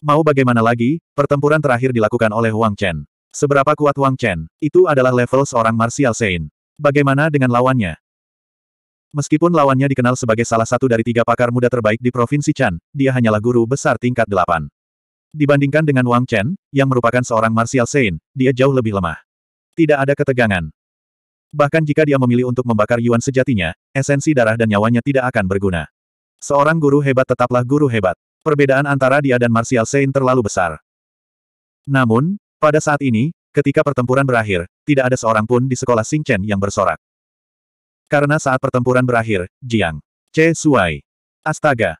Mau bagaimana lagi, pertempuran terakhir dilakukan oleh Wang Chen. Seberapa kuat Wang Chen, itu adalah level seorang Martial Saint. Bagaimana dengan lawannya? Meskipun lawannya dikenal sebagai salah satu dari tiga pakar muda terbaik di Provinsi Chan, dia hanyalah guru besar tingkat delapan. Dibandingkan dengan Wang Chen, yang merupakan seorang Martial Saint, dia jauh lebih lemah. Tidak ada ketegangan. Bahkan jika dia memilih untuk membakar Yuan sejatinya, esensi darah dan nyawanya tidak akan berguna. Seorang guru hebat tetaplah guru hebat. Perbedaan antara dia dan Martial Saint terlalu besar. Namun, pada saat ini, ketika pertempuran berakhir, tidak ada seorang pun di sekolah Chen yang bersorak. Karena saat pertempuran berakhir, Jiang Che Suai. Astaga.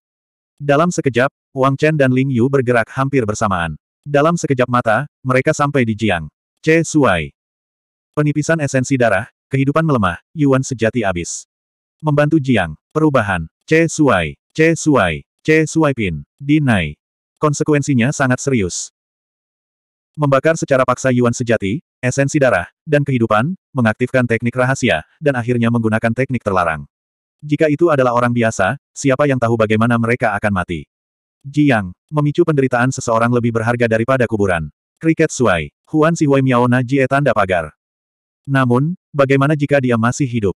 Dalam sekejap, Wang Chen dan Ling Yu bergerak hampir bersamaan. Dalam sekejap mata, mereka sampai di Jiang Che Suai. Penipisan esensi darah, kehidupan melemah, Yuan sejati abis. Membantu Jiang, perubahan, C. Suai, C. Suai, C. Suai Pin, dinai. Konsekuensinya sangat serius. Membakar secara paksa Yuan sejati, esensi darah, dan kehidupan, mengaktifkan teknik rahasia, dan akhirnya menggunakan teknik terlarang. Jika itu adalah orang biasa, siapa yang tahu bagaimana mereka akan mati? Jiang, memicu penderitaan seseorang lebih berharga daripada kuburan. Kriket Suai, Huan Si Hui Miao Na Jie Tanda Pagar. Namun, bagaimana jika dia masih hidup?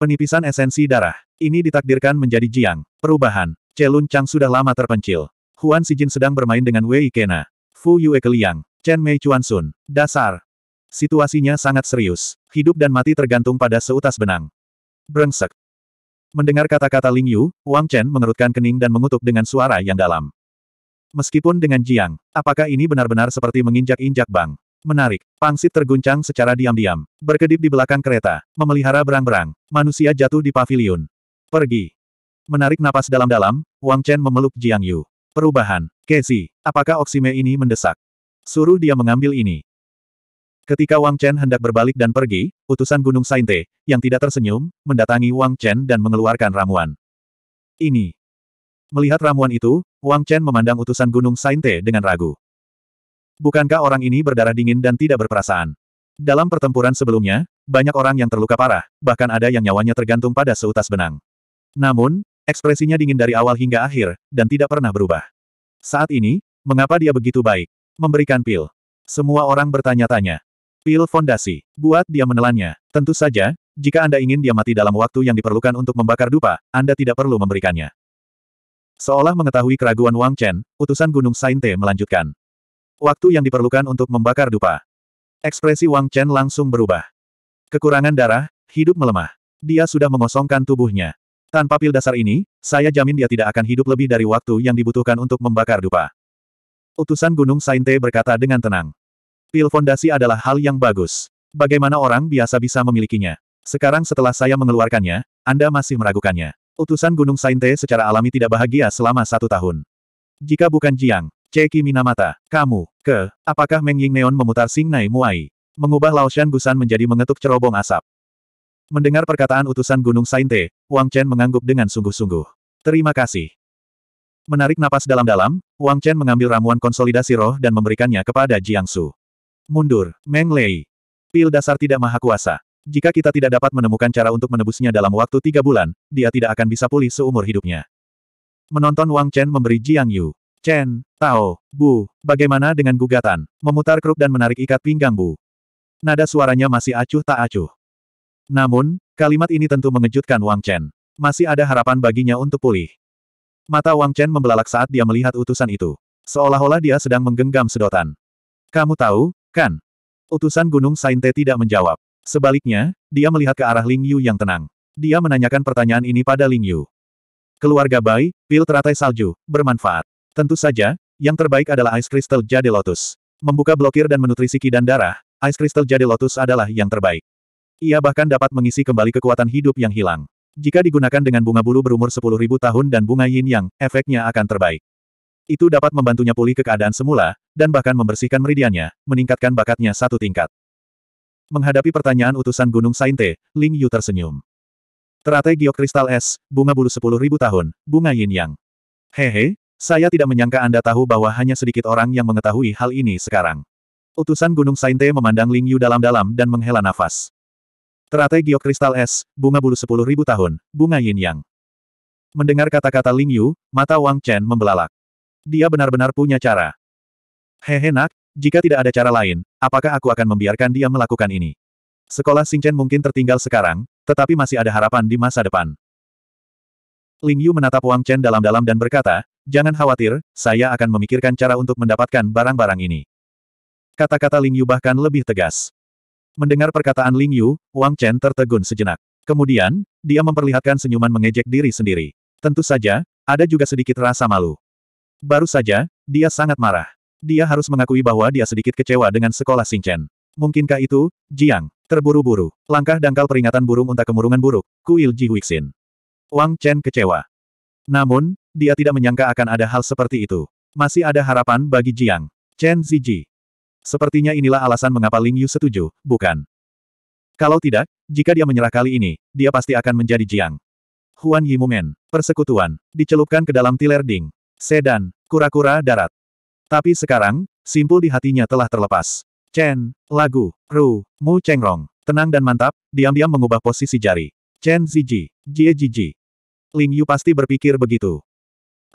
Penipisan esensi darah. Ini ditakdirkan menjadi jiang. Perubahan. Celun Chang sudah lama terpencil. Huan Sijin sedang bermain dengan Wei Kena. Fu Yue Keliang. Chen Mei Chuan Sun. Dasar. Situasinya sangat serius. Hidup dan mati tergantung pada seutas benang. Brengsek. Mendengar kata-kata Ling Yu, Wang Chen mengerutkan kening dan mengutuk dengan suara yang dalam. Meskipun dengan Jiang, apakah ini benar-benar seperti menginjak-injak bang? Menarik. Pangsit terguncang secara diam-diam. Berkedip di belakang kereta. Memelihara berang-berang. Manusia jatuh di pavilion. Pergi. Menarik napas dalam-dalam, Wang Chen memeluk Jiang Yu. Perubahan. Casey, apakah Oksime ini mendesak? Suruh dia mengambil ini. Ketika Wang Chen hendak berbalik dan pergi, utusan Gunung Sainte, yang tidak tersenyum, mendatangi Wang Chen dan mengeluarkan ramuan. Ini. Melihat ramuan itu, Wang Chen memandang utusan Gunung Sainte dengan ragu. Bukankah orang ini berdarah dingin dan tidak berperasaan? Dalam pertempuran sebelumnya, banyak orang yang terluka parah, bahkan ada yang nyawanya tergantung pada seutas benang. Namun, ekspresinya dingin dari awal hingga akhir, dan tidak pernah berubah. Saat ini, mengapa dia begitu baik? Memberikan pil. Semua orang bertanya-tanya. Pil fondasi. Buat dia menelannya. Tentu saja, jika Anda ingin dia mati dalam waktu yang diperlukan untuk membakar dupa, Anda tidak perlu memberikannya. Seolah mengetahui keraguan Wang Chen, utusan Gunung Sainte melanjutkan. Waktu yang diperlukan untuk membakar dupa. Ekspresi Wang Chen langsung berubah. Kekurangan darah, hidup melemah. Dia sudah mengosongkan tubuhnya. Tanpa pil dasar ini, saya jamin dia tidak akan hidup lebih dari waktu yang dibutuhkan untuk membakar dupa. Utusan Gunung Sainte berkata dengan tenang. Pil fondasi adalah hal yang bagus. Bagaimana orang biasa bisa memilikinya? Sekarang setelah saya mengeluarkannya, Anda masih meragukannya. Utusan Gunung Sainte secara alami tidak bahagia selama satu tahun. Jika bukan Jiang, Ceki Minamata, kamu, ke, apakah Meng Ying Neon memutar Sing Nai Muai? Mengubah Laoshan Gusan menjadi mengetuk cerobong asap. Mendengar perkataan utusan Gunung Sainte, Wang Chen mengangguk dengan sungguh-sungguh. Terima kasih. Menarik napas dalam-dalam, Wang Chen mengambil ramuan konsolidasi roh dan memberikannya kepada Jiang Su. Mundur, Meng Lei. Pil dasar tidak maha kuasa. Jika kita tidak dapat menemukan cara untuk menebusnya dalam waktu tiga bulan, dia tidak akan bisa pulih seumur hidupnya. Menonton Wang Chen memberi Jiang Yu. Chen, Tao, Bu, bagaimana dengan gugatan? Memutar kruk dan menarik ikat pinggang Bu. Nada suaranya masih acuh tak acuh. Namun, kalimat ini tentu mengejutkan Wang Chen. Masih ada harapan baginya untuk pulih. Mata Wang Chen membelalak saat dia melihat utusan itu. Seolah-olah dia sedang menggenggam sedotan. Kamu tahu, kan? Utusan Gunung Sainte tidak menjawab. Sebaliknya, dia melihat ke arah Ling Yu yang tenang. Dia menanyakan pertanyaan ini pada Ling Yu. Keluarga Bai, pil teratai salju, bermanfaat. Tentu saja, yang terbaik adalah Ice Crystal Jade Lotus. Membuka blokir dan menutrisi ki dan darah, Ice Crystal Jade Lotus adalah yang terbaik. Ia bahkan dapat mengisi kembali kekuatan hidup yang hilang. Jika digunakan dengan bunga bulu berumur 10.000 tahun dan bunga yin yang, efeknya akan terbaik. Itu dapat membantunya pulih ke keadaan semula, dan bahkan membersihkan meridiannya, meningkatkan bakatnya satu tingkat. Menghadapi pertanyaan utusan Gunung Sainte, Ling Yu tersenyum. Teratai geokristal kristal es, bunga bulu sepuluh ribu tahun, bunga yin yang. Hehe, saya tidak menyangka Anda tahu bahwa hanya sedikit orang yang mengetahui hal ini sekarang. Utusan Gunung Sainte memandang Ling Yu dalam-dalam dan menghela nafas. Teratai geokristal kristal es, bunga bulu sepuluh ribu tahun, bunga yin yang. Mendengar kata-kata Ling Yu, mata Wang Chen membelalak. Dia benar-benar punya cara. Hehe nak, jika tidak ada cara lain, apakah aku akan membiarkan dia melakukan ini? Sekolah Chen mungkin tertinggal sekarang, tetapi masih ada harapan di masa depan. Ling Yu menatap Wang Chen dalam-dalam dan berkata, Jangan khawatir, saya akan memikirkan cara untuk mendapatkan barang-barang ini. Kata-kata Ling Yu bahkan lebih tegas. Mendengar perkataan Ling Yu, Wang Chen tertegun sejenak. Kemudian, dia memperlihatkan senyuman mengejek diri sendiri. Tentu saja, ada juga sedikit rasa malu. Baru saja, dia sangat marah. Dia harus mengakui bahwa dia sedikit kecewa dengan sekolah Chen. Mungkinkah itu, Jiang? Terburu-buru. Langkah dangkal peringatan burung unta kemurungan buruk, kuil Ji Wixin. Wang Chen kecewa. Namun, dia tidak menyangka akan ada hal seperti itu. Masih ada harapan bagi Jiang. Chen Ziji. Sepertinya inilah alasan mengapa Ling Yu setuju, bukan? Kalau tidak, jika dia menyerah kali ini, dia pasti akan menjadi Jiang. Huan Yi Yimumen, persekutuan, dicelupkan ke dalam tiler ding. Sedan, kura-kura darat. Tapi sekarang, simpul di hatinya telah terlepas. Chen, lagu, ru, mu cengrong, tenang dan mantap, diam-diam mengubah posisi jari. Chen Ziji, Jie Jiji. Ling Yu pasti berpikir begitu.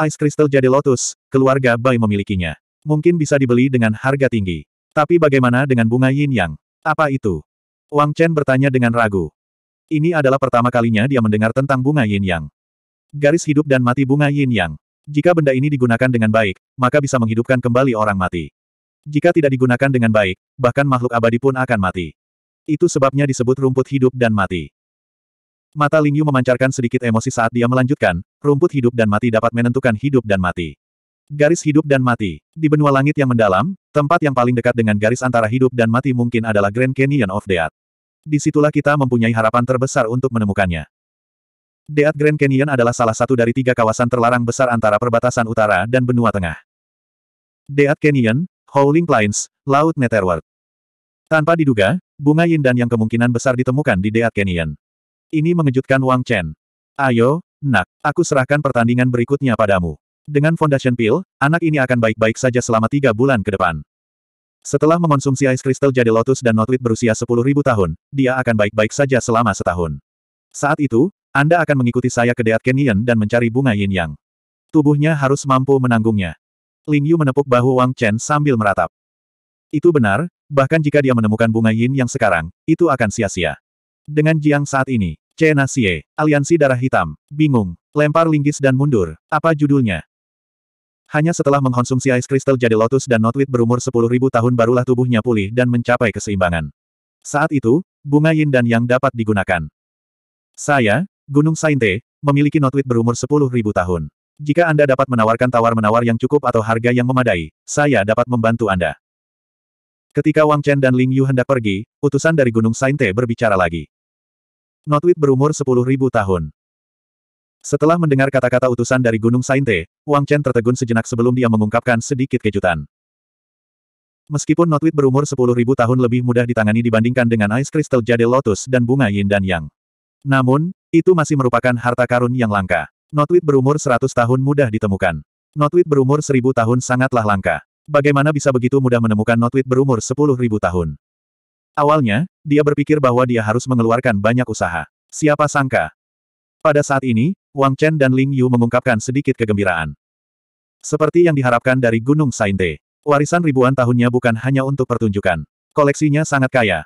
Ice Crystal Jade Lotus, keluarga Bai memilikinya. Mungkin bisa dibeli dengan harga tinggi. Tapi bagaimana dengan bunga yin yang? Apa itu? Wang Chen bertanya dengan ragu. Ini adalah pertama kalinya dia mendengar tentang bunga yin yang. Garis hidup dan mati bunga yin yang. Jika benda ini digunakan dengan baik, maka bisa menghidupkan kembali orang mati. Jika tidak digunakan dengan baik, bahkan makhluk abadi pun akan mati. Itu sebabnya disebut rumput hidup dan mati. Mata Ling Yu memancarkan sedikit emosi saat dia melanjutkan, rumput hidup dan mati dapat menentukan hidup dan mati. Garis hidup dan mati. Di benua langit yang mendalam, tempat yang paling dekat dengan garis antara hidup dan mati mungkin adalah Grand Canyon of Death. Disitulah kita mempunyai harapan terbesar untuk menemukannya. Death Grand Canyon adalah salah satu dari tiga kawasan terlarang besar antara perbatasan utara dan benua tengah. Death Canyon, Howling Plains, Laut Netherworld. Tanpa diduga, bunga yin dan yang kemungkinan besar ditemukan di Death Canyon. Ini mengejutkan Wang Chen. Ayo, nak, aku serahkan pertandingan berikutnya padamu. Dengan Foundation Pill, anak ini akan baik-baik saja selama tiga bulan ke depan. Setelah mengonsumsi ice Crystal jadi lotus dan notwit berusia 10.000 tahun, dia akan baik-baik saja selama setahun. Saat itu, Anda akan mengikuti saya ke Deat Canyon dan mencari bunga yin yang. Tubuhnya harus mampu menanggungnya. Ling Yu menepuk bahu Wang Chen sambil meratap. Itu benar, bahkan jika dia menemukan bunga yin yang sekarang, itu akan sia-sia. Dengan Jiang saat ini, Cena Xie, Aliansi Darah Hitam, bingung, lempar linggis dan mundur, apa judulnya? Hanya setelah mengkonsumsi ice crystal jadi lotus dan notwit berumur 10.000 tahun barulah tubuhnya pulih dan mencapai keseimbangan. Saat itu, bunga yin dan yang dapat digunakan. Saya, Gunung Sainte, memiliki notwit berumur 10.000 tahun. Jika Anda dapat menawarkan tawar-menawar yang cukup atau harga yang memadai, saya dapat membantu Anda. Ketika Wang Chen dan Ling Yu hendak pergi, utusan dari Gunung Sainte berbicara lagi. Notwit berumur 10.000 tahun. Setelah mendengar kata-kata utusan dari Gunung Sainte, Wang Chen tertegun sejenak sebelum dia mengungkapkan sedikit kejutan. Meskipun Notwit berumur 10.000 tahun lebih mudah ditangani dibandingkan dengan Ice Crystal Jade Lotus dan bunga Yin dan Yang. Namun, itu masih merupakan harta karun yang langka. Notwit berumur 100 tahun mudah ditemukan. Notwit berumur 1.000 tahun sangatlah langka. Bagaimana bisa begitu mudah menemukan Notwit berumur 10.000 tahun? Awalnya, dia berpikir bahwa dia harus mengeluarkan banyak usaha. Siapa sangka? Pada saat ini, Wang Chen dan Ling Yu mengungkapkan sedikit kegembiraan. Seperti yang diharapkan dari Gunung Sainte, warisan ribuan tahunnya bukan hanya untuk pertunjukan. Koleksinya sangat kaya.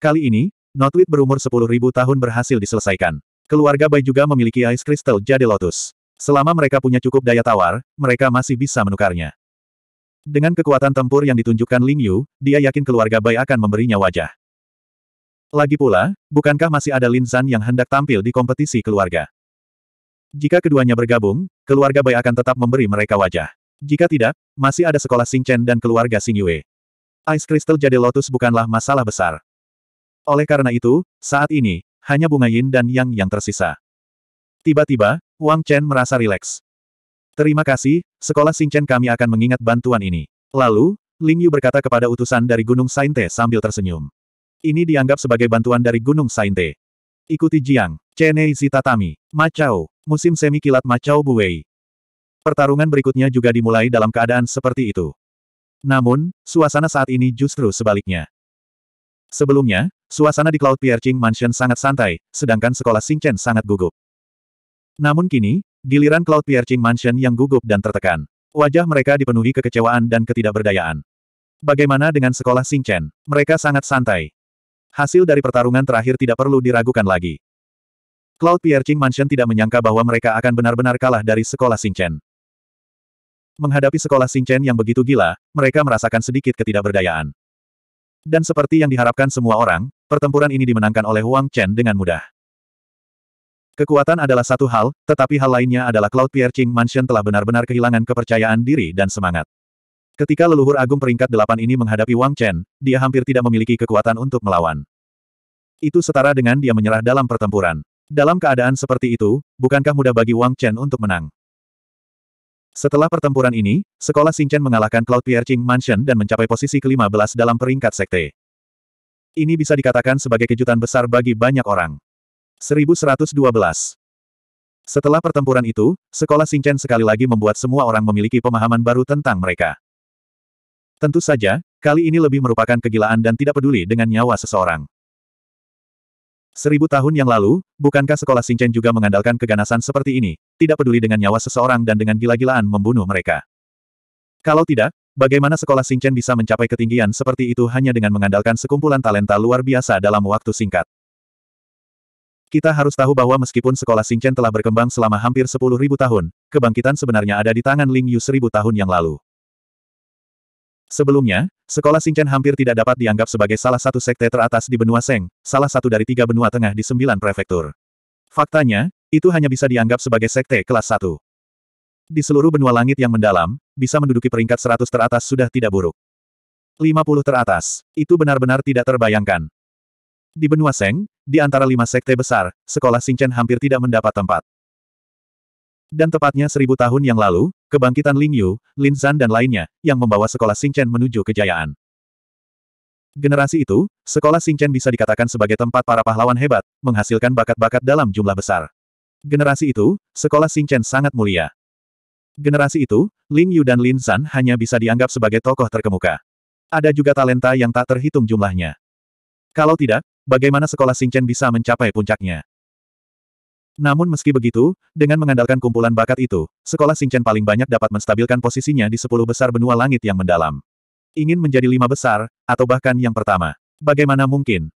Kali ini, Notwit berumur 10.000 tahun berhasil diselesaikan. Keluarga Bai juga memiliki ice crystal jade lotus. Selama mereka punya cukup daya tawar, mereka masih bisa menukarnya. Dengan kekuatan tempur yang ditunjukkan Ling Yu, dia yakin keluarga Bai akan memberinya wajah. Lagi pula, bukankah masih ada Lin Zan yang hendak tampil di kompetisi keluarga? Jika keduanya bergabung, keluarga Bai akan tetap memberi mereka wajah. Jika tidak, masih ada sekolah Xing Chen dan keluarga Xing Yue. Ice Crystal Jade Lotus bukanlah masalah besar. Oleh karena itu, saat ini, hanya bunga Yin dan Yang yang tersisa. Tiba-tiba, Wang Chen merasa rileks. Terima kasih, sekolah Xing Chen kami akan mengingat bantuan ini. Lalu, Ling Yu berkata kepada utusan dari Gunung Sainte sambil tersenyum. Ini dianggap sebagai bantuan dari Gunung Sainte. Ikuti Jiang, Chenei Zitatami, Macau, musim semi kilat Macau Buwei. Pertarungan berikutnya juga dimulai dalam keadaan seperti itu. Namun, suasana saat ini justru sebaliknya. Sebelumnya, suasana di Cloud Piercing Mansion sangat santai, sedangkan sekolah Singchen sangat gugup. Namun kini, giliran Cloud Piercing Mansion yang gugup dan tertekan. Wajah mereka dipenuhi kekecewaan dan ketidakberdayaan. Bagaimana dengan sekolah Singchen? Mereka sangat santai. Hasil dari pertarungan terakhir tidak perlu diragukan lagi. Cloud Piercing Mansion tidak menyangka bahwa mereka akan benar-benar kalah dari sekolah Singchen. Menghadapi sekolah Singchen yang begitu gila, mereka merasakan sedikit ketidakberdayaan. Dan seperti yang diharapkan semua orang, pertempuran ini dimenangkan oleh Wang Chen dengan mudah. Kekuatan adalah satu hal, tetapi hal lainnya adalah Cloud Piercing Mansion telah benar-benar kehilangan kepercayaan diri dan semangat. Ketika leluhur agung peringkat delapan ini menghadapi Wang Chen, dia hampir tidak memiliki kekuatan untuk melawan. Itu setara dengan dia menyerah dalam pertempuran. Dalam keadaan seperti itu, bukankah mudah bagi Wang Chen untuk menang? Setelah pertempuran ini, sekolah Xingchen mengalahkan Cloud Piercing Mansion dan mencapai posisi ke-15 dalam peringkat sekte. Ini bisa dikatakan sebagai kejutan besar bagi banyak orang. 1112 Setelah pertempuran itu, sekolah Xingchen sekali lagi membuat semua orang memiliki pemahaman baru tentang mereka. Tentu saja, kali ini lebih merupakan kegilaan dan tidak peduli dengan nyawa seseorang. Seribu tahun yang lalu, bukankah sekolah Xingchen juga mengandalkan keganasan seperti ini, tidak peduli dengan nyawa seseorang dan dengan gila-gilaan membunuh mereka? Kalau tidak, bagaimana sekolah Xingchen bisa mencapai ketinggian seperti itu hanya dengan mengandalkan sekumpulan talenta luar biasa dalam waktu singkat? Kita harus tahu bahwa meskipun sekolah Xingchen telah berkembang selama hampir sepuluh ribu tahun, kebangkitan sebenarnya ada di tangan Ling Yu seribu tahun yang lalu. Sebelumnya, sekolah Singchen hampir tidak dapat dianggap sebagai salah satu sekte teratas di benua Seng, salah satu dari tiga benua tengah di sembilan prefektur. Faktanya, itu hanya bisa dianggap sebagai sekte kelas Satu. Di seluruh benua langit yang mendalam, bisa menduduki peringkat seratus teratas sudah tidak buruk. Lima puluh teratas, itu benar-benar tidak terbayangkan. Di benua Seng, di antara lima sekte besar, sekolah Singchen hampir tidak mendapat tempat. Dan tepatnya seribu tahun yang lalu, kebangkitan Ling Yu, Lin Zan dan lainnya, yang membawa sekolah Chen menuju kejayaan. Generasi itu, sekolah Chen bisa dikatakan sebagai tempat para pahlawan hebat, menghasilkan bakat-bakat dalam jumlah besar. Generasi itu, sekolah Chen sangat mulia. Generasi itu, Ling Yu dan Lin Zan hanya bisa dianggap sebagai tokoh terkemuka. Ada juga talenta yang tak terhitung jumlahnya. Kalau tidak, bagaimana sekolah Chen bisa mencapai puncaknya? Namun meski begitu, dengan mengandalkan kumpulan bakat itu, sekolah Singchen paling banyak dapat menstabilkan posisinya di sepuluh besar benua langit yang mendalam. Ingin menjadi lima besar, atau bahkan yang pertama. Bagaimana mungkin?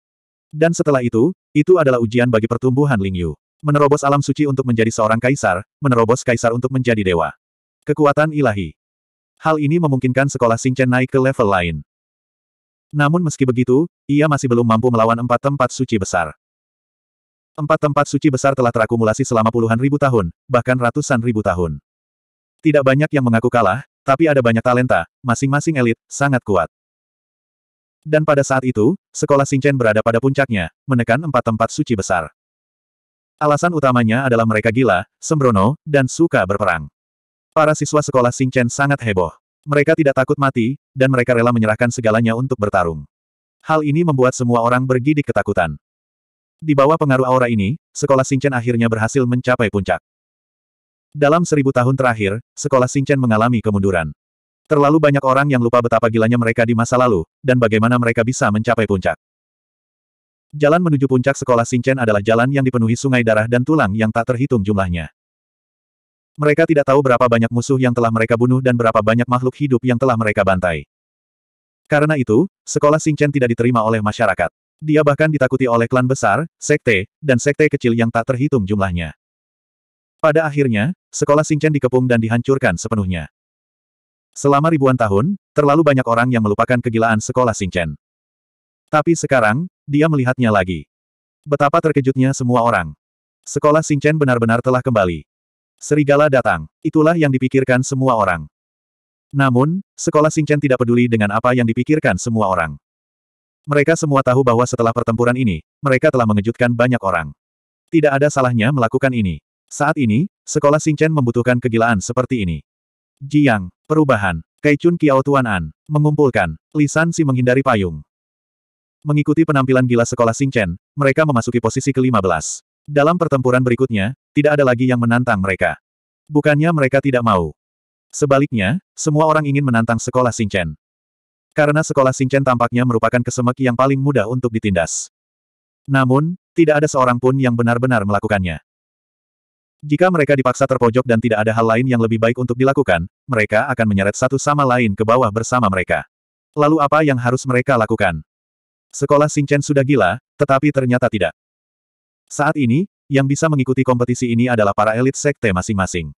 Dan setelah itu, itu adalah ujian bagi pertumbuhan Ling Yu. Menerobos alam suci untuk menjadi seorang kaisar, menerobos kaisar untuk menjadi dewa. Kekuatan ilahi. Hal ini memungkinkan sekolah Singchen naik ke level lain. Namun meski begitu, ia masih belum mampu melawan empat tempat suci besar. Empat tempat suci besar telah terakumulasi selama puluhan ribu tahun, bahkan ratusan ribu tahun. Tidak banyak yang mengaku kalah, tapi ada banyak talenta, masing-masing elit, sangat kuat. Dan pada saat itu, sekolah Singchen berada pada puncaknya, menekan empat tempat suci besar. Alasan utamanya adalah mereka gila, sembrono, dan suka berperang. Para siswa sekolah Singchen sangat heboh. Mereka tidak takut mati, dan mereka rela menyerahkan segalanya untuk bertarung. Hal ini membuat semua orang bergidik ketakutan. Di bawah pengaruh aura ini, sekolah Xingchen akhirnya berhasil mencapai puncak. Dalam seribu tahun terakhir, sekolah Xingchen mengalami kemunduran. Terlalu banyak orang yang lupa betapa gilanya mereka di masa lalu, dan bagaimana mereka bisa mencapai puncak. Jalan menuju puncak sekolah Xingchen adalah jalan yang dipenuhi sungai darah dan tulang yang tak terhitung jumlahnya. Mereka tidak tahu berapa banyak musuh yang telah mereka bunuh dan berapa banyak makhluk hidup yang telah mereka bantai. Karena itu, sekolah Xingchen tidak diterima oleh masyarakat. Dia bahkan ditakuti oleh klan besar, sekte, dan sekte kecil yang tak terhitung jumlahnya. Pada akhirnya, sekolah Singchen dikepung dan dihancurkan sepenuhnya. Selama ribuan tahun, terlalu banyak orang yang melupakan kegilaan sekolah Singchen. Tapi sekarang, dia melihatnya lagi. Betapa terkejutnya semua orang. Sekolah Singchen benar-benar telah kembali. Serigala datang. Itulah yang dipikirkan semua orang. Namun, sekolah Singchen tidak peduli dengan apa yang dipikirkan semua orang. Mereka semua tahu bahwa setelah pertempuran ini, mereka telah mengejutkan banyak orang. Tidak ada salahnya melakukan ini. Saat ini, sekolah Chen membutuhkan kegilaan seperti ini. Jiang, perubahan, Kai Kaichun Kiao Tuan An, mengumpulkan, Lisan Si menghindari payung. Mengikuti penampilan gila sekolah Chen, mereka memasuki posisi ke-15. Dalam pertempuran berikutnya, tidak ada lagi yang menantang mereka. Bukannya mereka tidak mau. Sebaliknya, semua orang ingin menantang sekolah Chen. Karena sekolah Singchen tampaknya merupakan kesemek yang paling mudah untuk ditindas. Namun, tidak ada seorang pun yang benar-benar melakukannya. Jika mereka dipaksa terpojok dan tidak ada hal lain yang lebih baik untuk dilakukan, mereka akan menyeret satu sama lain ke bawah bersama mereka. Lalu apa yang harus mereka lakukan? Sekolah Singchen sudah gila, tetapi ternyata tidak. Saat ini, yang bisa mengikuti kompetisi ini adalah para elit sekte masing-masing.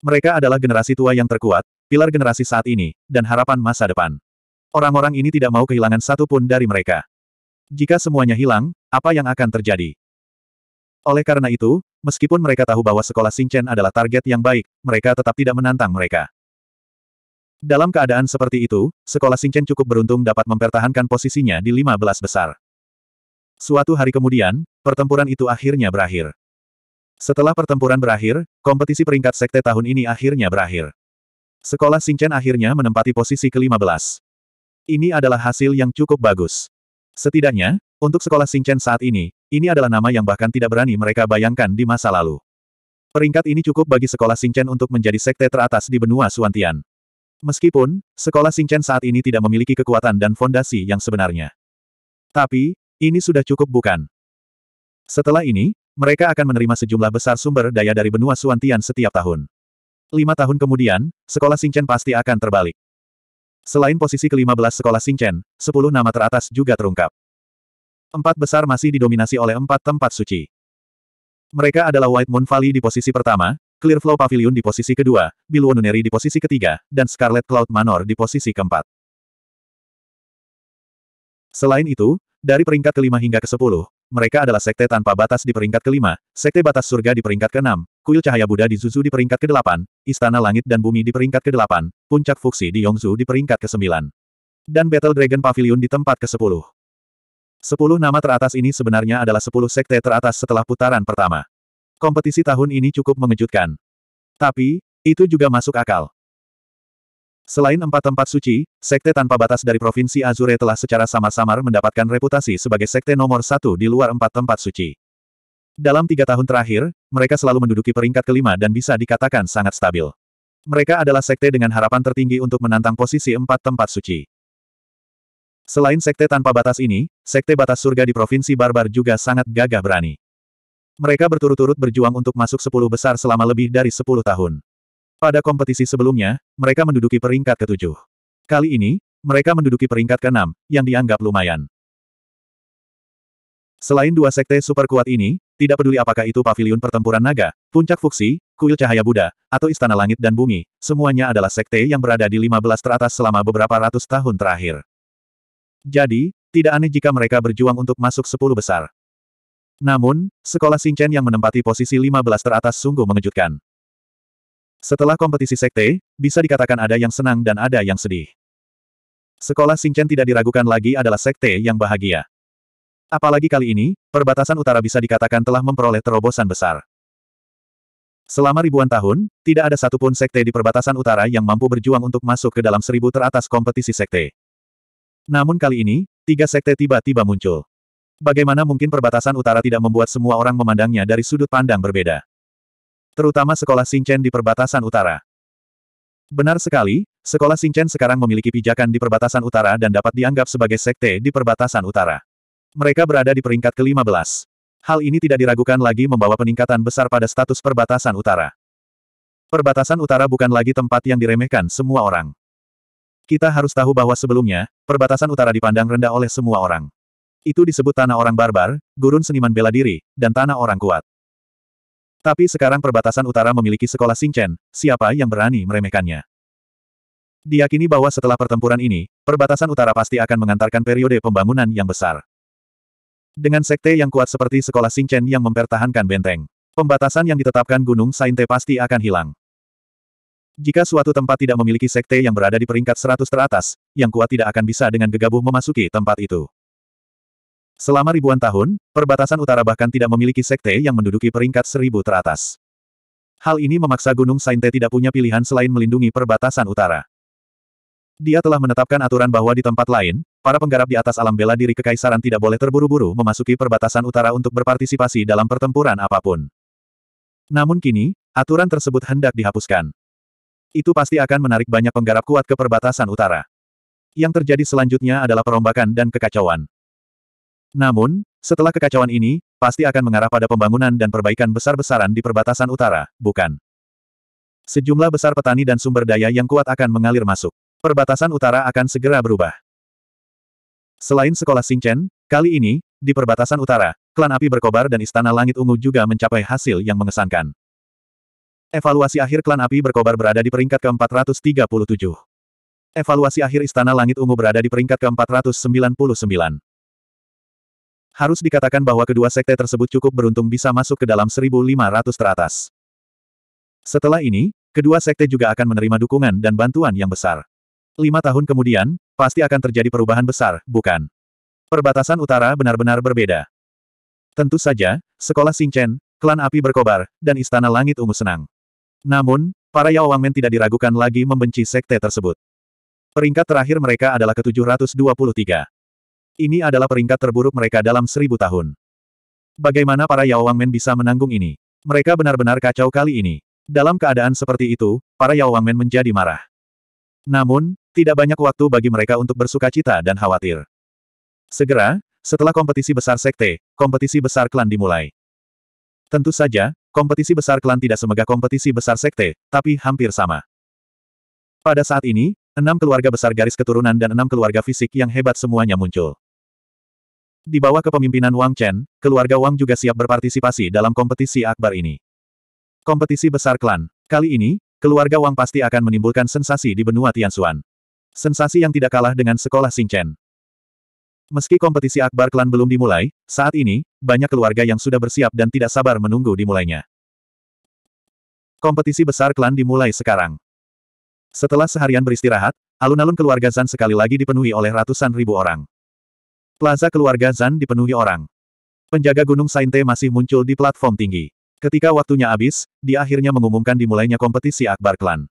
Mereka adalah generasi tua yang terkuat, pilar generasi saat ini, dan harapan masa depan. Orang-orang ini tidak mau kehilangan satu pun dari mereka. Jika semuanya hilang, apa yang akan terjadi? Oleh karena itu, meskipun mereka tahu bahwa sekolah Singchen adalah target yang baik, mereka tetap tidak menantang mereka. Dalam keadaan seperti itu, sekolah Singchen cukup beruntung dapat mempertahankan posisinya di 15 besar. Suatu hari kemudian, pertempuran itu akhirnya berakhir. Setelah pertempuran berakhir, kompetisi peringkat sekte tahun ini akhirnya berakhir. Sekolah Singchen akhirnya menempati posisi ke-15. Ini adalah hasil yang cukup bagus. Setidaknya, untuk sekolah Singchen saat ini, ini adalah nama yang bahkan tidak berani mereka bayangkan di masa lalu. Peringkat ini cukup bagi sekolah Singchen untuk menjadi sekte teratas di benua Suantian. Meskipun, sekolah Singchen saat ini tidak memiliki kekuatan dan fondasi yang sebenarnya. Tapi, ini sudah cukup bukan? Setelah ini, mereka akan menerima sejumlah besar sumber daya dari benua Suantian setiap tahun. Lima tahun kemudian, sekolah Singchen pasti akan terbalik. Selain posisi ke-15 sekolah Xingchen, 10 nama teratas juga terungkap. Empat besar masih didominasi oleh empat tempat suci. Mereka adalah White Moon Valley di posisi pertama, Clear Flow Pavilion di posisi kedua, Bilwonuneri di posisi ketiga, dan Scarlet Cloud Manor di posisi keempat. Selain itu, dari peringkat kelima hingga ke sepuluh, mereka adalah Sekte Tanpa Batas di peringkat kelima, Sekte Batas Surga di peringkat keenam, Kuil Cahaya Buddha di Zuzu di peringkat ke-8, Istana Langit dan Bumi di peringkat ke-8, Puncak Fuxi di Yongzu di peringkat ke-9. Dan Battle Dragon Pavilion di tempat ke-10. Sepuluh nama teratas ini sebenarnya adalah sepuluh sekte teratas setelah putaran pertama. Kompetisi tahun ini cukup mengejutkan. Tapi, itu juga masuk akal. Selain empat tempat suci, sekte tanpa batas dari Provinsi Azure telah secara samar-samar mendapatkan reputasi sebagai sekte nomor satu di luar empat tempat suci. Dalam tiga tahun terakhir, mereka selalu menduduki peringkat kelima dan bisa dikatakan sangat stabil. Mereka adalah sekte dengan harapan tertinggi untuk menantang posisi empat tempat suci. Selain sekte tanpa batas ini, sekte batas surga di Provinsi Barbar juga sangat gagah berani. Mereka berturut-turut berjuang untuk masuk sepuluh besar selama lebih dari sepuluh tahun. Pada kompetisi sebelumnya, mereka menduduki peringkat ketujuh. Kali ini, mereka menduduki peringkat keenam, yang dianggap lumayan. Selain dua sekte super kuat ini, tidak peduli apakah itu pavilion pertempuran naga, puncak fuksi, kuil cahaya Buddha, atau istana langit dan bumi, semuanya adalah sekte yang berada di 15 teratas selama beberapa ratus tahun terakhir. Jadi, tidak aneh jika mereka berjuang untuk masuk 10 besar. Namun, sekolah Singchen yang menempati posisi 15 teratas sungguh mengejutkan. Setelah kompetisi sekte, bisa dikatakan ada yang senang dan ada yang sedih. Sekolah Singchen tidak diragukan lagi adalah sekte yang bahagia. Apalagi kali ini, perbatasan utara bisa dikatakan telah memperoleh terobosan besar. Selama ribuan tahun, tidak ada satupun sekte di perbatasan utara yang mampu berjuang untuk masuk ke dalam seribu teratas kompetisi sekte. Namun kali ini, tiga sekte tiba-tiba muncul. Bagaimana mungkin perbatasan utara tidak membuat semua orang memandangnya dari sudut pandang berbeda? Terutama sekolah Singchen di perbatasan utara. Benar sekali, sekolah Singchen sekarang memiliki pijakan di perbatasan utara dan dapat dianggap sebagai sekte di perbatasan utara. Mereka berada di peringkat ke-15. Hal ini tidak diragukan lagi membawa peningkatan besar pada status perbatasan utara. Perbatasan utara bukan lagi tempat yang diremehkan semua orang. Kita harus tahu bahwa sebelumnya, perbatasan utara dipandang rendah oleh semua orang. Itu disebut tanah orang barbar, gurun seniman bela diri, dan tanah orang kuat. Tapi sekarang perbatasan utara memiliki sekolah Singchen, siapa yang berani meremehkannya? Diakini bahwa setelah pertempuran ini, perbatasan utara pasti akan mengantarkan periode pembangunan yang besar. Dengan sekte yang kuat seperti sekolah Singchen yang mempertahankan benteng, pembatasan yang ditetapkan Gunung Sainte pasti akan hilang. Jika suatu tempat tidak memiliki sekte yang berada di peringkat 100 teratas, yang kuat tidak akan bisa dengan gegabah memasuki tempat itu. Selama ribuan tahun, perbatasan utara bahkan tidak memiliki sekte yang menduduki peringkat seribu teratas. Hal ini memaksa Gunung Sainte tidak punya pilihan selain melindungi perbatasan utara. Dia telah menetapkan aturan bahwa di tempat lain, Para penggarap di atas alam bela diri kekaisaran tidak boleh terburu-buru memasuki perbatasan utara untuk berpartisipasi dalam pertempuran apapun. Namun kini, aturan tersebut hendak dihapuskan. Itu pasti akan menarik banyak penggarap kuat ke perbatasan utara. Yang terjadi selanjutnya adalah perombakan dan kekacauan. Namun, setelah kekacauan ini, pasti akan mengarah pada pembangunan dan perbaikan besar-besaran di perbatasan utara, bukan? Sejumlah besar petani dan sumber daya yang kuat akan mengalir masuk. Perbatasan utara akan segera berubah. Selain sekolah Singchen, kali ini, di perbatasan utara, klan api berkobar dan istana langit ungu juga mencapai hasil yang mengesankan. Evaluasi akhir klan api berkobar berada di peringkat ke-437. Evaluasi akhir istana langit ungu berada di peringkat ke-499. Harus dikatakan bahwa kedua sekte tersebut cukup beruntung bisa masuk ke dalam 1.500 teratas. Setelah ini, kedua sekte juga akan menerima dukungan dan bantuan yang besar. Lima tahun kemudian, Pasti akan terjadi perubahan besar, bukan? Perbatasan utara benar-benar berbeda. Tentu saja, sekolah Xingchen, klan api berkobar, dan istana langit ungu senang. Namun, para Yao Wangmen tidak diragukan lagi membenci sekte tersebut. Peringkat terakhir mereka adalah ke-723. Ini adalah peringkat terburuk mereka dalam seribu tahun. Bagaimana para Yao Wangmen bisa menanggung ini? Mereka benar-benar kacau kali ini. Dalam keadaan seperti itu, para Yao Wangmen menjadi marah. Namun, tidak banyak waktu bagi mereka untuk bersuka cita dan khawatir. Segera, setelah kompetisi besar sekte, kompetisi besar klan dimulai. Tentu saja, kompetisi besar klan tidak semegah kompetisi besar sekte, tapi hampir sama. Pada saat ini, enam keluarga besar garis keturunan dan enam keluarga fisik yang hebat semuanya muncul. Di bawah kepemimpinan Wang Chen, keluarga Wang juga siap berpartisipasi dalam kompetisi akbar ini. Kompetisi besar klan. Kali ini, keluarga Wang pasti akan menimbulkan sensasi di benua Tianxuan. Sensasi yang tidak kalah dengan sekolah Singchen. Meski kompetisi akbar klan belum dimulai, saat ini, banyak keluarga yang sudah bersiap dan tidak sabar menunggu dimulainya. Kompetisi besar klan dimulai sekarang. Setelah seharian beristirahat, alun-alun keluarga Zan sekali lagi dipenuhi oleh ratusan ribu orang. Plaza keluarga Zan dipenuhi orang. Penjaga Gunung Sainte masih muncul di platform tinggi. Ketika waktunya habis, dia akhirnya mengumumkan dimulainya kompetisi akbar klan.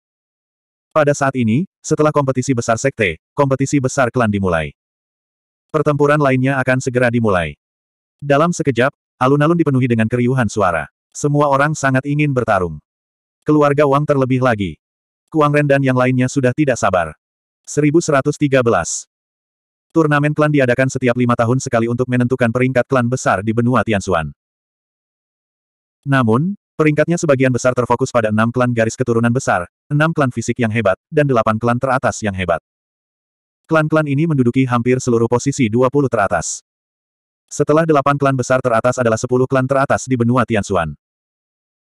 Pada saat ini, setelah kompetisi besar sekte, kompetisi besar klan dimulai. Pertempuran lainnya akan segera dimulai. Dalam sekejap, alun-alun dipenuhi dengan keriuhan suara. Semua orang sangat ingin bertarung. Keluarga Wang terlebih lagi. Kuang Ren dan yang lainnya sudah tidak sabar. 1113. Turnamen klan diadakan setiap lima tahun sekali untuk menentukan peringkat klan besar di benua Tianxuan. Namun, Peringkatnya sebagian besar terfokus pada enam klan garis keturunan besar, enam klan fisik yang hebat, dan delapan klan teratas yang hebat. Klan-klan ini menduduki hampir seluruh posisi 20 teratas. Setelah delapan klan besar teratas adalah sepuluh klan teratas di benua Tianxuan.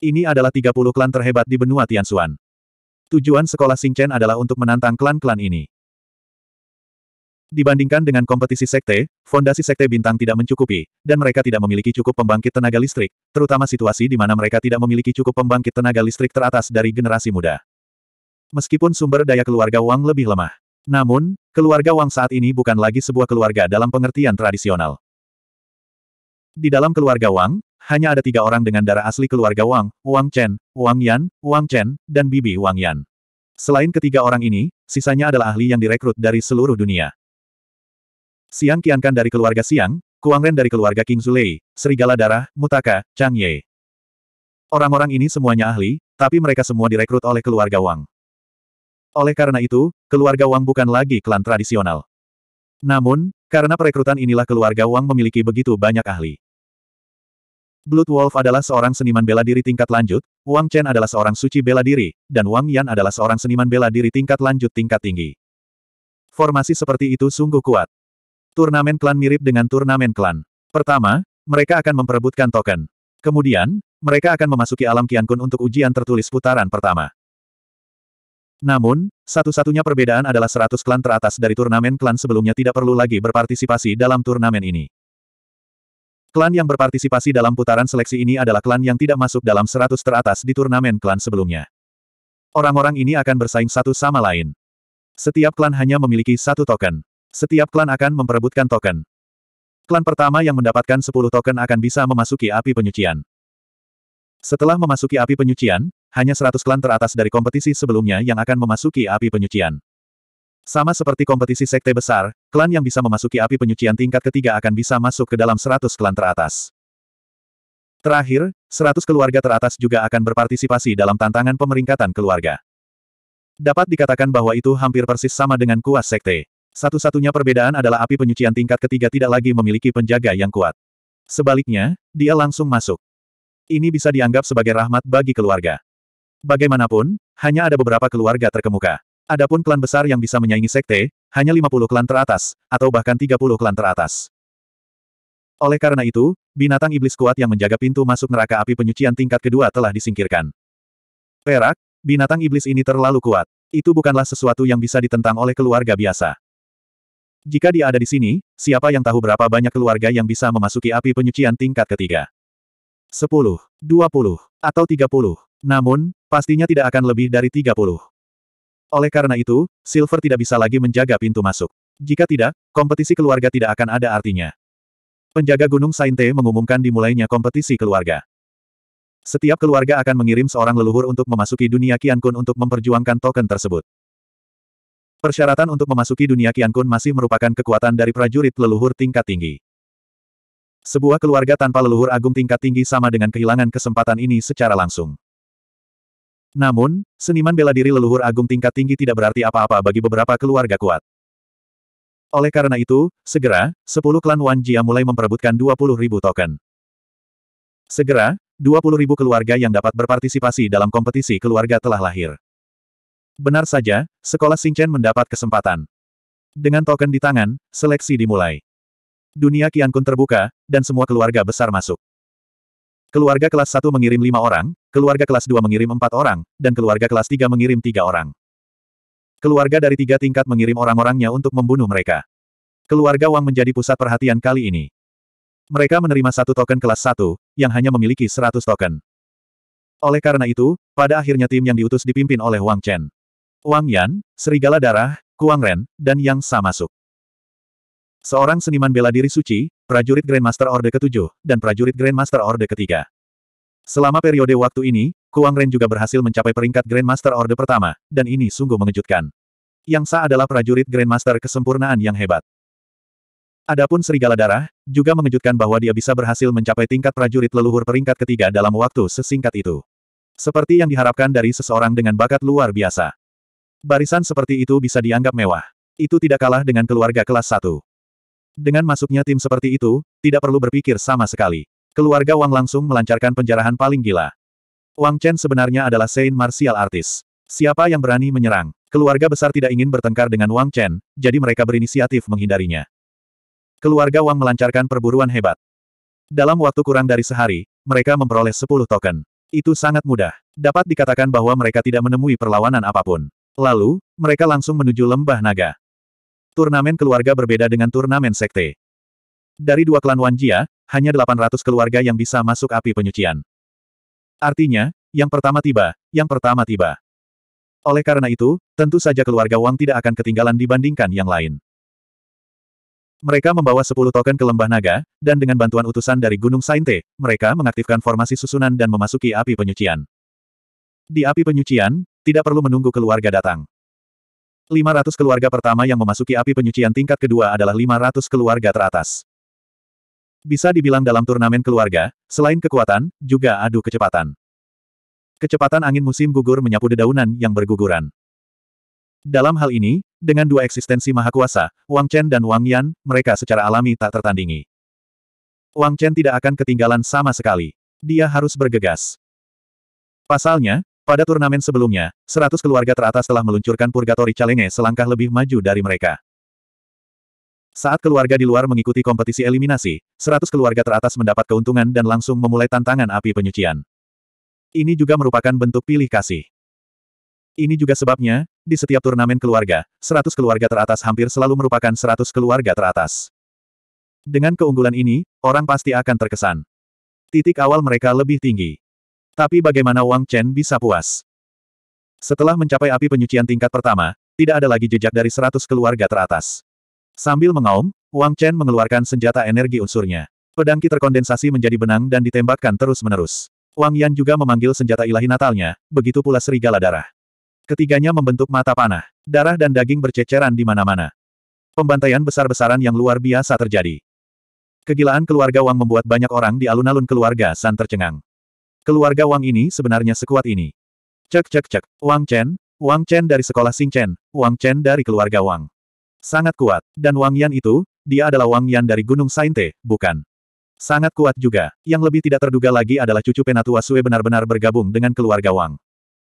Ini adalah tiga puluh klan terhebat di benua Tianxuan. Tujuan sekolah Singchen adalah untuk menantang klan-klan ini. Dibandingkan dengan kompetisi sekte, fondasi sekte bintang tidak mencukupi, dan mereka tidak memiliki cukup pembangkit tenaga listrik, terutama situasi di mana mereka tidak memiliki cukup pembangkit tenaga listrik teratas dari generasi muda. Meskipun sumber daya keluarga Wang lebih lemah. Namun, keluarga Wang saat ini bukan lagi sebuah keluarga dalam pengertian tradisional. Di dalam keluarga Wang, hanya ada tiga orang dengan darah asli keluarga Wang, Wang Chen, Wang Yan, Wang Chen, dan Bibi Wang Yan. Selain ketiga orang ini, sisanya adalah ahli yang direkrut dari seluruh dunia. Siang Kiankan dari keluarga Siang, Kuang Ren dari keluarga King Zulei, Serigala Darah, Mutaka, Chang Ye. Orang-orang ini semuanya ahli, tapi mereka semua direkrut oleh keluarga Wang. Oleh karena itu, keluarga Wang bukan lagi klan tradisional. Namun, karena perekrutan inilah keluarga Wang memiliki begitu banyak ahli. Blood Wolf adalah seorang seniman bela diri tingkat lanjut, Wang Chen adalah seorang suci bela diri, dan Wang Yan adalah seorang seniman bela diri tingkat lanjut tingkat tinggi. Formasi seperti itu sungguh kuat. Turnamen klan mirip dengan turnamen klan. Pertama, mereka akan memperebutkan token. Kemudian, mereka akan memasuki alam Kiankun untuk ujian tertulis putaran pertama. Namun, satu-satunya perbedaan adalah 100 klan teratas dari turnamen klan sebelumnya tidak perlu lagi berpartisipasi dalam turnamen ini. Klan yang berpartisipasi dalam putaran seleksi ini adalah klan yang tidak masuk dalam 100 teratas di turnamen klan sebelumnya. Orang-orang ini akan bersaing satu sama lain. Setiap klan hanya memiliki satu token. Setiap klan akan memperebutkan token. Klan pertama yang mendapatkan 10 token akan bisa memasuki api penyucian. Setelah memasuki api penyucian, hanya 100 klan teratas dari kompetisi sebelumnya yang akan memasuki api penyucian. Sama seperti kompetisi sekte besar, klan yang bisa memasuki api penyucian tingkat ketiga akan bisa masuk ke dalam 100 klan teratas. Terakhir, 100 keluarga teratas juga akan berpartisipasi dalam tantangan pemeringkatan keluarga. Dapat dikatakan bahwa itu hampir persis sama dengan kuas sekte. Satu-satunya perbedaan adalah api penyucian tingkat ketiga tidak lagi memiliki penjaga yang kuat. Sebaliknya, dia langsung masuk. Ini bisa dianggap sebagai rahmat bagi keluarga. Bagaimanapun, hanya ada beberapa keluarga terkemuka. Adapun klan besar yang bisa menyaingi sekte, hanya 50 klan teratas, atau bahkan 30 klan teratas. Oleh karena itu, binatang iblis kuat yang menjaga pintu masuk neraka api penyucian tingkat kedua telah disingkirkan. Perak, binatang iblis ini terlalu kuat. Itu bukanlah sesuatu yang bisa ditentang oleh keluarga biasa. Jika dia ada di sini, siapa yang tahu berapa banyak keluarga yang bisa memasuki api penyucian tingkat ketiga? 10, 20, atau 30. Namun, pastinya tidak akan lebih dari 30. Oleh karena itu, Silver tidak bisa lagi menjaga pintu masuk. Jika tidak, kompetisi keluarga tidak akan ada artinya. Penjaga Gunung Sainte mengumumkan dimulainya kompetisi keluarga. Setiap keluarga akan mengirim seorang leluhur untuk memasuki dunia Kian Kun untuk memperjuangkan token tersebut. Persyaratan untuk memasuki dunia Kian Kun masih merupakan kekuatan dari prajurit leluhur tingkat tinggi. Sebuah keluarga tanpa leluhur agung tingkat tinggi sama dengan kehilangan kesempatan ini secara langsung. Namun, seniman bela diri leluhur agung tingkat tinggi tidak berarti apa-apa bagi beberapa keluarga kuat. Oleh karena itu, segera, 10 klan Wan Jia mulai memperebutkan ribu token. Segera, ribu keluarga yang dapat berpartisipasi dalam kompetisi keluarga telah lahir. Benar saja, sekolah Xingchen mendapat kesempatan. Dengan token di tangan, seleksi dimulai. Dunia Qiankun terbuka, dan semua keluarga besar masuk. Keluarga kelas 1 mengirim lima orang, keluarga kelas 2 mengirim empat orang, dan keluarga kelas 3 mengirim tiga orang. Keluarga dari tiga tingkat mengirim orang-orangnya untuk membunuh mereka. Keluarga Wang menjadi pusat perhatian kali ini. Mereka menerima satu token kelas 1, yang hanya memiliki 100 token. Oleh karena itu, pada akhirnya tim yang diutus dipimpin oleh Wang Chen. Wang Yan, serigala darah, Kuang Ren, dan Yang Sa masuk. Seorang seniman bela diri suci, prajurit Grandmaster Orde ke-7, dan prajurit Grandmaster Orde ketiga. Selama periode waktu ini, Kuang Ren juga berhasil mencapai peringkat Grandmaster Orde pertama, dan ini sungguh mengejutkan. Yang Sa adalah prajurit Grandmaster kesempurnaan yang hebat. Adapun serigala darah, juga mengejutkan bahwa dia bisa berhasil mencapai tingkat prajurit leluhur peringkat ketiga dalam waktu sesingkat itu. Seperti yang diharapkan dari seseorang dengan bakat luar biasa. Barisan seperti itu bisa dianggap mewah. Itu tidak kalah dengan keluarga kelas 1. Dengan masuknya tim seperti itu, tidak perlu berpikir sama sekali. Keluarga Wang langsung melancarkan penjarahan paling gila. Wang Chen sebenarnya adalah Saint Martial Artist. Siapa yang berani menyerang? Keluarga besar tidak ingin bertengkar dengan Wang Chen, jadi mereka berinisiatif menghindarinya. Keluarga Wang melancarkan perburuan hebat. Dalam waktu kurang dari sehari, mereka memperoleh 10 token. Itu sangat mudah. Dapat dikatakan bahwa mereka tidak menemui perlawanan apapun. Lalu, mereka langsung menuju lembah naga. Turnamen keluarga berbeda dengan turnamen sekte. Dari dua klan Wanjia, hanya 800 keluarga yang bisa masuk api penyucian. Artinya, yang pertama tiba, yang pertama tiba. Oleh karena itu, tentu saja keluarga Wang tidak akan ketinggalan dibandingkan yang lain. Mereka membawa 10 token ke lembah naga, dan dengan bantuan utusan dari Gunung Sainte, mereka mengaktifkan formasi susunan dan memasuki api penyucian. Di api penyucian, tidak perlu menunggu keluarga datang. 500 keluarga pertama yang memasuki api penyucian tingkat kedua adalah 500 keluarga teratas. Bisa dibilang dalam turnamen keluarga, selain kekuatan, juga adu kecepatan. Kecepatan angin musim gugur menyapu dedaunan yang berguguran. Dalam hal ini, dengan dua eksistensi maha kuasa, Wang Chen dan Wang Yan, mereka secara alami tak tertandingi. Wang Chen tidak akan ketinggalan sama sekali. Dia harus bergegas. Pasalnya, pada turnamen sebelumnya, 100 keluarga teratas telah meluncurkan Purgatory Challenge selangkah lebih maju dari mereka. Saat keluarga di luar mengikuti kompetisi eliminasi, 100 keluarga teratas mendapat keuntungan dan langsung memulai tantangan api penyucian. Ini juga merupakan bentuk pilih kasih. Ini juga sebabnya, di setiap turnamen keluarga, 100 keluarga teratas hampir selalu merupakan 100 keluarga teratas. Dengan keunggulan ini, orang pasti akan terkesan. Titik awal mereka lebih tinggi. Tapi bagaimana Wang Chen bisa puas? Setelah mencapai api penyucian tingkat pertama, tidak ada lagi jejak dari seratus keluarga teratas. Sambil mengaum, Wang Chen mengeluarkan senjata energi unsurnya. Pedang terkondensasi menjadi benang dan ditembakkan terus-menerus. Wang Yan juga memanggil senjata ilahi natalnya, begitu pula serigala darah. Ketiganya membentuk mata panah. Darah dan daging berceceran di mana-mana. Pembantaian besar-besaran yang luar biasa terjadi. Kegilaan keluarga Wang membuat banyak orang di alun-alun keluarga San tercengang. Keluarga Wang ini sebenarnya sekuat ini. Cek cek cek, Wang Chen, Wang Chen dari sekolah Sing Chen, Wang Chen dari keluarga Wang. Sangat kuat, dan Wang Yan itu, dia adalah Wang Yan dari Gunung Sainte, bukan? Sangat kuat juga. Yang lebih tidak terduga lagi adalah cucu Penatua Sue benar-benar bergabung dengan keluarga Wang.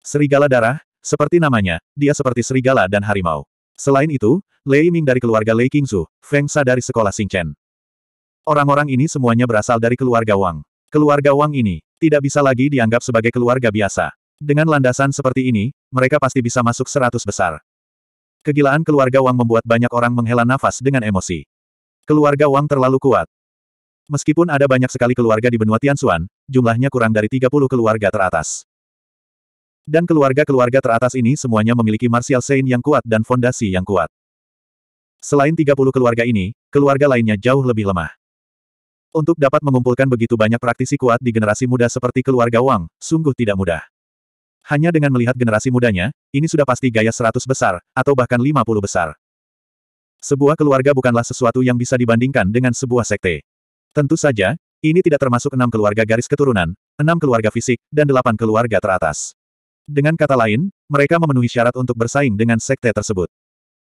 Serigala darah, seperti namanya, dia seperti serigala dan harimau. Selain itu, Lei Ming dari keluarga Lei Qingzu, Feng Sa dari sekolah Sing Chen. Orang-orang ini semuanya berasal dari keluarga Wang. Keluarga Wang ini, tidak bisa lagi dianggap sebagai keluarga biasa. Dengan landasan seperti ini, mereka pasti bisa masuk seratus besar. Kegilaan keluarga Wang membuat banyak orang menghela nafas dengan emosi. Keluarga Wang terlalu kuat. Meskipun ada banyak sekali keluarga di benua Tianxuan, jumlahnya kurang dari 30 keluarga teratas. Dan keluarga-keluarga teratas ini semuanya memiliki martial saint yang kuat dan fondasi yang kuat. Selain 30 keluarga ini, keluarga lainnya jauh lebih lemah. Untuk dapat mengumpulkan begitu banyak praktisi kuat di generasi muda seperti keluarga Wang, sungguh tidak mudah. Hanya dengan melihat generasi mudanya, ini sudah pasti gaya 100 besar, atau bahkan 50 besar. Sebuah keluarga bukanlah sesuatu yang bisa dibandingkan dengan sebuah sekte. Tentu saja, ini tidak termasuk enam keluarga garis keturunan, enam keluarga fisik, dan delapan keluarga teratas. Dengan kata lain, mereka memenuhi syarat untuk bersaing dengan sekte tersebut.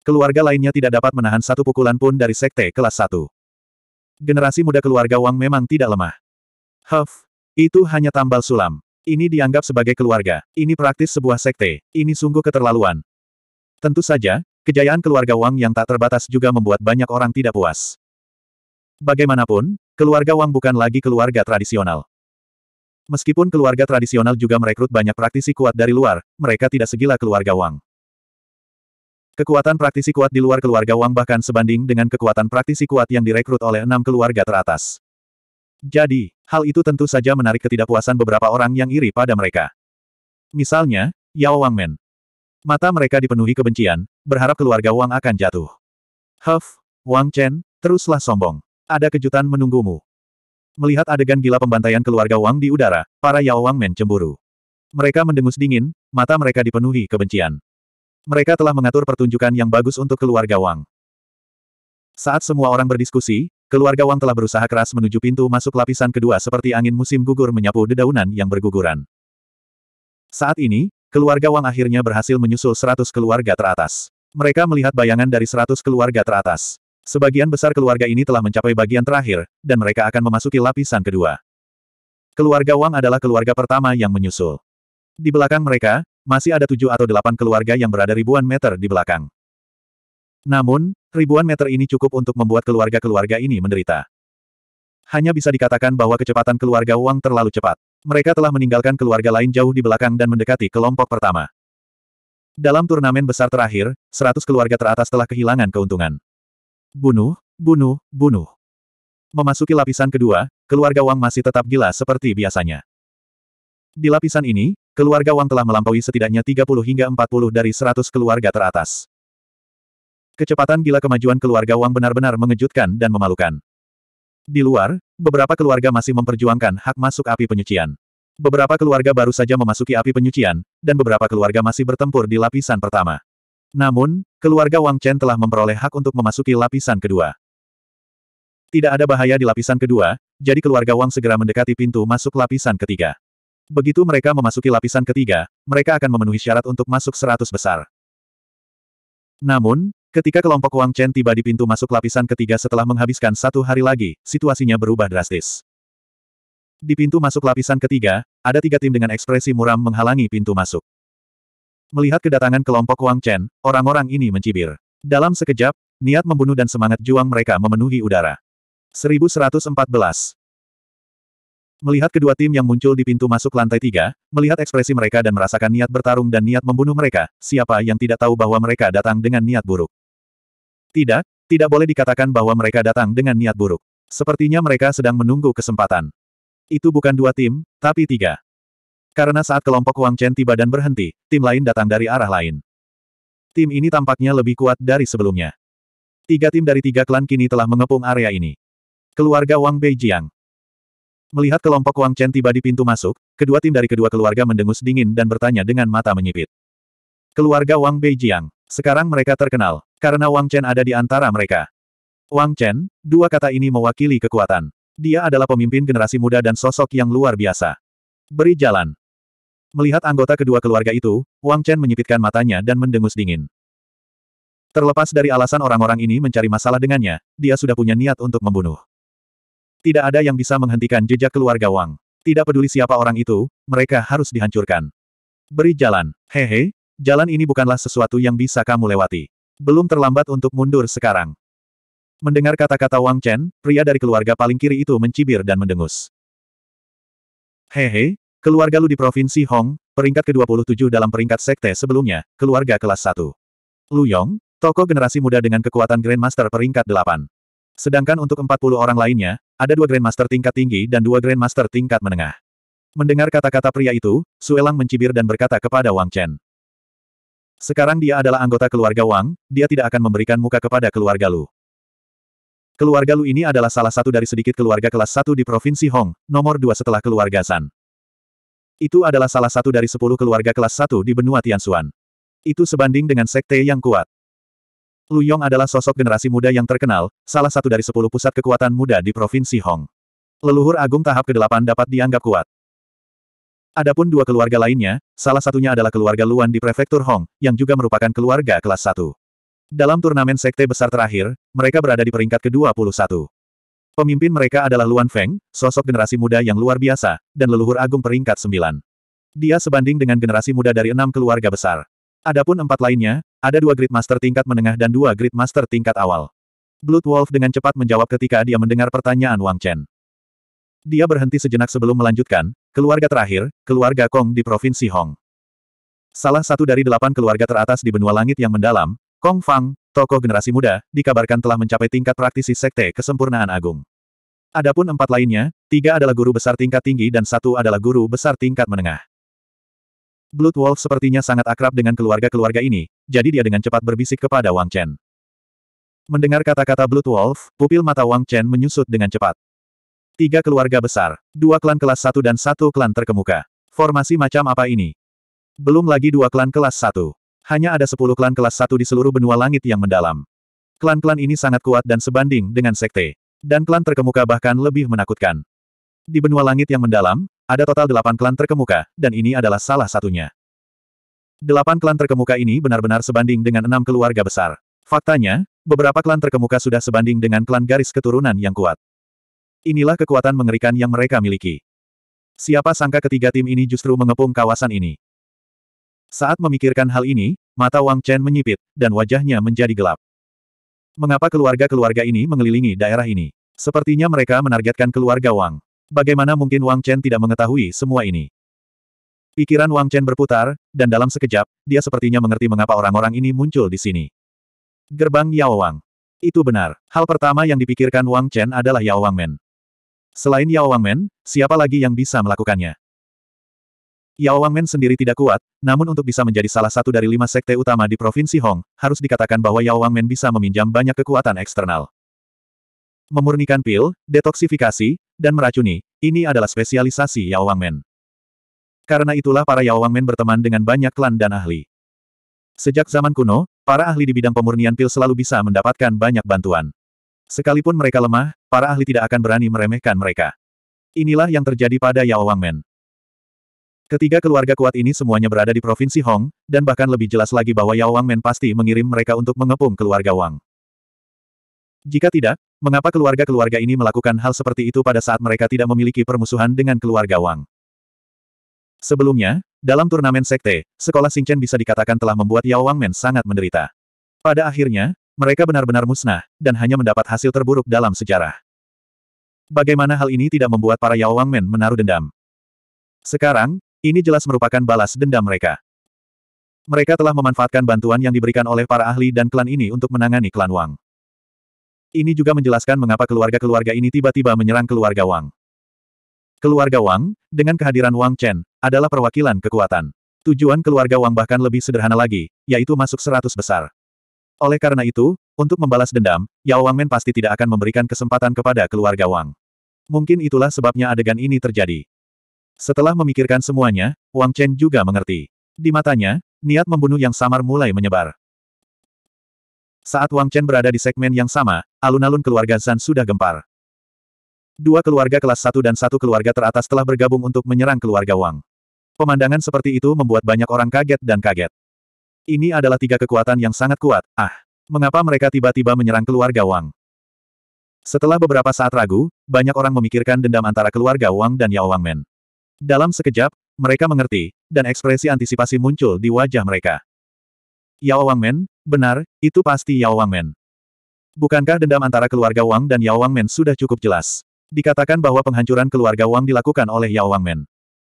Keluarga lainnya tidak dapat menahan satu pukulan pun dari sekte kelas Satu generasi muda keluarga Wang memang tidak lemah. Huff, itu hanya tambal sulam. Ini dianggap sebagai keluarga. Ini praktis sebuah sekte. Ini sungguh keterlaluan. Tentu saja, kejayaan keluarga Wang yang tak terbatas juga membuat banyak orang tidak puas. Bagaimanapun, keluarga Wang bukan lagi keluarga tradisional. Meskipun keluarga tradisional juga merekrut banyak praktisi kuat dari luar, mereka tidak segila keluarga Wang. Kekuatan praktisi kuat di luar keluarga Wang bahkan sebanding dengan kekuatan praktisi kuat yang direkrut oleh enam keluarga teratas. Jadi, hal itu tentu saja menarik ketidakpuasan beberapa orang yang iri pada mereka. Misalnya, Yao Wang Men. Mata mereka dipenuhi kebencian, berharap keluarga Wang akan jatuh. Huff, Wang Chen, teruslah sombong. Ada kejutan menunggumu. Melihat adegan gila pembantaian keluarga Wang di udara, para Yao Wang Men cemburu. Mereka mendengus dingin, mata mereka dipenuhi kebencian. Mereka telah mengatur pertunjukan yang bagus untuk keluarga Wang. Saat semua orang berdiskusi, keluarga Wang telah berusaha keras menuju pintu masuk lapisan kedua seperti angin musim gugur menyapu dedaunan yang berguguran. Saat ini, keluarga Wang akhirnya berhasil menyusul 100 keluarga teratas. Mereka melihat bayangan dari 100 keluarga teratas. Sebagian besar keluarga ini telah mencapai bagian terakhir, dan mereka akan memasuki lapisan kedua. Keluarga Wang adalah keluarga pertama yang menyusul. Di belakang mereka, masih ada tujuh atau delapan keluarga yang berada ribuan meter di belakang. Namun, ribuan meter ini cukup untuk membuat keluarga-keluarga ini menderita. Hanya bisa dikatakan bahwa kecepatan keluarga Wang terlalu cepat. Mereka telah meninggalkan keluarga lain jauh di belakang dan mendekati kelompok pertama. Dalam turnamen besar terakhir, seratus keluarga teratas telah kehilangan keuntungan. Bunuh, bunuh, bunuh. Memasuki lapisan kedua, keluarga Wang masih tetap gila seperti biasanya. Di lapisan ini, Keluarga Wang telah melampaui setidaknya 30 hingga 40 dari 100 keluarga teratas. Kecepatan gila kemajuan keluarga Wang benar-benar mengejutkan dan memalukan. Di luar, beberapa keluarga masih memperjuangkan hak masuk api penyucian. Beberapa keluarga baru saja memasuki api penyucian, dan beberapa keluarga masih bertempur di lapisan pertama. Namun, keluarga Wang Chen telah memperoleh hak untuk memasuki lapisan kedua. Tidak ada bahaya di lapisan kedua, jadi keluarga Wang segera mendekati pintu masuk lapisan ketiga. Begitu mereka memasuki lapisan ketiga, mereka akan memenuhi syarat untuk masuk seratus besar. Namun, ketika kelompok Wang Chen tiba di pintu masuk lapisan ketiga setelah menghabiskan satu hari lagi, situasinya berubah drastis. Di pintu masuk lapisan ketiga, ada tiga tim dengan ekspresi muram menghalangi pintu masuk. Melihat kedatangan kelompok Wang Chen, orang-orang ini mencibir. Dalam sekejap, niat membunuh dan semangat juang mereka memenuhi udara. 1114. Melihat kedua tim yang muncul di pintu masuk lantai tiga, melihat ekspresi mereka dan merasakan niat bertarung dan niat membunuh mereka, siapa yang tidak tahu bahwa mereka datang dengan niat buruk? Tidak, tidak boleh dikatakan bahwa mereka datang dengan niat buruk. Sepertinya mereka sedang menunggu kesempatan. Itu bukan dua tim, tapi tiga. Karena saat kelompok Wang Chen tiba dan berhenti, tim lain datang dari arah lain. Tim ini tampaknya lebih kuat dari sebelumnya. Tiga tim dari tiga klan kini telah mengepung area ini. Keluarga Wang Beijiang. Melihat kelompok Wang Chen tiba di pintu masuk, kedua tim dari kedua keluarga mendengus dingin dan bertanya dengan mata menyipit. Keluarga Wang Beijiang. Sekarang mereka terkenal, karena Wang Chen ada di antara mereka. Wang Chen, dua kata ini mewakili kekuatan. Dia adalah pemimpin generasi muda dan sosok yang luar biasa. Beri jalan. Melihat anggota kedua keluarga itu, Wang Chen menyipitkan matanya dan mendengus dingin. Terlepas dari alasan orang-orang ini mencari masalah dengannya, dia sudah punya niat untuk membunuh. Tidak ada yang bisa menghentikan jejak keluarga Wang. Tidak peduli siapa orang itu, mereka harus dihancurkan. Beri jalan. Hehe, jalan ini bukanlah sesuatu yang bisa kamu lewati. Belum terlambat untuk mundur sekarang. Mendengar kata-kata Wang Chen, pria dari keluarga paling kiri itu mencibir dan mendengus. Hehe, keluarga lu di Provinsi Hong, peringkat ke-27 dalam peringkat sekte sebelumnya, keluarga kelas 1. Lu Yong, toko generasi muda dengan kekuatan Grandmaster peringkat 8. Sedangkan untuk 40 orang lainnya, ada dua Grandmaster tingkat tinggi dan dua Grandmaster tingkat menengah. Mendengar kata-kata pria itu, Suelang mencibir dan berkata kepada Wang Chen. Sekarang dia adalah anggota keluarga Wang, dia tidak akan memberikan muka kepada keluarga Lu. Keluarga Lu ini adalah salah satu dari sedikit keluarga kelas 1 di Provinsi Hong, nomor 2 setelah keluarga San. Itu adalah salah satu dari sepuluh keluarga kelas 1 di benua Tianxuan. Itu sebanding dengan sekte yang kuat. Lu Yong adalah sosok generasi muda yang terkenal, salah satu dari sepuluh pusat kekuatan muda di Provinsi Hong. Leluhur agung tahap ke-8 dapat dianggap kuat. Adapun dua keluarga lainnya, salah satunya adalah keluarga Luan di Prefektur Hong, yang juga merupakan keluarga kelas 1. Dalam turnamen sekte besar terakhir, mereka berada di peringkat ke-21. Pemimpin mereka adalah Luan Feng, sosok generasi muda yang luar biasa, dan leluhur agung peringkat 9. Dia sebanding dengan generasi muda dari enam keluarga besar. Adapun empat lainnya, ada dua Grid Master tingkat menengah dan dua Grid Master tingkat awal. Blood Wolf dengan cepat menjawab ketika dia mendengar pertanyaan Wang Chen. Dia berhenti sejenak sebelum melanjutkan, keluarga terakhir, keluarga Kong di Provinsi Hong. Salah satu dari delapan keluarga teratas di benua langit yang mendalam, Kong Fang, tokoh generasi muda, dikabarkan telah mencapai tingkat praktisi sekte kesempurnaan agung. Adapun empat lainnya, tiga adalah guru besar tingkat tinggi dan satu adalah guru besar tingkat menengah. Blood Wolf sepertinya sangat akrab dengan keluarga-keluarga ini, jadi dia dengan cepat berbisik kepada Wang Chen. Mendengar kata-kata Blood Wolf, pupil mata Wang Chen menyusut dengan cepat. Tiga keluarga besar, dua klan kelas satu dan satu klan terkemuka. Formasi macam apa ini? Belum lagi dua klan kelas satu, Hanya ada sepuluh klan kelas satu di seluruh benua langit yang mendalam. Klan-klan ini sangat kuat dan sebanding dengan sekte. Dan klan terkemuka bahkan lebih menakutkan. Di benua langit yang mendalam, ada total delapan klan terkemuka, dan ini adalah salah satunya. Delapan klan terkemuka ini benar-benar sebanding dengan enam keluarga besar. Faktanya, beberapa klan terkemuka sudah sebanding dengan klan garis keturunan yang kuat. Inilah kekuatan mengerikan yang mereka miliki. Siapa sangka ketiga tim ini justru mengepung kawasan ini. Saat memikirkan hal ini, mata Wang Chen menyipit, dan wajahnya menjadi gelap. Mengapa keluarga-keluarga ini mengelilingi daerah ini? Sepertinya mereka menargetkan keluarga Wang. Bagaimana mungkin Wang Chen tidak mengetahui semua ini? Pikiran Wang Chen berputar, dan dalam sekejap, dia sepertinya mengerti mengapa orang-orang ini muncul di sini. Gerbang Yao Wang. Itu benar. Hal pertama yang dipikirkan Wang Chen adalah Yao Wang Men. Selain Yao Wang Men, siapa lagi yang bisa melakukannya? Yao Wang Men sendiri tidak kuat, namun untuk bisa menjadi salah satu dari lima sekte utama di Provinsi Hong, harus dikatakan bahwa Yao Wang Men bisa meminjam banyak kekuatan eksternal. Memurnikan pil, detoksifikasi, dan meracuni, ini adalah spesialisasi Yao Men. Karena itulah para Yao Men berteman dengan banyak klan dan ahli. Sejak zaman kuno, para ahli di bidang pemurnian pil selalu bisa mendapatkan banyak bantuan. Sekalipun mereka lemah, para ahli tidak akan berani meremehkan mereka. Inilah yang terjadi pada Yao Men. Ketiga keluarga kuat ini semuanya berada di Provinsi Hong, dan bahkan lebih jelas lagi bahwa Yao Men pasti mengirim mereka untuk mengepung keluarga Wang. Jika tidak, mengapa keluarga-keluarga ini melakukan hal seperti itu pada saat mereka tidak memiliki permusuhan dengan keluarga Wang? Sebelumnya, dalam turnamen sekte, sekolah Singchen bisa dikatakan telah membuat Yao Wangmen sangat menderita. Pada akhirnya, mereka benar-benar musnah, dan hanya mendapat hasil terburuk dalam sejarah. Bagaimana hal ini tidak membuat para Yao Wangmen menaruh dendam? Sekarang, ini jelas merupakan balas dendam mereka. Mereka telah memanfaatkan bantuan yang diberikan oleh para ahli dan klan ini untuk menangani klan Wang. Ini juga menjelaskan mengapa keluarga-keluarga ini tiba-tiba menyerang keluarga Wang. Keluarga Wang, dengan kehadiran Wang Chen, adalah perwakilan kekuatan. Tujuan keluarga Wang bahkan lebih sederhana lagi, yaitu masuk seratus besar. Oleh karena itu, untuk membalas dendam, Yao Men pasti tidak akan memberikan kesempatan kepada keluarga Wang. Mungkin itulah sebabnya adegan ini terjadi. Setelah memikirkan semuanya, Wang Chen juga mengerti. Di matanya, niat membunuh yang samar mulai menyebar. Saat Wang Chen berada di segmen yang sama, alun-alun keluarga Zan sudah gempar. Dua keluarga kelas satu dan satu keluarga teratas telah bergabung untuk menyerang keluarga Wang. Pemandangan seperti itu membuat banyak orang kaget dan kaget. Ini adalah tiga kekuatan yang sangat kuat, ah. Mengapa mereka tiba-tiba menyerang keluarga Wang? Setelah beberapa saat ragu, banyak orang memikirkan dendam antara keluarga Wang dan Yao Wang Men. Dalam sekejap, mereka mengerti, dan ekspresi antisipasi muncul di wajah mereka. Yao Wang Men. Benar, itu pasti Yao Wang Men. Bukankah dendam antara keluarga Wang dan Yao Wang Men sudah cukup jelas? Dikatakan bahwa penghancuran keluarga Wang dilakukan oleh Yao Wang Men.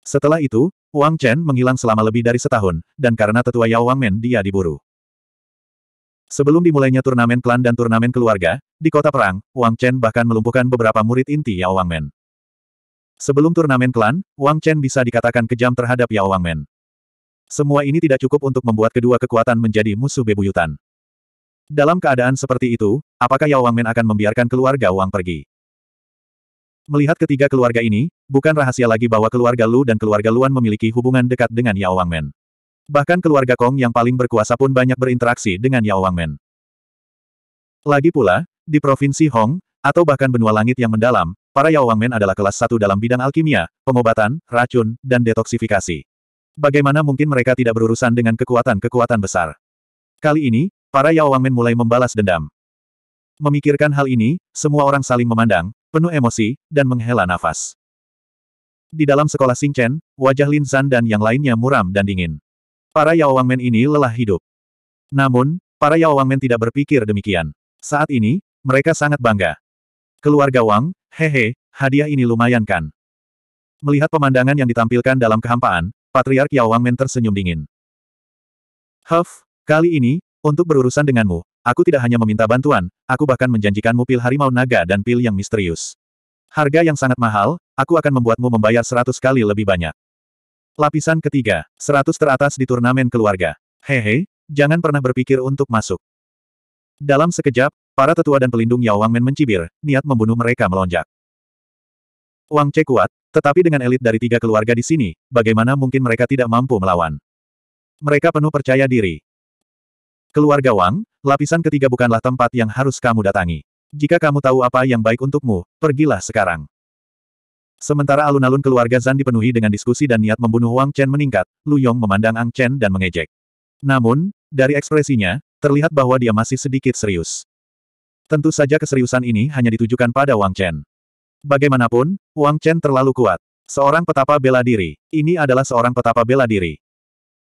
Setelah itu, Wang Chen menghilang selama lebih dari setahun, dan karena tetua Yao Wangmen dia diburu. Sebelum dimulainya turnamen klan dan turnamen keluarga, di kota perang, Wang Chen bahkan melumpuhkan beberapa murid inti Yao Wangmen. Sebelum turnamen klan, Wang Chen bisa dikatakan kejam terhadap Yao Wangmen. Semua ini tidak cukup untuk membuat kedua kekuatan menjadi musuh bebuyutan. Dalam keadaan seperti itu, apakah Yao Wangmen akan membiarkan keluarga Wang pergi? Melihat ketiga keluarga ini, bukan rahasia lagi bahwa keluarga Lu dan keluarga Luan memiliki hubungan dekat dengan Yao Wangmen. Bahkan keluarga Kong yang paling berkuasa pun banyak berinteraksi dengan Yao Wangmen. Lagi pula, di Provinsi Hong, atau bahkan benua langit yang mendalam, para Yao Wangmen adalah kelas satu dalam bidang alkimia, pengobatan, racun, dan detoksifikasi. Bagaimana mungkin mereka tidak berurusan dengan kekuatan-kekuatan besar? Kali ini, para Yao Wangmen mulai membalas dendam. Memikirkan hal ini, semua orang saling memandang, penuh emosi, dan menghela nafas. Di dalam sekolah Singchen, wajah Lin Zan dan yang lainnya muram dan dingin. Para Yao Wangmen ini lelah hidup. Namun, para Yao Wangmen tidak berpikir demikian. Saat ini, mereka sangat bangga. Keluarga Wang, hehe, hadiah ini lumayan kan. Melihat pemandangan yang ditampilkan dalam kehampaan, Patriark Yao Wangmen tersenyum dingin. Huff, kali ini, untuk berurusan denganmu, aku tidak hanya meminta bantuan, aku bahkan menjanjikanmu pil harimau naga dan pil yang misterius. Harga yang sangat mahal, aku akan membuatmu membayar seratus kali lebih banyak. Lapisan ketiga, seratus teratas di turnamen keluarga. Hehe, jangan pernah berpikir untuk masuk. Dalam sekejap, para tetua dan pelindung Yao Wangmen mencibir, niat membunuh mereka melonjak. Wang Che kuat, tetapi dengan elit dari tiga keluarga di sini, bagaimana mungkin mereka tidak mampu melawan? Mereka penuh percaya diri. Keluarga Wang, lapisan ketiga bukanlah tempat yang harus kamu datangi. Jika kamu tahu apa yang baik untukmu, pergilah sekarang. Sementara alun-alun keluarga Zan dipenuhi dengan diskusi dan niat membunuh Wang Chen meningkat, Lu Yong memandang Ang Chen dan mengejek. Namun, dari ekspresinya, terlihat bahwa dia masih sedikit serius. Tentu saja keseriusan ini hanya ditujukan pada Wang Chen. Bagaimanapun, Wang Chen terlalu kuat. Seorang petapa bela diri. Ini adalah seorang petapa bela diri.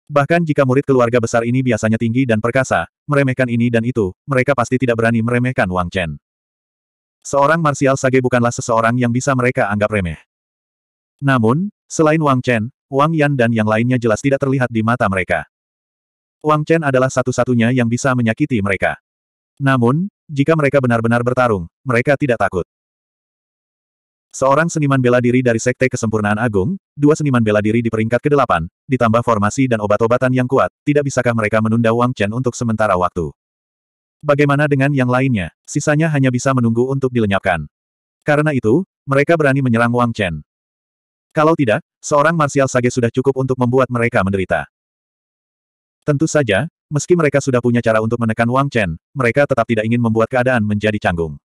Bahkan jika murid keluarga besar ini biasanya tinggi dan perkasa, meremehkan ini dan itu, mereka pasti tidak berani meremehkan Wang Chen. Seorang Martial Sage bukanlah seseorang yang bisa mereka anggap remeh. Namun, selain Wang Chen, Wang Yan dan yang lainnya jelas tidak terlihat di mata mereka. Wang Chen adalah satu-satunya yang bisa menyakiti mereka. Namun, jika mereka benar-benar bertarung, mereka tidak takut. Seorang seniman bela diri dari Sekte Kesempurnaan Agung, dua seniman bela diri di peringkat ke-8, ditambah formasi dan obat-obatan yang kuat, tidak bisakah mereka menunda Wang Chen untuk sementara waktu? Bagaimana dengan yang lainnya? Sisanya hanya bisa menunggu untuk dilenyapkan. Karena itu, mereka berani menyerang Wang Chen. Kalau tidak, seorang Marsial Sage sudah cukup untuk membuat mereka menderita. Tentu saja, meski mereka sudah punya cara untuk menekan Wang Chen, mereka tetap tidak ingin membuat keadaan menjadi canggung.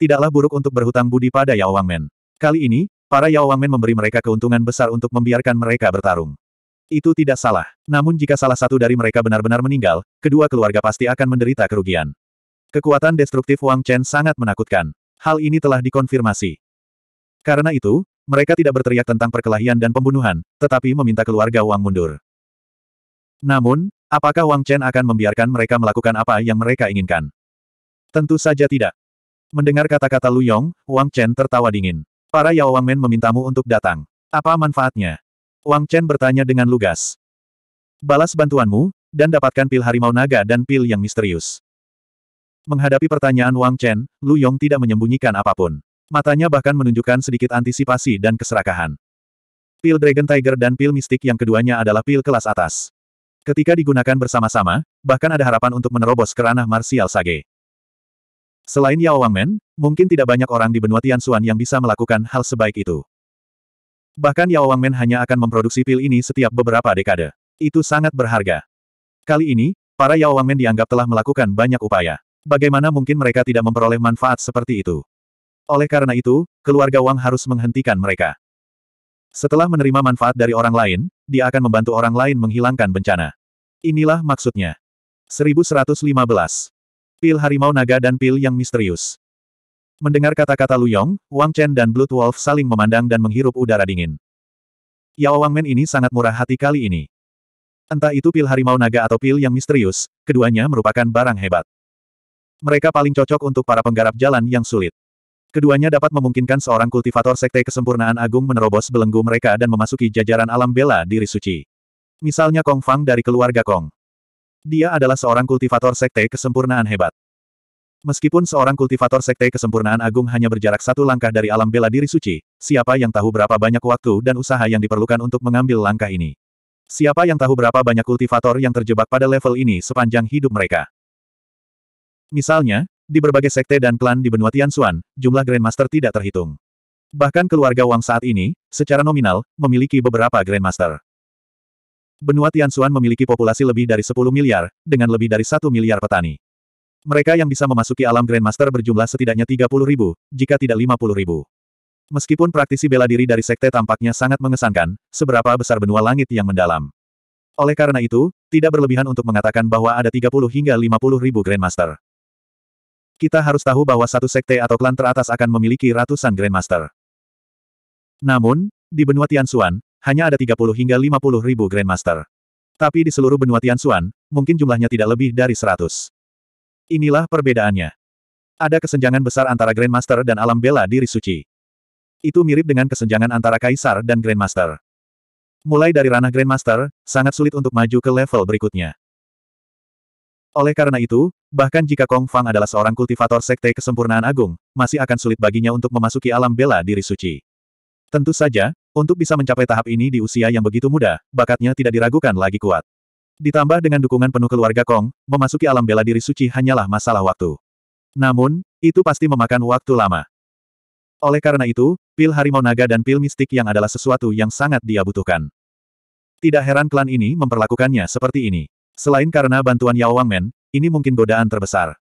Tidaklah buruk untuk berhutang budi pada Yao Wangmen. Kali ini, para Yao Wangmen memberi mereka keuntungan besar untuk membiarkan mereka bertarung. Itu tidak salah. Namun jika salah satu dari mereka benar-benar meninggal, kedua keluarga pasti akan menderita kerugian. Kekuatan destruktif Wang Chen sangat menakutkan. Hal ini telah dikonfirmasi. Karena itu, mereka tidak berteriak tentang perkelahian dan pembunuhan, tetapi meminta keluarga Wang mundur. Namun, apakah Wang Chen akan membiarkan mereka melakukan apa yang mereka inginkan? Tentu saja tidak. Mendengar kata-kata Lu Yong, Wang Chen tertawa dingin. Para Yao Wangmen memintamu untuk datang. Apa manfaatnya? Wang Chen bertanya dengan lugas. Balas bantuanmu, dan dapatkan pil harimau naga dan pil yang misterius. Menghadapi pertanyaan Wang Chen, Lu Yong tidak menyembunyikan apapun. Matanya bahkan menunjukkan sedikit antisipasi dan keserakahan. Pil Dragon Tiger dan pil mistik yang keduanya adalah pil kelas atas. Ketika digunakan bersama-sama, bahkan ada harapan untuk menerobos ke ranah marsial sage. Selain Yao Wangmen, mungkin tidak banyak orang di benua Tian Tianxuan yang bisa melakukan hal sebaik itu. Bahkan Yao Wangmen hanya akan memproduksi pil ini setiap beberapa dekade. Itu sangat berharga. Kali ini, para Yao Wangmen dianggap telah melakukan banyak upaya. Bagaimana mungkin mereka tidak memperoleh manfaat seperti itu? Oleh karena itu, keluarga Wang harus menghentikan mereka. Setelah menerima manfaat dari orang lain, dia akan membantu orang lain menghilangkan bencana. Inilah maksudnya. 1115 Pil harimau naga dan pil yang misterius. Mendengar kata-kata Lu Yong, Wang Chen dan Blood Wolf saling memandang dan menghirup udara dingin. Yao Wangmen ini sangat murah hati kali ini. Entah itu pil harimau naga atau pil yang misterius, keduanya merupakan barang hebat. Mereka paling cocok untuk para penggarap jalan yang sulit. Keduanya dapat memungkinkan seorang kultivator sekte kesempurnaan agung menerobos belenggu mereka dan memasuki jajaran alam bela diri suci. Misalnya Kong Fang dari keluarga Kong. Dia adalah seorang kultivator sekte kesempurnaan hebat. Meskipun seorang kultivator sekte kesempurnaan agung hanya berjarak satu langkah dari alam bela diri suci, siapa yang tahu berapa banyak waktu dan usaha yang diperlukan untuk mengambil langkah ini? Siapa yang tahu berapa banyak kultivator yang terjebak pada level ini sepanjang hidup mereka? Misalnya, di berbagai sekte dan klan di benua Tianxuan, jumlah Grandmaster tidak terhitung. Bahkan keluarga Wang saat ini, secara nominal, memiliki beberapa Grandmaster. Benua Tianxuan memiliki populasi lebih dari 10 miliar, dengan lebih dari 1 miliar petani. Mereka yang bisa memasuki alam Grandmaster berjumlah setidaknya 30 ribu, jika tidak 50 ribu. Meskipun praktisi bela diri dari sekte tampaknya sangat mengesankan, seberapa besar benua langit yang mendalam. Oleh karena itu, tidak berlebihan untuk mengatakan bahwa ada 30 hingga 50 ribu Grandmaster. Kita harus tahu bahwa satu sekte atau klan teratas akan memiliki ratusan Grandmaster. Namun, di benua Tianxuan, hanya ada 30 hingga 50 ribu Grandmaster. Tapi di seluruh benua Tianxuan, mungkin jumlahnya tidak lebih dari 100. Inilah perbedaannya. Ada kesenjangan besar antara Grandmaster dan alam bela diri suci. Itu mirip dengan kesenjangan antara Kaisar dan Grandmaster. Mulai dari ranah Grandmaster, sangat sulit untuk maju ke level berikutnya. Oleh karena itu, bahkan jika Kong Fang adalah seorang kultivator sekte kesempurnaan agung, masih akan sulit baginya untuk memasuki alam bela diri suci. Tentu saja, untuk bisa mencapai tahap ini di usia yang begitu muda, bakatnya tidak diragukan lagi kuat. Ditambah dengan dukungan penuh keluarga Kong, memasuki alam bela diri suci hanyalah masalah waktu. Namun, itu pasti memakan waktu lama. Oleh karena itu, pil harimau naga dan pil mistik yang adalah sesuatu yang sangat dia butuhkan. Tidak heran klan ini memperlakukannya seperti ini. Selain karena bantuan Yao Wangmen, ini mungkin godaan terbesar.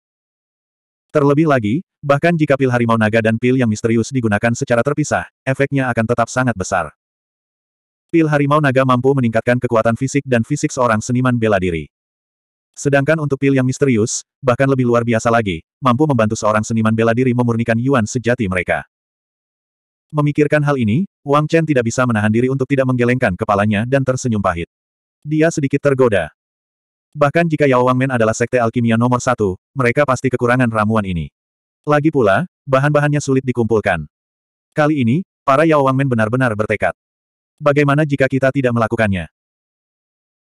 Terlebih lagi, bahkan jika pil harimau naga dan pil yang misterius digunakan secara terpisah, efeknya akan tetap sangat besar. Pil harimau naga mampu meningkatkan kekuatan fisik dan fisik seorang seniman bela diri. Sedangkan untuk pil yang misterius, bahkan lebih luar biasa lagi, mampu membantu seorang seniman bela diri memurnikan yuan sejati mereka. Memikirkan hal ini, Wang Chen tidak bisa menahan diri untuk tidak menggelengkan kepalanya dan tersenyum pahit. Dia sedikit tergoda, Bahkan jika Yao Wangmen adalah sekte alkimia nomor satu, mereka pasti kekurangan ramuan ini. Lagi pula, bahan-bahannya sulit dikumpulkan. Kali ini, para Yao Wangmen benar-benar bertekad. Bagaimana jika kita tidak melakukannya?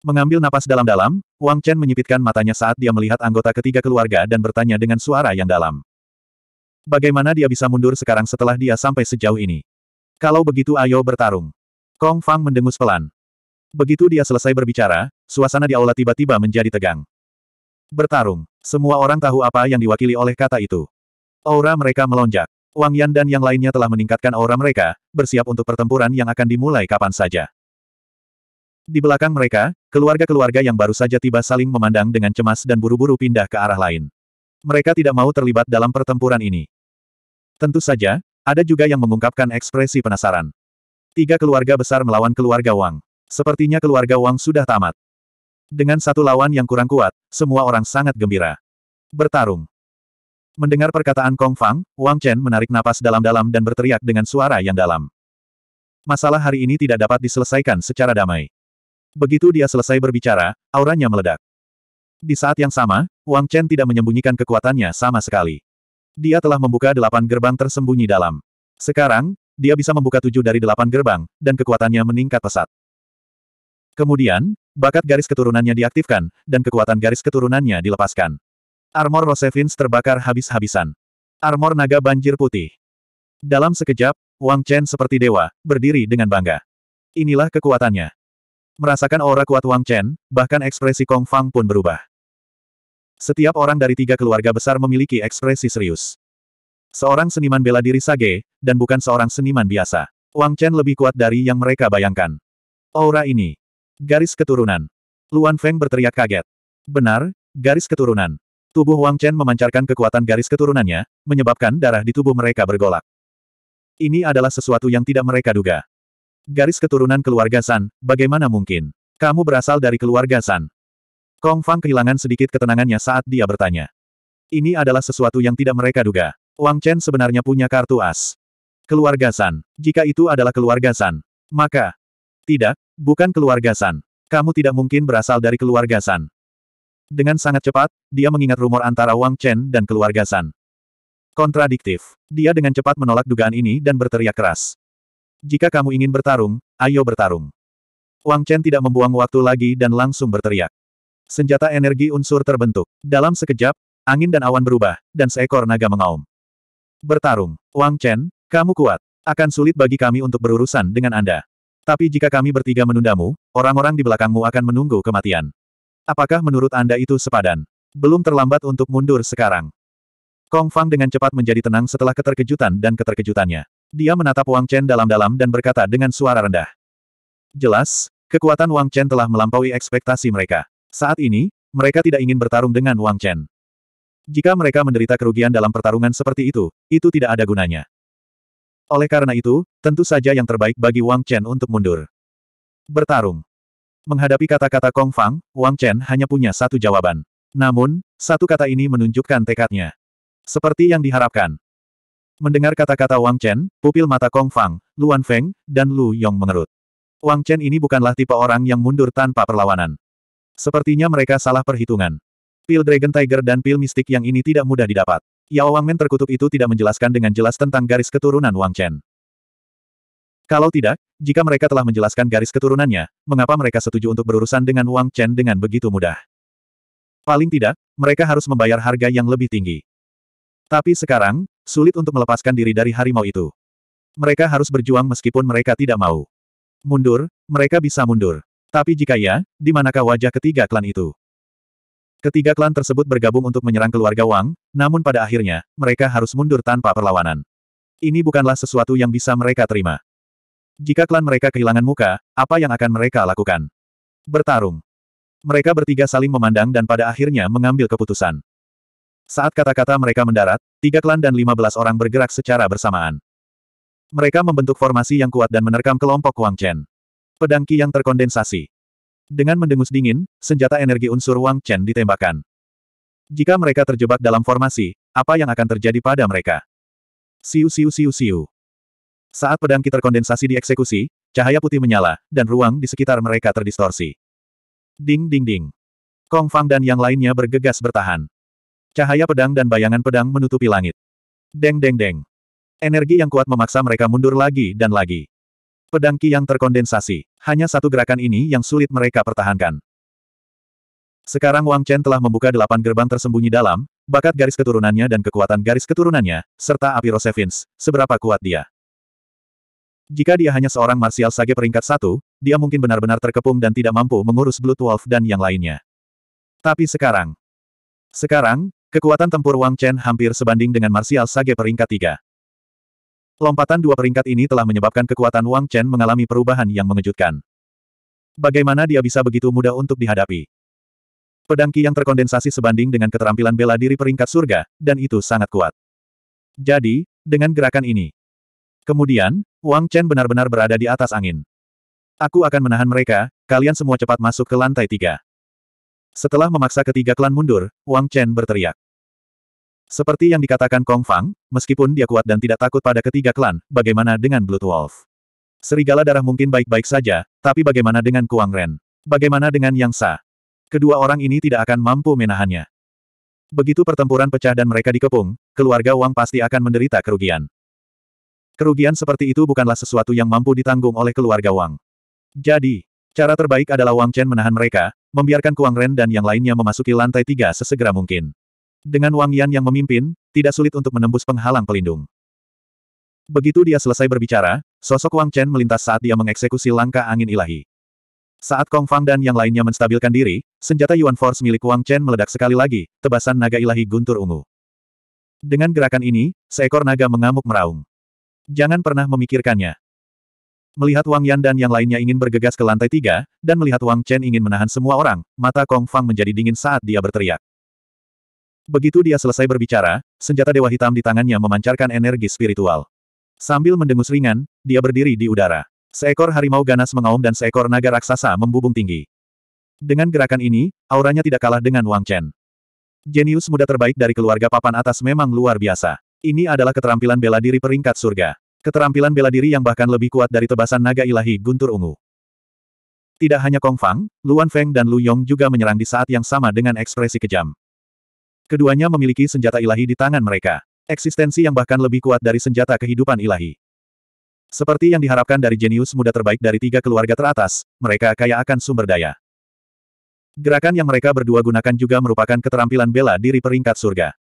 Mengambil napas dalam-dalam, Wang Chen menyipitkan matanya saat dia melihat anggota ketiga keluarga dan bertanya dengan suara yang dalam. Bagaimana dia bisa mundur sekarang setelah dia sampai sejauh ini? Kalau begitu ayo bertarung. Kong Fang mendengus pelan. Begitu dia selesai berbicara, suasana di aula tiba-tiba menjadi tegang. Bertarung. Semua orang tahu apa yang diwakili oleh kata itu. Aura mereka melonjak. Wang Yan dan yang lainnya telah meningkatkan aura mereka, bersiap untuk pertempuran yang akan dimulai kapan saja. Di belakang mereka, keluarga-keluarga yang baru saja tiba saling memandang dengan cemas dan buru-buru pindah ke arah lain. Mereka tidak mau terlibat dalam pertempuran ini. Tentu saja, ada juga yang mengungkapkan ekspresi penasaran. Tiga keluarga besar melawan keluarga Wang. Sepertinya keluarga Wang sudah tamat. Dengan satu lawan yang kurang kuat, semua orang sangat gembira. Bertarung. Mendengar perkataan Kong Fang, Wang Chen menarik napas dalam-dalam dan berteriak dengan suara yang dalam. Masalah hari ini tidak dapat diselesaikan secara damai. Begitu dia selesai berbicara, auranya meledak. Di saat yang sama, Wang Chen tidak menyembunyikan kekuatannya sama sekali. Dia telah membuka delapan gerbang tersembunyi dalam. Sekarang, dia bisa membuka tujuh dari delapan gerbang, dan kekuatannya meningkat pesat. Kemudian, bakat garis keturunannya diaktifkan, dan kekuatan garis keturunannya dilepaskan. Armor Rosevins terbakar habis-habisan. Armor naga banjir putih. Dalam sekejap, Wang Chen seperti dewa, berdiri dengan bangga. Inilah kekuatannya. Merasakan aura kuat Wang Chen, bahkan ekspresi Kong Fang pun berubah. Setiap orang dari tiga keluarga besar memiliki ekspresi serius. Seorang seniman bela diri Sage, dan bukan seorang seniman biasa. Wang Chen lebih kuat dari yang mereka bayangkan. Aura ini, Garis keturunan. Luan Feng berteriak kaget. Benar, garis keturunan. Tubuh Wang Chen memancarkan kekuatan garis keturunannya, menyebabkan darah di tubuh mereka bergolak. Ini adalah sesuatu yang tidak mereka duga. Garis keturunan keluarga San, bagaimana mungkin? Kamu berasal dari keluarga San. Kong Fang kehilangan sedikit ketenangannya saat dia bertanya. Ini adalah sesuatu yang tidak mereka duga. Wang Chen sebenarnya punya kartu as. Keluarga San. Jika itu adalah keluarga San, maka, tidak, bukan keluarga San. Kamu tidak mungkin berasal dari keluarga San. Dengan sangat cepat, dia mengingat rumor antara Wang Chen dan keluarga San. Kontradiktif. Dia dengan cepat menolak dugaan ini dan berteriak keras. Jika kamu ingin bertarung, ayo bertarung. Wang Chen tidak membuang waktu lagi dan langsung berteriak. Senjata energi unsur terbentuk. Dalam sekejap, angin dan awan berubah, dan seekor naga mengaum. Bertarung. Wang Chen, kamu kuat. Akan sulit bagi kami untuk berurusan dengan Anda. Tapi jika kami bertiga menundamu, orang-orang di belakangmu akan menunggu kematian. Apakah menurut Anda itu sepadan? Belum terlambat untuk mundur sekarang. Kong Fang dengan cepat menjadi tenang setelah keterkejutan dan keterkejutannya. Dia menatap Wang Chen dalam-dalam dan berkata dengan suara rendah. Jelas, kekuatan Wang Chen telah melampaui ekspektasi mereka. Saat ini, mereka tidak ingin bertarung dengan Wang Chen. Jika mereka menderita kerugian dalam pertarungan seperti itu, itu tidak ada gunanya. Oleh karena itu, tentu saja yang terbaik bagi Wang Chen untuk mundur. Bertarung. Menghadapi kata-kata Kong Fang, Wang Chen hanya punya satu jawaban. Namun, satu kata ini menunjukkan tekadnya. Seperti yang diharapkan. Mendengar kata-kata Wang Chen, pupil mata Kong Fang, Luan Feng, dan Lu Yong mengerut. Wang Chen ini bukanlah tipe orang yang mundur tanpa perlawanan. Sepertinya mereka salah perhitungan. Pil Dragon Tiger dan pil mistik yang ini tidak mudah didapat. Yao Wangmen terkutuk itu tidak menjelaskan dengan jelas tentang garis keturunan Wang Chen. Kalau tidak, jika mereka telah menjelaskan garis keturunannya, mengapa mereka setuju untuk berurusan dengan Wang Chen dengan begitu mudah? Paling tidak, mereka harus membayar harga yang lebih tinggi. Tapi sekarang, sulit untuk melepaskan diri dari harimau itu. Mereka harus berjuang meskipun mereka tidak mau. Mundur, mereka bisa mundur. Tapi jika ya, di manakah wajah ketiga klan itu? Ketiga klan tersebut bergabung untuk menyerang keluarga Wang, namun pada akhirnya, mereka harus mundur tanpa perlawanan. Ini bukanlah sesuatu yang bisa mereka terima. Jika klan mereka kehilangan muka, apa yang akan mereka lakukan? Bertarung. Mereka bertiga saling memandang dan pada akhirnya mengambil keputusan. Saat kata-kata mereka mendarat, tiga klan dan lima belas orang bergerak secara bersamaan. Mereka membentuk formasi yang kuat dan menerkam kelompok Wang Chen. Pedangki yang terkondensasi. Dengan mendengus dingin, senjata energi unsur Wang Chen ditembakkan. Jika mereka terjebak dalam formasi, apa yang akan terjadi pada mereka? Siu siu siu siu. Saat pedang kiter kondensasi dieksekusi, cahaya putih menyala, dan ruang di sekitar mereka terdistorsi. Ding ding ding. Kong Fang dan yang lainnya bergegas bertahan. Cahaya pedang dan bayangan pedang menutupi langit. Deng deng deng. Energi yang kuat memaksa mereka mundur lagi dan lagi. Pedang Ki yang terkondensasi. Hanya satu gerakan ini yang sulit mereka pertahankan. Sekarang Wang Chen telah membuka delapan gerbang tersembunyi dalam, bakat garis keturunannya dan kekuatan garis keturunannya, serta api Rosevins, seberapa kuat dia. Jika dia hanya seorang martial sage peringkat satu, dia mungkin benar-benar terkepung dan tidak mampu mengurus Blood Wolf dan yang lainnya. Tapi sekarang, sekarang, kekuatan tempur Wang Chen hampir sebanding dengan martial sage peringkat tiga. Lompatan dua peringkat ini telah menyebabkan kekuatan Wang Chen mengalami perubahan yang mengejutkan. Bagaimana dia bisa begitu mudah untuk dihadapi? Pedangki yang terkondensasi sebanding dengan keterampilan bela diri peringkat surga, dan itu sangat kuat. Jadi, dengan gerakan ini. Kemudian, Wang Chen benar-benar berada di atas angin. Aku akan menahan mereka, kalian semua cepat masuk ke lantai tiga. Setelah memaksa ketiga klan mundur, Wang Chen berteriak. Seperti yang dikatakan Kong Fang, meskipun dia kuat dan tidak takut pada ketiga klan, bagaimana dengan Blood Wolf? Serigala darah mungkin baik-baik saja, tapi bagaimana dengan Kuang Ren? Bagaimana dengan Yang Sa? Kedua orang ini tidak akan mampu menahannya. Begitu pertempuran pecah dan mereka dikepung, keluarga Wang pasti akan menderita kerugian. Kerugian seperti itu bukanlah sesuatu yang mampu ditanggung oleh keluarga Wang. Jadi, cara terbaik adalah Wang Chen menahan mereka, membiarkan Kuang Ren dan yang lainnya memasuki lantai tiga sesegera mungkin. Dengan Wang Yan yang memimpin, tidak sulit untuk menembus penghalang pelindung. Begitu dia selesai berbicara, sosok Wang Chen melintas saat dia mengeksekusi langkah angin ilahi. Saat Kong Fang dan yang lainnya menstabilkan diri, senjata Yuan Force milik Wang Chen meledak sekali lagi, tebasan naga ilahi guntur ungu. Dengan gerakan ini, seekor naga mengamuk meraung. Jangan pernah memikirkannya. Melihat Wang Yan dan yang lainnya ingin bergegas ke lantai tiga, dan melihat Wang Chen ingin menahan semua orang, mata Kong Fang menjadi dingin saat dia berteriak. Begitu dia selesai berbicara, senjata dewa hitam di tangannya memancarkan energi spiritual. Sambil mendengus ringan, dia berdiri di udara. Seekor harimau ganas mengaum dan seekor naga raksasa membubung tinggi. Dengan gerakan ini, auranya tidak kalah dengan Wang Chen. Jenius muda terbaik dari keluarga papan atas memang luar biasa. Ini adalah keterampilan bela diri peringkat surga. Keterampilan bela diri yang bahkan lebih kuat dari tebasan naga ilahi Guntur Ungu. Tidak hanya Kong Fang, Luan Feng dan Lu Yong juga menyerang di saat yang sama dengan ekspresi kejam. Keduanya memiliki senjata ilahi di tangan mereka. Eksistensi yang bahkan lebih kuat dari senjata kehidupan ilahi. Seperti yang diharapkan dari jenius muda terbaik dari tiga keluarga teratas, mereka kaya akan sumber daya. Gerakan yang mereka berdua gunakan juga merupakan keterampilan bela diri peringkat surga.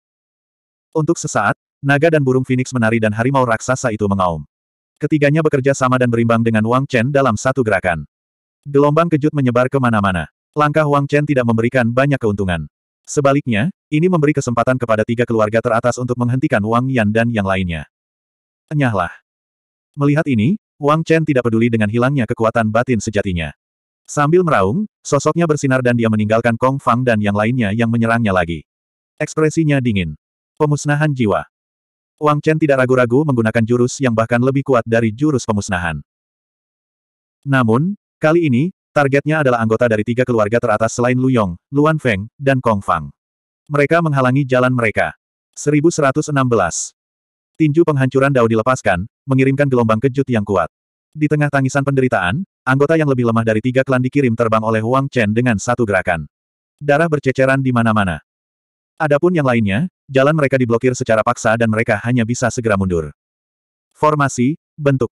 Untuk sesaat, naga dan burung phoenix menari dan harimau raksasa itu mengaum. Ketiganya bekerja sama dan berimbang dengan Wang Chen dalam satu gerakan. Gelombang kejut menyebar kemana-mana. Langkah Wang Chen tidak memberikan banyak keuntungan. Sebaliknya, ini memberi kesempatan kepada tiga keluarga teratas untuk menghentikan Wang Yan dan yang lainnya. Enyahlah. Melihat ini, Wang Chen tidak peduli dengan hilangnya kekuatan batin sejatinya. Sambil meraung, sosoknya bersinar dan dia meninggalkan Kong Fang dan yang lainnya yang menyerangnya lagi. Ekspresinya dingin. Pemusnahan jiwa. Wang Chen tidak ragu-ragu menggunakan jurus yang bahkan lebih kuat dari jurus pemusnahan. Namun, kali ini, Targetnya adalah anggota dari tiga keluarga teratas selain Lu Yong, Luan Feng, dan Kong Fang. Mereka menghalangi jalan mereka. 1116. Tinju penghancuran Dao dilepaskan, mengirimkan gelombang kejut yang kuat. Di tengah tangisan penderitaan, anggota yang lebih lemah dari tiga klan dikirim terbang oleh Huang Chen dengan satu gerakan. Darah berceceran di mana-mana. Adapun yang lainnya, jalan mereka diblokir secara paksa dan mereka hanya bisa segera mundur. Formasi, bentuk.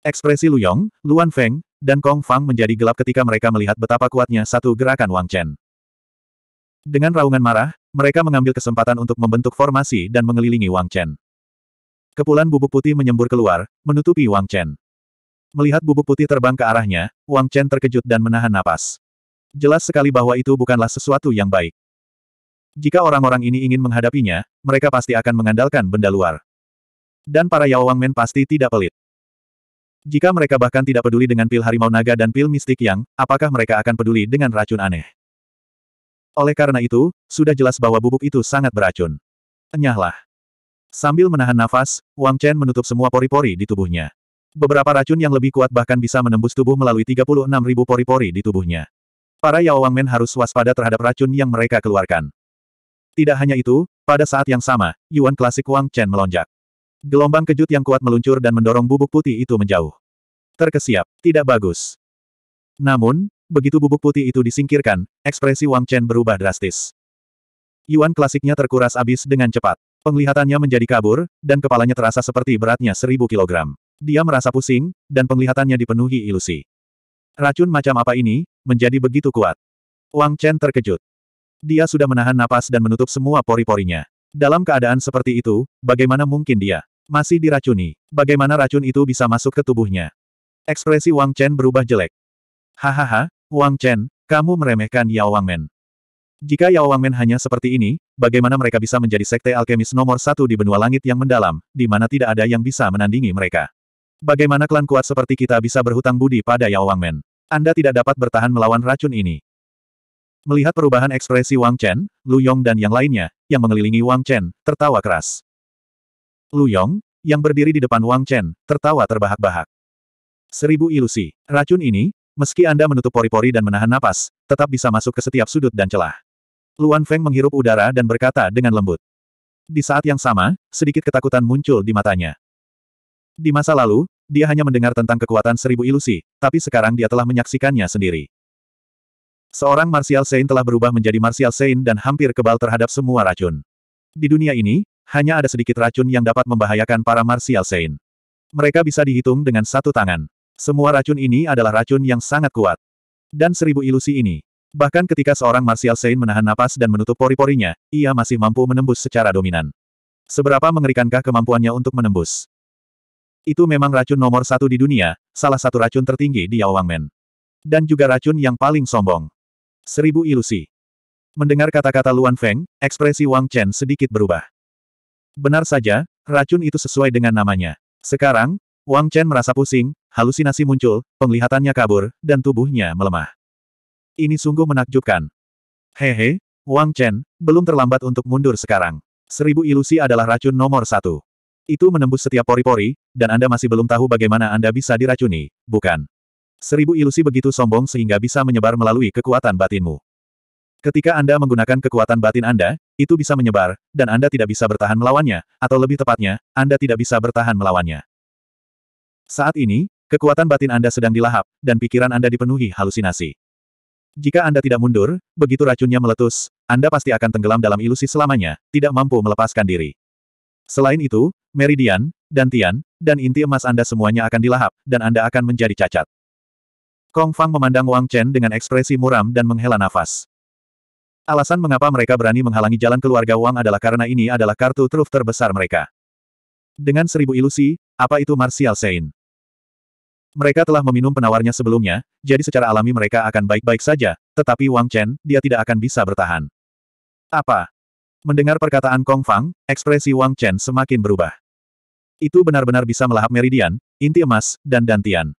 Ekspresi Lu Yong, Luan Feng, dan Kong Fang menjadi gelap ketika mereka melihat betapa kuatnya satu gerakan Wang Chen. Dengan raungan marah, mereka mengambil kesempatan untuk membentuk formasi dan mengelilingi Wang Chen. Kepulan bubuk putih menyembur keluar, menutupi Wang Chen. Melihat bubuk putih terbang ke arahnya, Wang Chen terkejut dan menahan napas. Jelas sekali bahwa itu bukanlah sesuatu yang baik. Jika orang-orang ini ingin menghadapinya, mereka pasti akan mengandalkan benda luar. Dan para Yao Wang Men pasti tidak pelit. Jika mereka bahkan tidak peduli dengan pil harimau naga dan pil mistik yang, apakah mereka akan peduli dengan racun aneh? Oleh karena itu, sudah jelas bahwa bubuk itu sangat beracun. Enyahlah. Sambil menahan nafas, Wang Chen menutup semua pori-pori di tubuhnya. Beberapa racun yang lebih kuat bahkan bisa menembus tubuh melalui ribu pori-pori di tubuhnya. Para Yao Wangmen harus waspada terhadap racun yang mereka keluarkan. Tidak hanya itu, pada saat yang sama, Yuan klasik Wang Chen melonjak. Gelombang kejut yang kuat meluncur dan mendorong bubuk putih itu menjauh. Terkesiap, tidak bagus. Namun, begitu bubuk putih itu disingkirkan, ekspresi Wang Chen berubah drastis. Yuan klasiknya terkuras abis dengan cepat. Penglihatannya menjadi kabur, dan kepalanya terasa seperti beratnya seribu kilogram. Dia merasa pusing, dan penglihatannya dipenuhi ilusi. Racun macam apa ini, menjadi begitu kuat. Wang Chen terkejut. Dia sudah menahan napas dan menutup semua pori-porinya. Dalam keadaan seperti itu, bagaimana mungkin dia masih diracuni? Bagaimana racun itu bisa masuk ke tubuhnya? Ekspresi Wang Chen berubah jelek. Hahaha, Wang Chen, kamu meremehkan Yao Wang Men. Jika Yao Wang Men hanya seperti ini, bagaimana mereka bisa menjadi sekte alkemis nomor satu di benua langit yang mendalam, di mana tidak ada yang bisa menandingi mereka? Bagaimana klan kuat seperti kita bisa berhutang budi pada Yao Wang Men? Anda tidak dapat bertahan melawan racun ini. Melihat perubahan ekspresi Wang Chen, Lu Yong dan yang lainnya, yang mengelilingi Wang Chen, tertawa keras. Lu Yong, yang berdiri di depan Wang Chen, tertawa terbahak-bahak. Seribu ilusi. Racun ini, meski Anda menutup pori-pori dan menahan napas, tetap bisa masuk ke setiap sudut dan celah. Luan Feng menghirup udara dan berkata dengan lembut. Di saat yang sama, sedikit ketakutan muncul di matanya. Di masa lalu, dia hanya mendengar tentang kekuatan seribu ilusi, tapi sekarang dia telah menyaksikannya sendiri. Seorang Martial Saint telah berubah menjadi Martial Saint dan hampir kebal terhadap semua racun. Di dunia ini, hanya ada sedikit racun yang dapat membahayakan para Martial Saint. Mereka bisa dihitung dengan satu tangan. Semua racun ini adalah racun yang sangat kuat. Dan seribu ilusi ini. Bahkan ketika seorang Martial Saint menahan napas dan menutup pori-porinya, ia masih mampu menembus secara dominan. Seberapa mengerikankah kemampuannya untuk menembus? Itu memang racun nomor satu di dunia, salah satu racun tertinggi di Yao Wangmen. Dan juga racun yang paling sombong. Seribu ilusi. Mendengar kata-kata Luan Feng, ekspresi Wang Chen sedikit berubah. Benar saja, racun itu sesuai dengan namanya. Sekarang, Wang Chen merasa pusing, halusinasi muncul, penglihatannya kabur, dan tubuhnya melemah. Ini sungguh menakjubkan. Hehe, Wang Chen, belum terlambat untuk mundur sekarang. Seribu ilusi adalah racun nomor satu. Itu menembus setiap pori-pori, dan Anda masih belum tahu bagaimana Anda bisa diracuni, bukan? Seribu ilusi begitu sombong sehingga bisa menyebar melalui kekuatan batinmu. Ketika Anda menggunakan kekuatan batin Anda, itu bisa menyebar, dan Anda tidak bisa bertahan melawannya, atau lebih tepatnya, Anda tidak bisa bertahan melawannya. Saat ini, kekuatan batin Anda sedang dilahap, dan pikiran Anda dipenuhi halusinasi. Jika Anda tidak mundur, begitu racunnya meletus, Anda pasti akan tenggelam dalam ilusi selamanya, tidak mampu melepaskan diri. Selain itu, meridian, dantian, dan inti emas Anda semuanya akan dilahap, dan Anda akan menjadi cacat. Kong Fang memandang Wang Chen dengan ekspresi muram dan menghela nafas. Alasan mengapa mereka berani menghalangi jalan keluarga Wang adalah karena ini adalah kartu truf terbesar mereka. Dengan seribu ilusi, apa itu Martial Sein? Mereka telah meminum penawarnya sebelumnya, jadi secara alami mereka akan baik-baik saja, tetapi Wang Chen, dia tidak akan bisa bertahan. Apa? Mendengar perkataan Kong Fang, ekspresi Wang Chen semakin berubah. Itu benar-benar bisa melahap meridian, inti emas, dan dantian.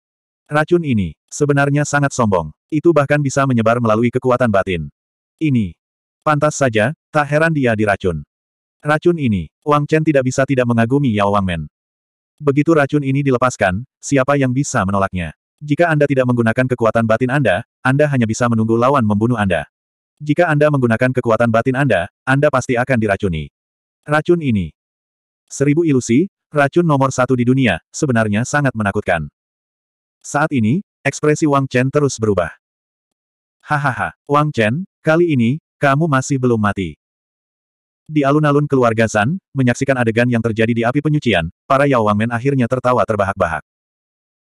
Racun ini, sebenarnya sangat sombong. Itu bahkan bisa menyebar melalui kekuatan batin. Ini. Pantas saja, tak heran dia diracun. Racun ini, Wang Chen tidak bisa tidak mengagumi Yao Wangmen. Begitu racun ini dilepaskan, siapa yang bisa menolaknya? Jika Anda tidak menggunakan kekuatan batin Anda, Anda hanya bisa menunggu lawan membunuh Anda. Jika Anda menggunakan kekuatan batin Anda, Anda pasti akan diracuni. Racun ini. Seribu ilusi, racun nomor satu di dunia, sebenarnya sangat menakutkan. Saat ini, ekspresi Wang Chen terus berubah. Hahaha, Wang Chen, kali ini, kamu masih belum mati. Di alun-alun keluarga San, menyaksikan adegan yang terjadi di api penyucian, para Yao Wang Men akhirnya tertawa terbahak-bahak.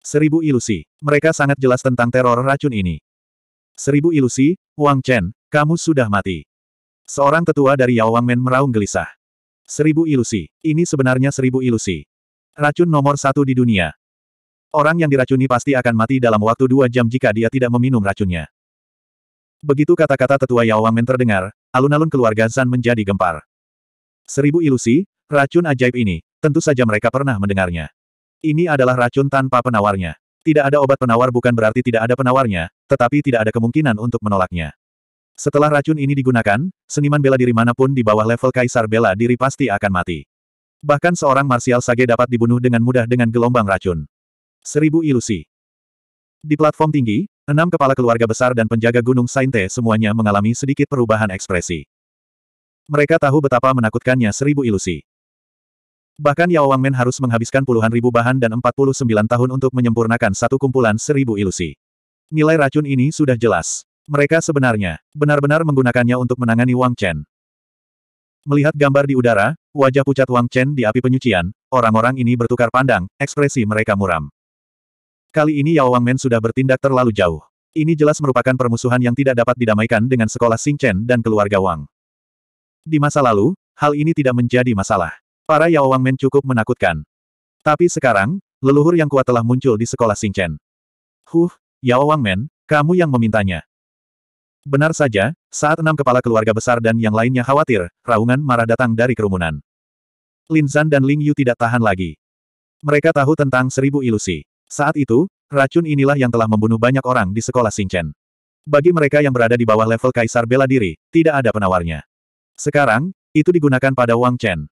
Seribu ilusi, mereka sangat jelas tentang teror racun ini. Seribu ilusi, Wang Chen, kamu sudah mati. Seorang tetua dari Yao Wang Men meraung gelisah. Seribu ilusi, ini sebenarnya seribu ilusi. Racun nomor satu di dunia, Orang yang diracuni pasti akan mati dalam waktu dua jam jika dia tidak meminum racunnya. Begitu kata-kata tetua Yao Wangmen terdengar, alun-alun keluarga Zan menjadi gempar. Seribu ilusi, racun ajaib ini, tentu saja mereka pernah mendengarnya. Ini adalah racun tanpa penawarnya. Tidak ada obat penawar bukan berarti tidak ada penawarnya, tetapi tidak ada kemungkinan untuk menolaknya. Setelah racun ini digunakan, seniman bela diri manapun di bawah level kaisar bela diri pasti akan mati. Bahkan seorang marsial sage dapat dibunuh dengan mudah dengan gelombang racun. Seribu ilusi. Di platform tinggi, enam kepala keluarga besar dan penjaga gunung Sainte semuanya mengalami sedikit perubahan ekspresi. Mereka tahu betapa menakutkannya seribu ilusi. Bahkan Yao Wangmen harus menghabiskan puluhan ribu bahan dan 49 tahun untuk menyempurnakan satu kumpulan seribu ilusi. Nilai racun ini sudah jelas. Mereka sebenarnya, benar-benar menggunakannya untuk menangani Wang Chen. Melihat gambar di udara, wajah pucat Wang Chen di api penyucian, orang-orang ini bertukar pandang, ekspresi mereka muram. Kali ini Yao Wangmen sudah bertindak terlalu jauh. Ini jelas merupakan permusuhan yang tidak dapat didamaikan dengan sekolah Xing Chen dan keluarga Wang. Di masa lalu, hal ini tidak menjadi masalah. Para Yao Wangmen cukup menakutkan. Tapi sekarang, leluhur yang kuat telah muncul di sekolah Xing Chen. Huh, Yao Wangmen, kamu yang memintanya. Benar saja, saat enam kepala keluarga besar dan yang lainnya khawatir, raungan marah datang dari kerumunan. Lin Zan dan Ling Yu tidak tahan lagi. Mereka tahu tentang seribu ilusi. Saat itu, racun inilah yang telah membunuh banyak orang di sekolah Xingchen. Bagi mereka yang berada di bawah level kaisar bela diri, tidak ada penawarnya. Sekarang, itu digunakan pada Wang Chen.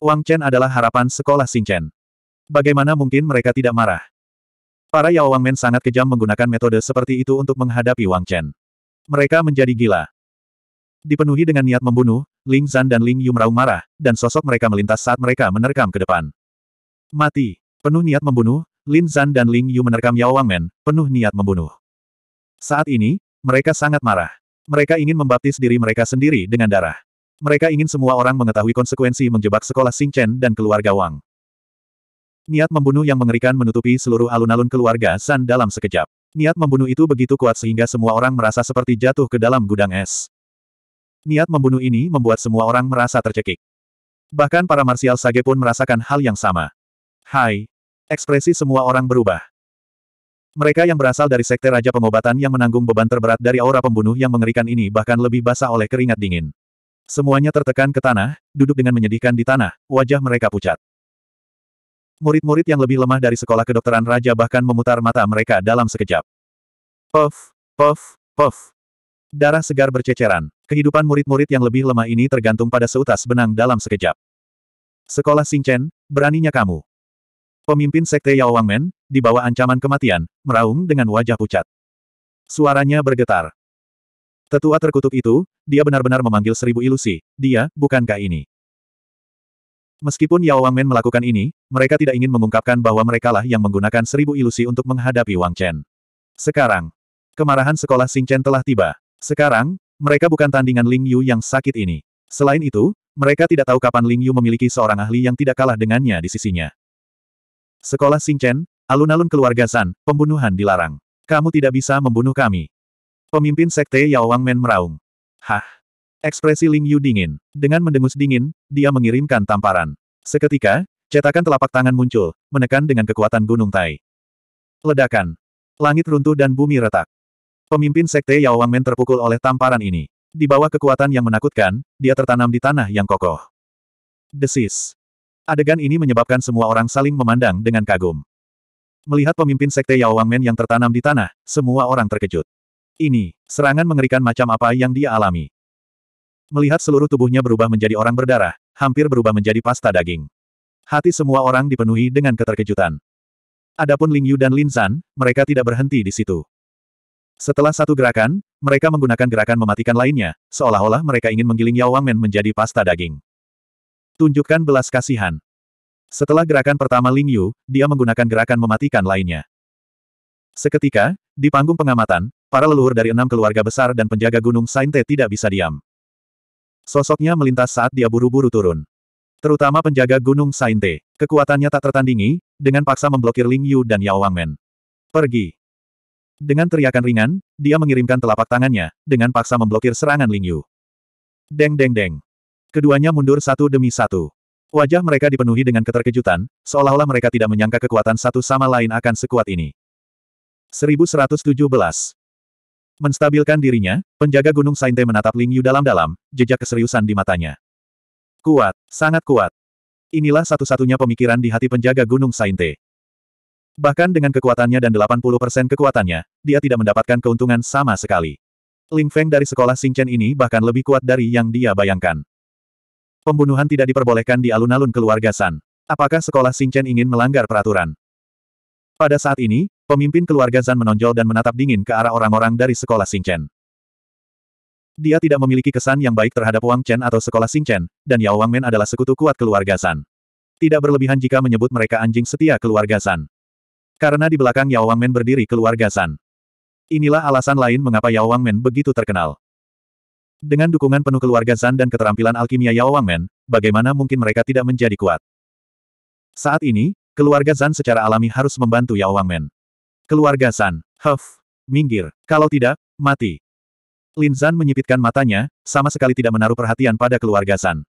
Wang Chen adalah harapan sekolah Xingchen. Bagaimana mungkin mereka tidak marah? Para Yao Wang Men sangat kejam menggunakan metode seperti itu untuk menghadapi Wang Chen. Mereka menjadi gila. Dipenuhi dengan niat membunuh, Ling Zan dan Ling Yu meraung marah, dan sosok mereka melintas saat mereka menerkam ke depan. Mati. Penuh niat membunuh, Lin Zan dan Ling Yu menerkam Yao Wangmen, penuh niat membunuh. Saat ini, mereka sangat marah. Mereka ingin membaptis diri mereka sendiri dengan darah. Mereka ingin semua orang mengetahui konsekuensi menjebak sekolah Sing Chen dan keluarga Wang. Niat membunuh yang mengerikan menutupi seluruh alun-alun keluarga San dalam sekejap. Niat membunuh itu begitu kuat sehingga semua orang merasa seperti jatuh ke dalam gudang es. Niat membunuh ini membuat semua orang merasa tercekik. Bahkan para marsial sage pun merasakan hal yang sama. Hai, Ekspresi semua orang berubah. Mereka yang berasal dari sekte Raja Pengobatan yang menanggung beban terberat dari aura pembunuh yang mengerikan ini bahkan lebih basah oleh keringat dingin. Semuanya tertekan ke tanah, duduk dengan menyedihkan di tanah, wajah mereka pucat. Murid-murid yang lebih lemah dari sekolah kedokteran Raja bahkan memutar mata mereka dalam sekejap. Puff, puff, puff. Darah segar berceceran. Kehidupan murid-murid yang lebih lemah ini tergantung pada seutas benang dalam sekejap. Sekolah Singchen, beraninya kamu. Pemimpin sekte Yao Wangmen, di bawah ancaman kematian, meraung dengan wajah pucat. Suaranya bergetar. Tetua terkutuk itu, dia benar-benar memanggil seribu ilusi, dia, bukankah ini? Meskipun Yao Wangmen melakukan ini, mereka tidak ingin mengungkapkan bahwa merekalah yang menggunakan seribu ilusi untuk menghadapi Wang Chen. Sekarang, kemarahan sekolah Xing Chen telah tiba. Sekarang, mereka bukan tandingan Ling Yu yang sakit ini. Selain itu, mereka tidak tahu kapan Ling Yu memiliki seorang ahli yang tidak kalah dengannya di sisinya. Sekolah Singchen, alun-alun keluarga San, pembunuhan dilarang. Kamu tidak bisa membunuh kami. Pemimpin sekte Yao Wang Men meraung. Hah? Ekspresi Ling Yu dingin. Dengan mendengus dingin, dia mengirimkan tamparan. Seketika, cetakan telapak tangan muncul, menekan dengan kekuatan gunung Tai. Ledakan. Langit runtuh dan bumi retak. Pemimpin sekte Yao Wang Men terpukul oleh tamparan ini. Di bawah kekuatan yang menakutkan, dia tertanam di tanah yang kokoh. Desis. Adegan ini menyebabkan semua orang saling memandang dengan kagum. Melihat pemimpin sekte Yao Wangmen yang tertanam di tanah, semua orang terkejut. Ini, serangan mengerikan macam apa yang dia alami. Melihat seluruh tubuhnya berubah menjadi orang berdarah, hampir berubah menjadi pasta daging. Hati semua orang dipenuhi dengan keterkejutan. Adapun Ling Yu dan Lin Zan, mereka tidak berhenti di situ. Setelah satu gerakan, mereka menggunakan gerakan mematikan lainnya, seolah-olah mereka ingin menggiling Yao Wangmen menjadi pasta daging. Tunjukkan belas kasihan. Setelah gerakan pertama Ling Yu, dia menggunakan gerakan mematikan lainnya. Seketika, di panggung pengamatan, para leluhur dari enam keluarga besar dan penjaga gunung Sainte tidak bisa diam. Sosoknya melintas saat dia buru-buru turun. Terutama penjaga gunung Sainte. Kekuatannya tak tertandingi, dengan paksa memblokir Ling Yu dan Yao Wangmen. Pergi. Dengan teriakan ringan, dia mengirimkan telapak tangannya, dengan paksa memblokir serangan Ling Yu. Deng deng deng. Keduanya mundur satu demi satu. Wajah mereka dipenuhi dengan keterkejutan, seolah-olah mereka tidak menyangka kekuatan satu sama lain akan sekuat ini. 1117. Menstabilkan dirinya, penjaga Gunung Sainte menatap Ling Yu dalam-dalam, jejak keseriusan di matanya. Kuat, sangat kuat. Inilah satu-satunya pemikiran di hati penjaga Gunung Sainte. Bahkan dengan kekuatannya dan 80% kekuatannya, dia tidak mendapatkan keuntungan sama sekali. Ling Feng dari sekolah Xingchen ini bahkan lebih kuat dari yang dia bayangkan. Pembunuhan tidak diperbolehkan di alun-alun keluarga San. Apakah sekolah Xingchen ingin melanggar peraturan? Pada saat ini, pemimpin keluarga Zan menonjol dan menatap dingin ke arah orang-orang dari sekolah Xingchen. Dia tidak memiliki kesan yang baik terhadap Wang Chen atau sekolah Xingchen, dan Yao Wangmen adalah sekutu kuat keluarga Zan. Tidak berlebihan jika menyebut mereka anjing setia keluarga Zan. Karena di belakang Yao Wangmen berdiri keluarga Zan. Inilah alasan lain mengapa Yao Wangmen begitu terkenal. Dengan dukungan penuh keluarga Zan dan keterampilan alkimia Yao Wangmen, bagaimana mungkin mereka tidak menjadi kuat? Saat ini, keluarga Zan secara alami harus membantu Yao Wangmen. Keluarga Zan, huff, minggir, kalau tidak, mati. Lin Zan menyipitkan matanya, sama sekali tidak menaruh perhatian pada keluarga Zan.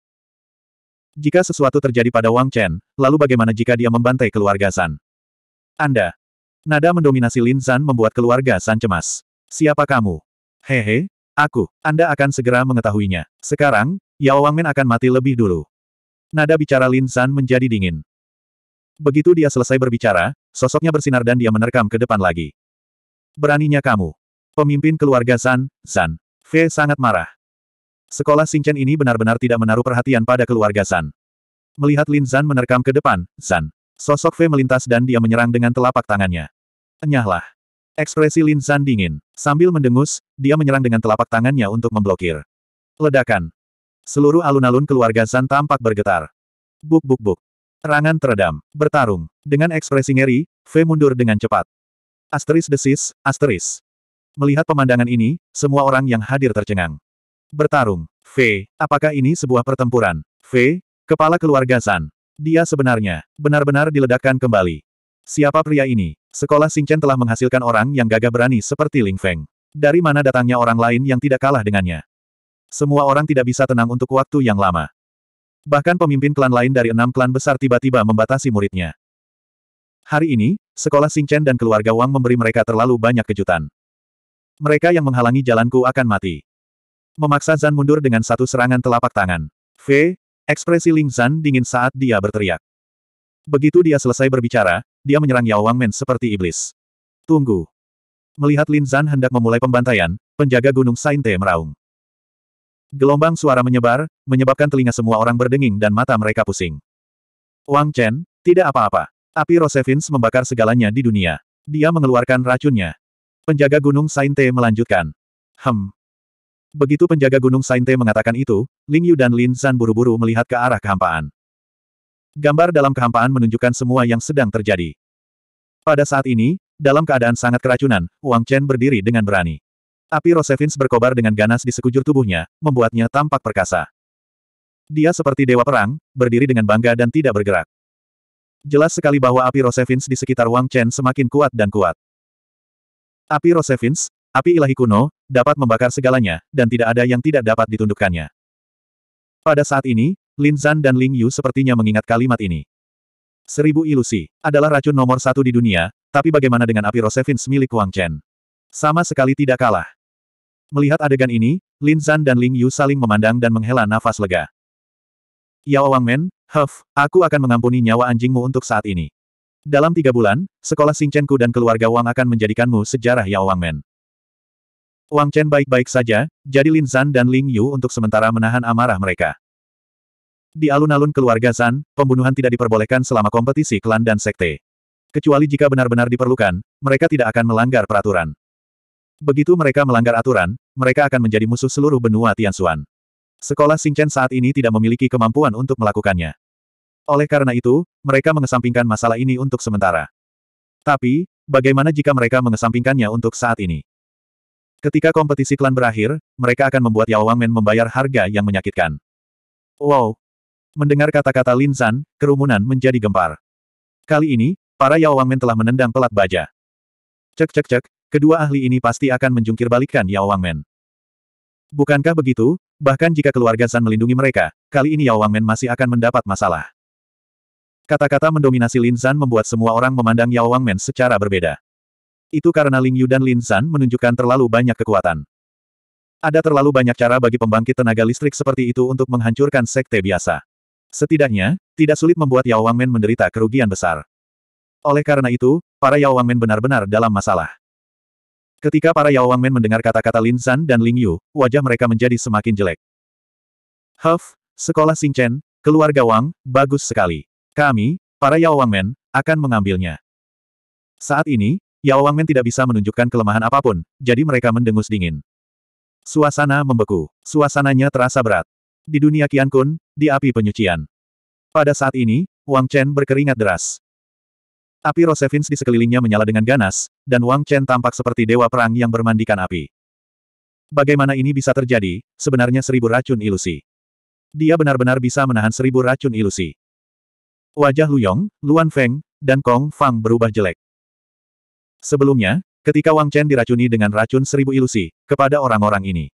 Jika sesuatu terjadi pada Wang Chen, lalu bagaimana jika dia membantai keluarga Zan? Anda. Nada mendominasi Lin Zan membuat keluarga Zan cemas. Siapa kamu? Hehe, Aku, Anda akan segera mengetahuinya. Sekarang, Yao Wangmen akan mati lebih dulu. Nada bicara Lin San menjadi dingin. Begitu dia selesai berbicara, sosoknya bersinar dan dia menerkam ke depan lagi. Beraninya kamu. Pemimpin keluarga San, San. Fe sangat marah. Sekolah Singchen ini benar-benar tidak menaruh perhatian pada keluarga San. Melihat Lin San menerkam ke depan, San. Sosok Fe melintas dan dia menyerang dengan telapak tangannya. Enyahlah. Ekspresi Lin San dingin. Sambil mendengus, dia menyerang dengan telapak tangannya untuk memblokir. Ledakan. Seluruh alun-alun keluarga San tampak bergetar. Buk buk buk. Rangan teredam. Bertarung. Dengan ekspresi ngeri, V mundur dengan cepat. Asteris desis, asteris. Melihat pemandangan ini, semua orang yang hadir tercengang. Bertarung. V, apakah ini sebuah pertempuran? V, kepala keluarga San. Dia sebenarnya, benar-benar diledakkan kembali. Siapa pria ini? Sekolah Xingchen telah menghasilkan orang yang gagah berani seperti Ling Feng. Dari mana datangnya orang lain yang tidak kalah dengannya? Semua orang tidak bisa tenang untuk waktu yang lama. Bahkan pemimpin klan lain dari enam klan besar tiba-tiba membatasi muridnya. Hari ini, sekolah Xingchen dan keluarga Wang memberi mereka terlalu banyak kejutan. Mereka yang menghalangi jalanku akan mati. Memaksa Zan mundur dengan satu serangan telapak tangan. V, ekspresi Ling Zan dingin saat dia berteriak. Begitu dia selesai berbicara, dia menyerang Yao Wangmen seperti iblis. Tunggu. Melihat Lin Zan hendak memulai pembantaian, penjaga Gunung Sainte meraung. Gelombang suara menyebar, menyebabkan telinga semua orang berdenging dan mata mereka pusing. Wang Chen, tidak apa-apa. Api Rosevins membakar segalanya di dunia. Dia mengeluarkan racunnya. Penjaga Gunung Sainte melanjutkan. Hem. Begitu penjaga Gunung Sainte mengatakan itu, Ling Yu dan Lin Zan buru-buru melihat ke arah kehampaan. Gambar dalam kehampaan menunjukkan semua yang sedang terjadi. Pada saat ini, dalam keadaan sangat keracunan, Wang Chen berdiri dengan berani. Api Rosevins berkobar dengan ganas di sekujur tubuhnya, membuatnya tampak perkasa. Dia seperti dewa perang, berdiri dengan bangga dan tidak bergerak. Jelas sekali bahwa api Rosevins di sekitar Wang Chen semakin kuat dan kuat. Api Rosevins, api ilahi kuno, dapat membakar segalanya, dan tidak ada yang tidak dapat ditundukkannya. Pada saat ini, Lin Zhan dan Ling Yu sepertinya mengingat kalimat ini. Seribu ilusi adalah racun nomor satu di dunia, tapi bagaimana dengan api Rosevins milik Wang Chen? Sama sekali tidak kalah. Melihat adegan ini, Lin Zhan dan Ling Yu saling memandang dan menghela nafas lega. Ya Wang Men, Huff, aku akan mengampuni nyawa anjingmu untuk saat ini. Dalam tiga bulan, sekolah Singchenku dan keluarga Wang akan menjadikanmu sejarah Ya Wang Men. Wang Chen baik-baik saja, jadi Lin Zhan dan Ling Yu untuk sementara menahan amarah mereka. Di alun-alun keluarga San, pembunuhan tidak diperbolehkan selama kompetisi klan dan sekte. Kecuali jika benar-benar diperlukan, mereka tidak akan melanggar peraturan. Begitu mereka melanggar aturan, mereka akan menjadi musuh seluruh benua Tianxuan. Sekolah Xingchen saat ini tidak memiliki kemampuan untuk melakukannya. Oleh karena itu, mereka mengesampingkan masalah ini untuk sementara. Tapi, bagaimana jika mereka mengesampingkannya untuk saat ini? Ketika kompetisi klan berakhir, mereka akan membuat Yao Wangmen membayar harga yang menyakitkan. Wow, Mendengar kata-kata Lin San, kerumunan menjadi gempar. Kali ini, para Yao Wang Men telah menendang pelat baja. Cek cek cek, kedua ahli ini pasti akan menjungkir balikkan Yao Wang Men. Bukankah begitu, bahkan jika keluarga San melindungi mereka, kali ini Yao Wang Men masih akan mendapat masalah. Kata-kata mendominasi Lin San membuat semua orang memandang Yao Wang Men secara berbeda. Itu karena Ling Yu dan Lin San menunjukkan terlalu banyak kekuatan. Ada terlalu banyak cara bagi pembangkit tenaga listrik seperti itu untuk menghancurkan sekte biasa. Setidaknya, tidak sulit membuat Yao Wangmen menderita kerugian besar. Oleh karena itu, para Yao Wangmen benar-benar dalam masalah. Ketika para Yao Wangmen mendengar kata-kata Lin San dan Ling Yu, wajah mereka menjadi semakin jelek. Huff, sekolah Chen, keluarga Wang, bagus sekali. Kami, para Yao Wangmen, akan mengambilnya. Saat ini, Yao Wangmen tidak bisa menunjukkan kelemahan apapun, jadi mereka mendengus dingin. Suasana membeku. Suasananya terasa berat. Di dunia kian Kun, di api penyucian. Pada saat ini, Wang Chen berkeringat deras. Api Rosevins di sekelilingnya menyala dengan ganas, dan Wang Chen tampak seperti dewa perang yang bermandikan api. Bagaimana ini bisa terjadi, sebenarnya seribu racun ilusi. Dia benar-benar bisa menahan seribu racun ilusi. Wajah Luyong, Luan Feng, dan Kong Fang berubah jelek. Sebelumnya, ketika Wang Chen diracuni dengan racun seribu ilusi, kepada orang-orang ini.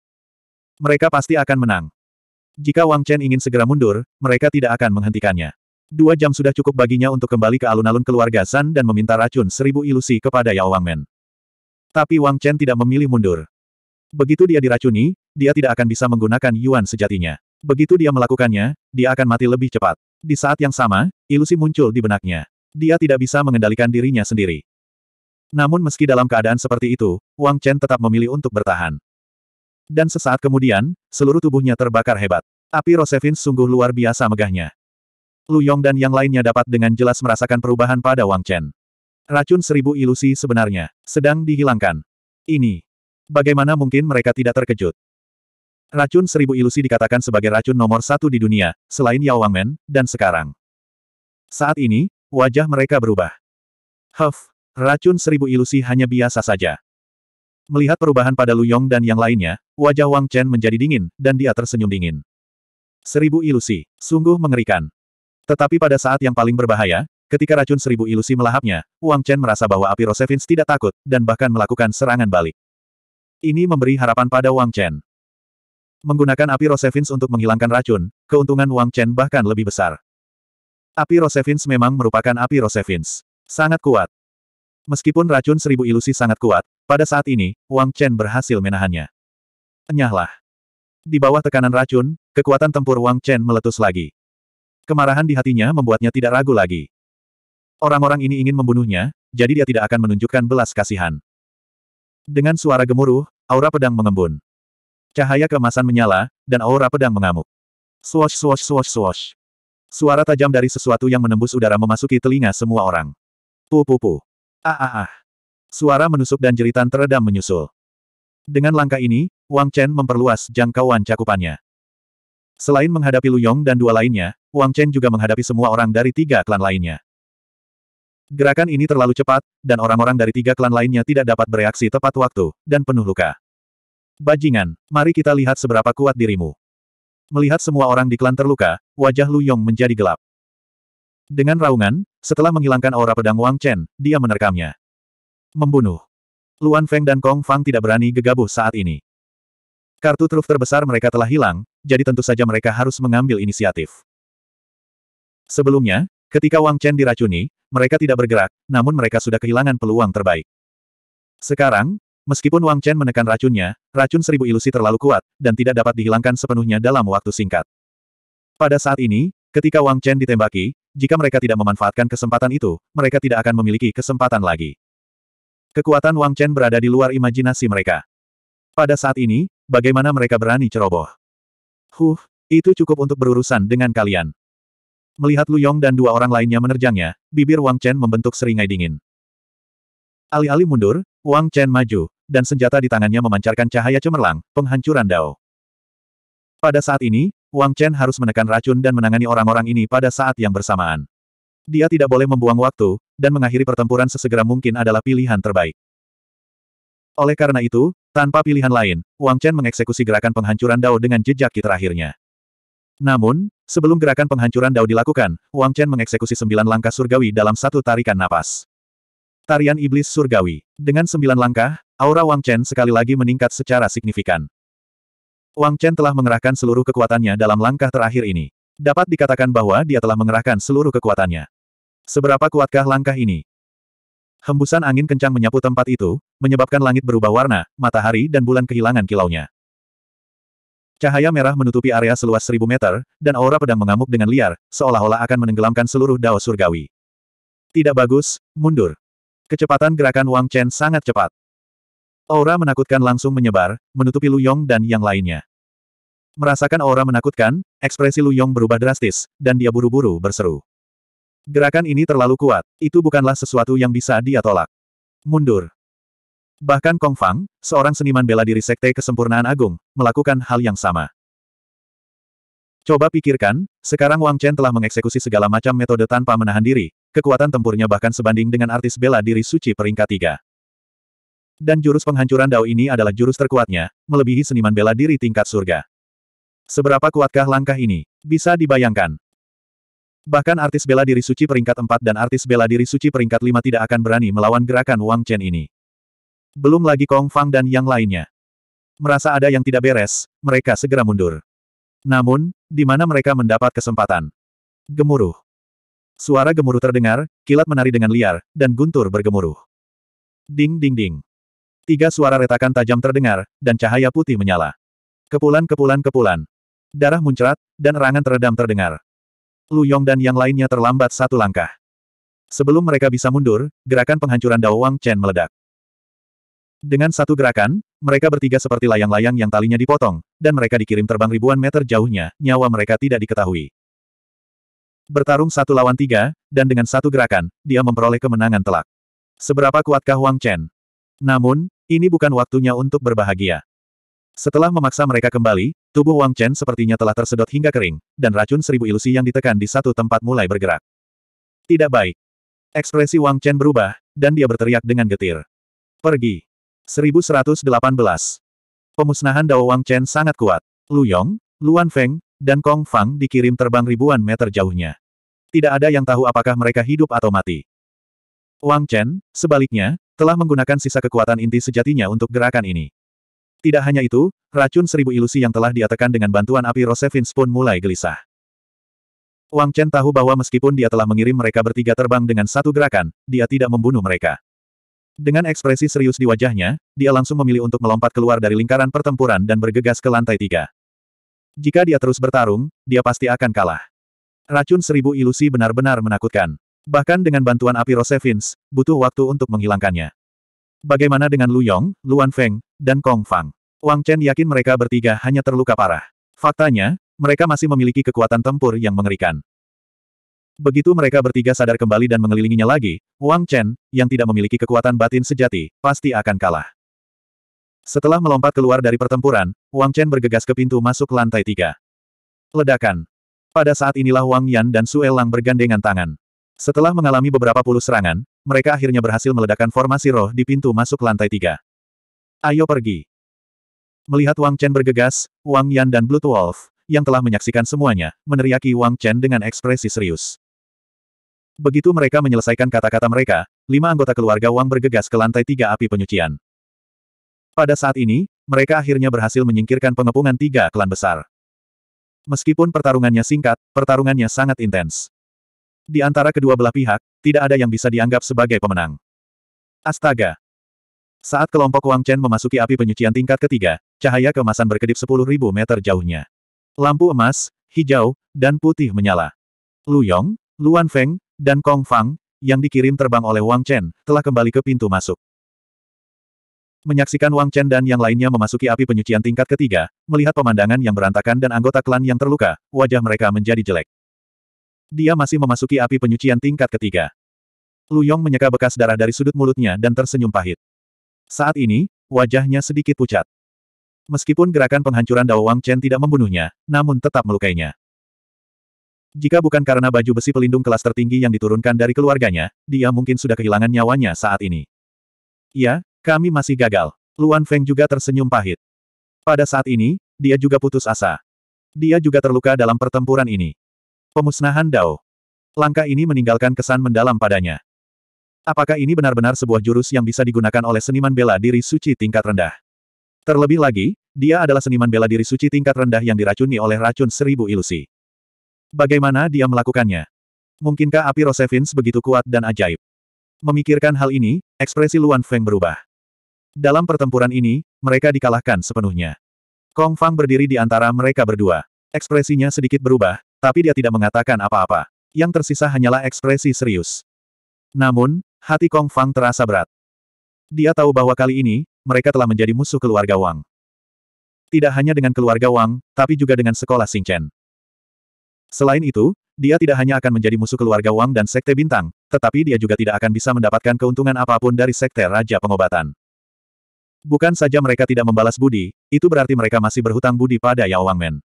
Mereka pasti akan menang. Jika Wang Chen ingin segera mundur, mereka tidak akan menghentikannya. Dua jam sudah cukup baginya untuk kembali ke alun-alun keluarga San dan meminta racun seribu ilusi kepada Yao Wangmen. Tapi Wang Chen tidak memilih mundur. Begitu dia diracuni, dia tidak akan bisa menggunakan Yuan sejatinya. Begitu dia melakukannya, dia akan mati lebih cepat. Di saat yang sama, ilusi muncul di benaknya. Dia tidak bisa mengendalikan dirinya sendiri. Namun meski dalam keadaan seperti itu, Wang Chen tetap memilih untuk bertahan. Dan sesaat kemudian, seluruh tubuhnya terbakar hebat. Api Rosevin sungguh luar biasa megahnya. Lu Yong dan yang lainnya dapat dengan jelas merasakan perubahan pada Wang Chen. Racun seribu ilusi sebenarnya sedang dihilangkan. Ini. Bagaimana mungkin mereka tidak terkejut? Racun seribu ilusi dikatakan sebagai racun nomor satu di dunia, selain Yao Wangmen, dan sekarang. Saat ini, wajah mereka berubah. Huff, racun seribu ilusi hanya biasa saja. Melihat perubahan pada Lu Yong dan yang lainnya, wajah Wang Chen menjadi dingin, dan dia tersenyum dingin. Seribu ilusi, sungguh mengerikan. Tetapi pada saat yang paling berbahaya, ketika racun seribu ilusi melahapnya, Wang Chen merasa bahwa api Rosevins tidak takut, dan bahkan melakukan serangan balik. Ini memberi harapan pada Wang Chen. Menggunakan api Rosevins untuk menghilangkan racun, keuntungan Wang Chen bahkan lebih besar. Api Rosevins memang merupakan api Rosevins. Sangat kuat. Meskipun racun seribu ilusi sangat kuat, pada saat ini, Wang Chen berhasil menahannya. Enyahlah. Di bawah tekanan racun, kekuatan tempur Wang Chen meletus lagi. Kemarahan di hatinya membuatnya tidak ragu lagi. Orang-orang ini ingin membunuhnya, jadi dia tidak akan menunjukkan belas kasihan. Dengan suara gemuruh, aura pedang mengembun. Cahaya kemasan menyala, dan aura pedang mengamuk. Swash swash swash swash. Suara tajam dari sesuatu yang menembus udara memasuki telinga semua orang. Pu pu Ah ah ah. Suara menusuk dan jeritan teredam menyusul. Dengan langkah ini, Wang Chen memperluas jangkauan cakupannya. Selain menghadapi Lu Yong dan dua lainnya, Wang Chen juga menghadapi semua orang dari tiga klan lainnya. Gerakan ini terlalu cepat, dan orang-orang dari tiga klan lainnya tidak dapat bereaksi tepat waktu, dan penuh luka. Bajingan, mari kita lihat seberapa kuat dirimu. Melihat semua orang di klan terluka, wajah Lu Yong menjadi gelap. Dengan raungan, setelah menghilangkan aura pedang Wang Chen, dia menerkamnya. Membunuh. Luan Feng dan Kong Fang tidak berani gegabah saat ini. Kartu truf terbesar mereka telah hilang, jadi tentu saja mereka harus mengambil inisiatif. Sebelumnya, ketika Wang Chen diracuni, mereka tidak bergerak, namun mereka sudah kehilangan peluang terbaik. Sekarang, meskipun Wang Chen menekan racunnya, racun seribu ilusi terlalu kuat, dan tidak dapat dihilangkan sepenuhnya dalam waktu singkat. Pada saat ini, ketika Wang Chen ditembaki, jika mereka tidak memanfaatkan kesempatan itu, mereka tidak akan memiliki kesempatan lagi. Kekuatan Wang Chen berada di luar imajinasi mereka. Pada saat ini, bagaimana mereka berani ceroboh? Huh, itu cukup untuk berurusan dengan kalian. Melihat Lu Yong dan dua orang lainnya menerjangnya, bibir Wang Chen membentuk seringai dingin. Alih-alih mundur, Wang Chen maju, dan senjata di tangannya memancarkan cahaya cemerlang, penghancuran Dao. Pada saat ini, Wang Chen harus menekan racun dan menangani orang-orang ini pada saat yang bersamaan. Dia tidak boleh membuang waktu, dan mengakhiri pertempuran sesegera mungkin adalah pilihan terbaik. Oleh karena itu, tanpa pilihan lain, Wang Chen mengeksekusi gerakan penghancuran Dao dengan jejak terakhirnya. Namun, sebelum gerakan penghancuran Dao dilakukan, Wang Chen mengeksekusi sembilan langkah surgawi dalam satu tarikan napas. Tarian Iblis Surgawi. Dengan sembilan langkah, aura Wang Chen sekali lagi meningkat secara signifikan. Wang Chen telah mengerahkan seluruh kekuatannya dalam langkah terakhir ini. Dapat dikatakan bahwa dia telah mengerahkan seluruh kekuatannya. Seberapa kuatkah langkah ini? Hembusan angin kencang menyapu tempat itu, menyebabkan langit berubah warna, matahari dan bulan kehilangan kilaunya. Cahaya merah menutupi area seluas seribu meter, dan aura pedang mengamuk dengan liar, seolah-olah akan menenggelamkan seluruh dao surgawi. Tidak bagus, mundur. Kecepatan gerakan Wang Chen sangat cepat. Aura menakutkan langsung menyebar, menutupi Lu Yong dan yang lainnya. Merasakan aura menakutkan, ekspresi Lu Yong berubah drastis, dan dia buru-buru berseru. Gerakan ini terlalu kuat, itu bukanlah sesuatu yang bisa dia tolak. Mundur. Bahkan Kong Fang, seorang seniman bela diri Sekte Kesempurnaan Agung, melakukan hal yang sama. Coba pikirkan, sekarang Wang Chen telah mengeksekusi segala macam metode tanpa menahan diri, kekuatan tempurnya bahkan sebanding dengan artis bela diri suci peringkat tiga. Dan jurus penghancuran Dao ini adalah jurus terkuatnya, melebihi seniman bela diri tingkat surga. Seberapa kuatkah langkah ini? Bisa dibayangkan, Bahkan artis bela diri suci peringkat 4 dan artis bela diri suci peringkat 5 tidak akan berani melawan gerakan Wang Chen ini. Belum lagi Kong Fang dan yang lainnya. Merasa ada yang tidak beres, mereka segera mundur. Namun, di mana mereka mendapat kesempatan? Gemuruh. Suara gemuruh terdengar, kilat menari dengan liar, dan guntur bergemuruh. Ding ding ding. Tiga suara retakan tajam terdengar, dan cahaya putih menyala. Kepulan-kepulan-kepulan. Darah muncrat, dan erangan teredam terdengar. Lu Yong dan yang lainnya terlambat satu langkah. Sebelum mereka bisa mundur, gerakan penghancuran Dao Wang Chen meledak. Dengan satu gerakan, mereka bertiga seperti layang-layang yang talinya dipotong, dan mereka dikirim terbang ribuan meter jauhnya, nyawa mereka tidak diketahui. Bertarung satu lawan tiga, dan dengan satu gerakan, dia memperoleh kemenangan telak. Seberapa kuatkah Wang Chen? Namun, ini bukan waktunya untuk berbahagia. Setelah memaksa mereka kembali, tubuh Wang Chen sepertinya telah tersedot hingga kering, dan racun seribu ilusi yang ditekan di satu tempat mulai bergerak. Tidak baik. Ekspresi Wang Chen berubah, dan dia berteriak dengan getir. Pergi. 1118. Pemusnahan Dao Wang Chen sangat kuat. Lu Yong, Luan Feng, dan Kong Fang dikirim terbang ribuan meter jauhnya. Tidak ada yang tahu apakah mereka hidup atau mati. Wang Chen, sebaliknya, telah menggunakan sisa kekuatan inti sejatinya untuk gerakan ini. Tidak hanya itu, racun seribu ilusi yang telah diatakan dengan bantuan api Rosevins pun mulai gelisah. Wang Chen tahu bahwa meskipun dia telah mengirim mereka bertiga terbang dengan satu gerakan, dia tidak membunuh mereka. Dengan ekspresi serius di wajahnya, dia langsung memilih untuk melompat keluar dari lingkaran pertempuran dan bergegas ke lantai tiga. Jika dia terus bertarung, dia pasti akan kalah. Racun seribu ilusi benar-benar menakutkan. Bahkan dengan bantuan api Rosevins, butuh waktu untuk menghilangkannya. Bagaimana dengan Lu Yong, Luan Feng, dan Kong Fang? Wang Chen yakin mereka bertiga hanya terluka parah. Faktanya, mereka masih memiliki kekuatan tempur yang mengerikan. Begitu mereka bertiga sadar kembali dan mengelilinginya lagi, Wang Chen, yang tidak memiliki kekuatan batin sejati, pasti akan kalah. Setelah melompat keluar dari pertempuran, Wang Chen bergegas ke pintu masuk lantai tiga. Ledakan. Pada saat inilah Wang Yan dan Su Elang bergandengan tangan. Setelah mengalami beberapa puluh serangan, mereka akhirnya berhasil meledakkan formasi roh di pintu masuk lantai tiga. Ayo pergi. Melihat Wang Chen bergegas, Wang Yan dan Blood Wolf, yang telah menyaksikan semuanya, meneriaki Wang Chen dengan ekspresi serius. Begitu mereka menyelesaikan kata-kata mereka, lima anggota keluarga Wang bergegas ke lantai tiga api penyucian. Pada saat ini, mereka akhirnya berhasil menyingkirkan pengepungan tiga klan besar. Meskipun pertarungannya singkat, pertarungannya sangat intens. Di antara kedua belah pihak, tidak ada yang bisa dianggap sebagai pemenang. Astaga! Saat kelompok Wang Chen memasuki api penyucian tingkat ketiga, cahaya kemasan berkedip 10.000 meter jauhnya. Lampu emas, hijau, dan putih menyala. Lu Yong, Luan Feng, dan Kong Fang, yang dikirim terbang oleh Wang Chen, telah kembali ke pintu masuk. Menyaksikan Wang Chen dan yang lainnya memasuki api penyucian tingkat ketiga, melihat pemandangan yang berantakan dan anggota klan yang terluka, wajah mereka menjadi jelek. Dia masih memasuki api penyucian tingkat ketiga. Lu Yong menyeka bekas darah dari sudut mulutnya dan tersenyum pahit. Saat ini, wajahnya sedikit pucat. Meskipun gerakan penghancuran Dao Wang Chen tidak membunuhnya, namun tetap melukainya. Jika bukan karena baju besi pelindung kelas tertinggi yang diturunkan dari keluarganya, dia mungkin sudah kehilangan nyawanya saat ini. Ya, kami masih gagal. Luan Feng juga tersenyum pahit. Pada saat ini, dia juga putus asa. Dia juga terluka dalam pertempuran ini. Pemusnahan Dao. Langkah ini meninggalkan kesan mendalam padanya. Apakah ini benar-benar sebuah jurus yang bisa digunakan oleh seniman bela diri suci tingkat rendah? Terlebih lagi, dia adalah seniman bela diri suci tingkat rendah yang diracuni oleh racun seribu ilusi. Bagaimana dia melakukannya? Mungkinkah api Rosevins begitu kuat dan ajaib? Memikirkan hal ini, ekspresi Luan Feng berubah. Dalam pertempuran ini, mereka dikalahkan sepenuhnya. Kong Fang berdiri di antara mereka berdua. Ekspresinya sedikit berubah, tapi dia tidak mengatakan apa-apa. Yang tersisa hanyalah ekspresi serius. Namun, hati Kong Fang terasa berat. Dia tahu bahwa kali ini, mereka telah menjadi musuh keluarga Wang. Tidak hanya dengan keluarga Wang, tapi juga dengan sekolah Xingchen. Selain itu, dia tidak hanya akan menjadi musuh keluarga Wang dan Sekte Bintang, tetapi dia juga tidak akan bisa mendapatkan keuntungan apapun dari Sekte Raja Pengobatan. Bukan saja mereka tidak membalas budi, itu berarti mereka masih berhutang budi pada Yao Wangmen.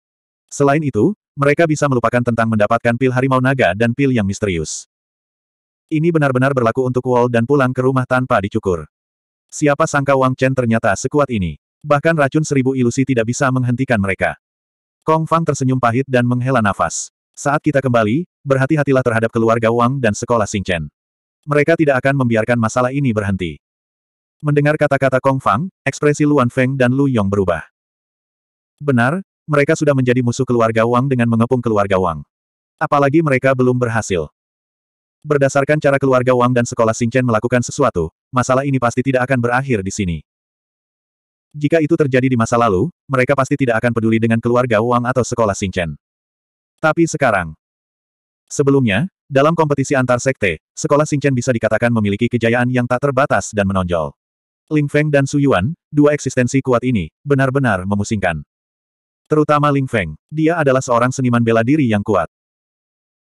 Selain itu, mereka bisa melupakan tentang mendapatkan pil harimau naga dan pil yang misterius. Ini benar-benar berlaku untuk Wall dan pulang ke rumah tanpa dicukur. Siapa sangka Wang Chen ternyata sekuat ini. Bahkan racun seribu ilusi tidak bisa menghentikan mereka. Kong Fang tersenyum pahit dan menghela nafas. Saat kita kembali, berhati-hatilah terhadap keluarga Wang dan sekolah Sing Chen. Mereka tidak akan membiarkan masalah ini berhenti. Mendengar kata-kata Kong Fang, ekspresi Luan Feng dan Lu Yong berubah. Benar, mereka sudah menjadi musuh keluarga Wang dengan mengepung keluarga Wang. Apalagi mereka belum berhasil. Berdasarkan cara keluarga Wang dan sekolah Xingchen melakukan sesuatu, masalah ini pasti tidak akan berakhir di sini. Jika itu terjadi di masa lalu, mereka pasti tidak akan peduli dengan keluarga Wang atau sekolah Xingchen. Tapi sekarang, sebelumnya, dalam kompetisi antar sekte, sekolah Xingchen bisa dikatakan memiliki kejayaan yang tak terbatas dan menonjol. Ling Feng dan Su Yuan, dua eksistensi kuat ini, benar-benar memusingkan. Terutama Ling Feng, dia adalah seorang seniman bela diri yang kuat.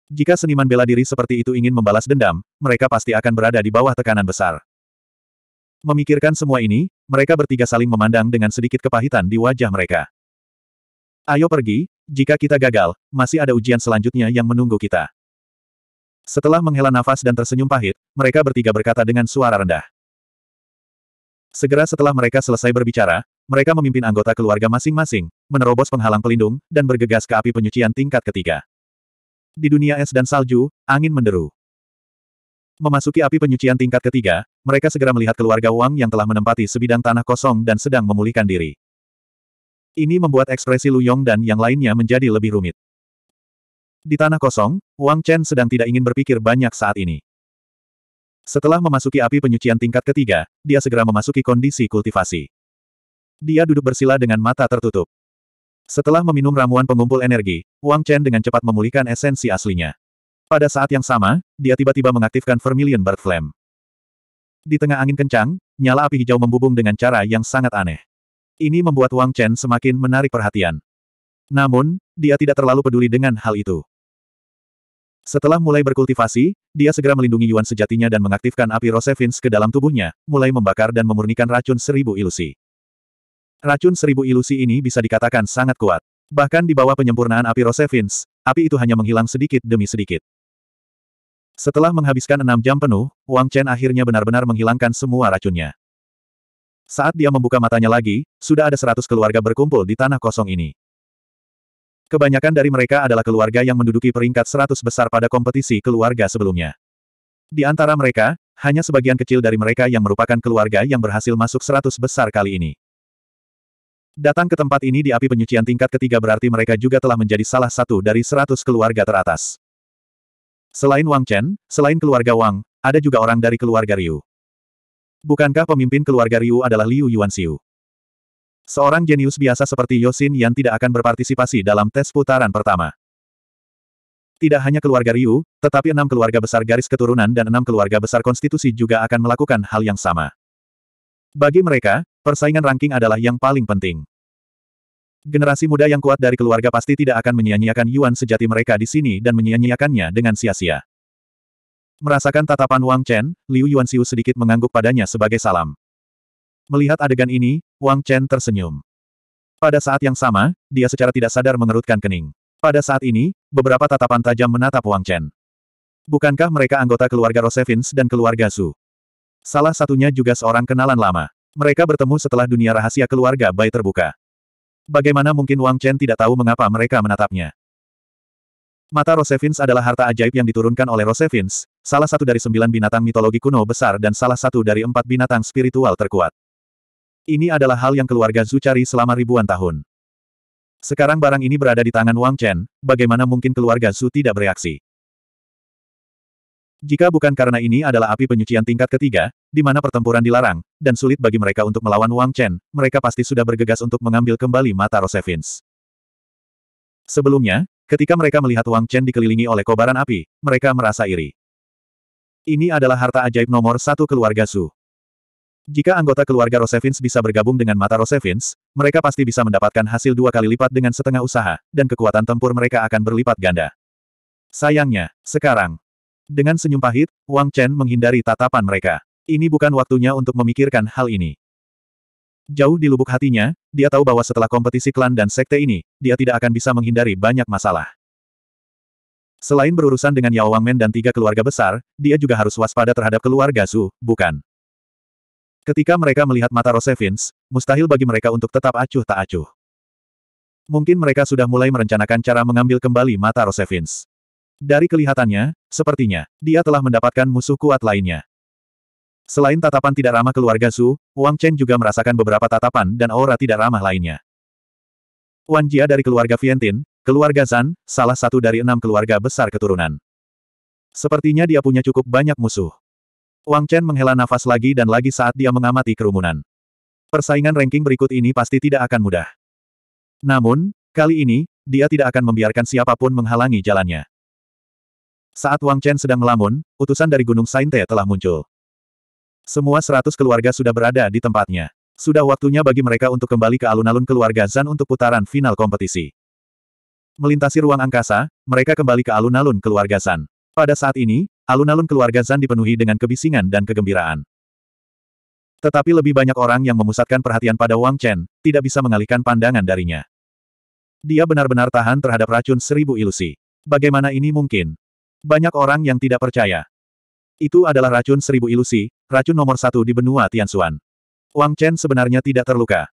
Jika seniman bela diri seperti itu ingin membalas dendam, mereka pasti akan berada di bawah tekanan besar. Memikirkan semua ini, mereka bertiga saling memandang dengan sedikit kepahitan di wajah mereka. Ayo pergi, jika kita gagal, masih ada ujian selanjutnya yang menunggu kita. Setelah menghela nafas dan tersenyum pahit, mereka bertiga berkata dengan suara rendah. Segera setelah mereka selesai berbicara, mereka memimpin anggota keluarga masing-masing, menerobos penghalang pelindung, dan bergegas ke api penyucian tingkat ketiga. Di dunia es dan salju, angin menderu. Memasuki api penyucian tingkat ketiga, mereka segera melihat keluarga Wang yang telah menempati sebidang tanah kosong dan sedang memulihkan diri. Ini membuat ekspresi Lu Yong dan yang lainnya menjadi lebih rumit. Di tanah kosong, Wang Chen sedang tidak ingin berpikir banyak saat ini. Setelah memasuki api penyucian tingkat ketiga, dia segera memasuki kondisi kultivasi. Dia duduk bersila dengan mata tertutup. Setelah meminum ramuan pengumpul energi, Wang Chen dengan cepat memulihkan esensi aslinya. Pada saat yang sama, dia tiba-tiba mengaktifkan Vermilion Bird Flame. Di tengah angin kencang, nyala api hijau membubung dengan cara yang sangat aneh. Ini membuat Wang Chen semakin menarik perhatian. Namun, dia tidak terlalu peduli dengan hal itu. Setelah mulai berkultivasi, dia segera melindungi Yuan sejatinya dan mengaktifkan api Rosevins ke dalam tubuhnya, mulai membakar dan memurnikan racun seribu ilusi. Racun seribu ilusi ini bisa dikatakan sangat kuat. Bahkan di bawah penyempurnaan api Rosevins, api itu hanya menghilang sedikit demi sedikit. Setelah menghabiskan enam jam penuh, Wang Chen akhirnya benar-benar menghilangkan semua racunnya. Saat dia membuka matanya lagi, sudah ada seratus keluarga berkumpul di tanah kosong ini. Kebanyakan dari mereka adalah keluarga yang menduduki peringkat seratus besar pada kompetisi keluarga sebelumnya. Di antara mereka, hanya sebagian kecil dari mereka yang merupakan keluarga yang berhasil masuk seratus besar kali ini. Datang ke tempat ini di api penyucian tingkat ketiga berarti mereka juga telah menjadi salah satu dari seratus keluarga teratas. Selain Wang Chen, selain keluarga Wang, ada juga orang dari keluarga Ryu. Bukankah pemimpin keluarga Ryu adalah Liu Yuanxiu? Seorang jenius biasa seperti Yosin yang tidak akan berpartisipasi dalam tes putaran pertama. Tidak hanya keluarga Ryu, tetapi enam keluarga besar garis keturunan dan enam keluarga besar konstitusi juga akan melakukan hal yang sama. Bagi mereka, Persaingan ranking adalah yang paling penting. Generasi muda yang kuat dari keluarga pasti tidak akan menyia-nyiakan Yuan sejati mereka di sini dan menyia-nyiakannya dengan sia-sia. Merasakan tatapan Wang Chen, Liu Yuan Xiu sedikit mengangguk padanya sebagai salam. Melihat adegan ini, Wang Chen tersenyum. Pada saat yang sama, dia secara tidak sadar mengerutkan kening. Pada saat ini, beberapa tatapan tajam menatap Wang Chen. Bukankah mereka anggota keluarga Rosevins dan keluarga Su? Salah satunya juga seorang kenalan lama. Mereka bertemu setelah dunia rahasia keluarga Bai terbuka. Bagaimana mungkin Wang Chen tidak tahu mengapa mereka menatapnya? Mata Rosevins adalah harta ajaib yang diturunkan oleh Rosevins, salah satu dari sembilan binatang mitologi kuno besar dan salah satu dari empat binatang spiritual terkuat. Ini adalah hal yang keluarga Zhu cari selama ribuan tahun. Sekarang barang ini berada di tangan Wang Chen, bagaimana mungkin keluarga Zhu tidak bereaksi? Jika bukan karena ini adalah api penyucian tingkat ketiga, di mana pertempuran dilarang, dan sulit bagi mereka untuk melawan Wang Chen, mereka pasti sudah bergegas untuk mengambil kembali mata Rosevins. Sebelumnya, ketika mereka melihat Wang Chen dikelilingi oleh kobaran api, mereka merasa iri. Ini adalah harta ajaib nomor satu keluarga Su. Jika anggota keluarga Rosevins bisa bergabung dengan mata Rosevins, mereka pasti bisa mendapatkan hasil dua kali lipat dengan setengah usaha, dan kekuatan tempur mereka akan berlipat ganda. Sayangnya, sekarang, dengan senyum pahit, Wang Chen menghindari tatapan mereka. Ini bukan waktunya untuk memikirkan hal ini. Jauh di lubuk hatinya, dia tahu bahwa setelah kompetisi klan dan sekte ini, dia tidak akan bisa menghindari banyak masalah. Selain berurusan dengan Yao Wangmen dan tiga keluarga besar, dia juga harus waspada terhadap keluarga Su, bukan? Ketika mereka melihat mata Rosevins, mustahil bagi mereka untuk tetap acuh tak acuh. Mungkin mereka sudah mulai merencanakan cara mengambil kembali mata Rosevins. Dari kelihatannya, sepertinya, dia telah mendapatkan musuh kuat lainnya. Selain tatapan tidak ramah keluarga Su, Wang Chen juga merasakan beberapa tatapan dan aura tidak ramah lainnya. Wan Jia dari keluarga Vientin, keluarga Zan, salah satu dari enam keluarga besar keturunan. Sepertinya dia punya cukup banyak musuh. Wang Chen menghela nafas lagi dan lagi saat dia mengamati kerumunan. Persaingan ranking berikut ini pasti tidak akan mudah. Namun, kali ini, dia tidak akan membiarkan siapapun menghalangi jalannya. Saat Wang Chen sedang melamun, utusan dari Gunung Sainte telah muncul. Semua seratus keluarga sudah berada di tempatnya. Sudah waktunya bagi mereka untuk kembali ke alun-alun keluarga Zan untuk putaran final kompetisi. Melintasi ruang angkasa, mereka kembali ke alun-alun keluarga Zan. Pada saat ini, alun-alun keluarga Zan dipenuhi dengan kebisingan dan kegembiraan. Tetapi lebih banyak orang yang memusatkan perhatian pada Wang Chen, tidak bisa mengalihkan pandangan darinya. Dia benar-benar tahan terhadap racun seribu ilusi. Bagaimana ini mungkin? Banyak orang yang tidak percaya. Itu adalah racun seribu ilusi, racun nomor satu di benua Tianxuan. Wang Chen sebenarnya tidak terluka.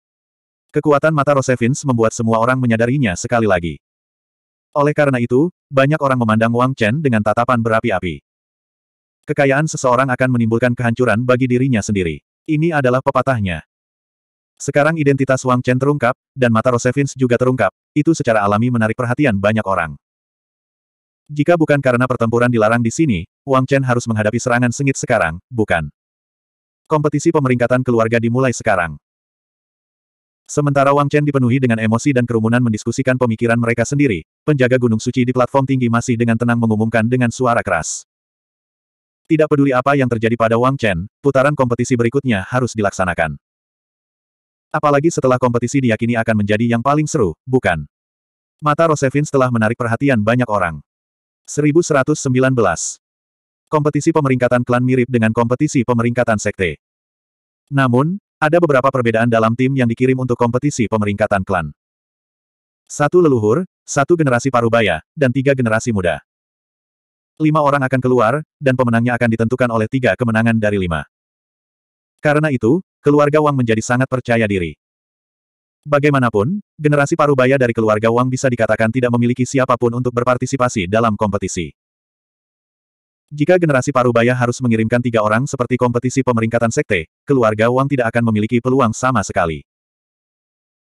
Kekuatan mata Rosevins membuat semua orang menyadarinya sekali lagi. Oleh karena itu, banyak orang memandang Wang Chen dengan tatapan berapi-api. Kekayaan seseorang akan menimbulkan kehancuran bagi dirinya sendiri. Ini adalah pepatahnya. Sekarang identitas Wang Chen terungkap, dan mata Rosevins juga terungkap, itu secara alami menarik perhatian banyak orang. Jika bukan karena pertempuran dilarang di sini, Wang Chen harus menghadapi serangan sengit sekarang, bukan? Kompetisi pemeringkatan keluarga dimulai sekarang. Sementara Wang Chen dipenuhi dengan emosi dan kerumunan mendiskusikan pemikiran mereka sendiri, penjaga Gunung Suci di platform tinggi masih dengan tenang mengumumkan dengan suara keras. Tidak peduli apa yang terjadi pada Wang Chen, putaran kompetisi berikutnya harus dilaksanakan. Apalagi setelah kompetisi diyakini akan menjadi yang paling seru, bukan? Mata Rosevin telah menarik perhatian banyak orang. 1119. Kompetisi pemeringkatan klan mirip dengan kompetisi pemeringkatan sekte. Namun, ada beberapa perbedaan dalam tim yang dikirim untuk kompetisi pemeringkatan klan. Satu leluhur, satu generasi parubaya, dan tiga generasi muda. Lima orang akan keluar, dan pemenangnya akan ditentukan oleh tiga kemenangan dari lima. Karena itu, keluarga Wang menjadi sangat percaya diri. Bagaimanapun, generasi parubaya dari keluarga Wang bisa dikatakan tidak memiliki siapapun untuk berpartisipasi dalam kompetisi. Jika generasi parubaya harus mengirimkan tiga orang seperti kompetisi pemeringkatan sekte, keluarga Wang tidak akan memiliki peluang sama sekali.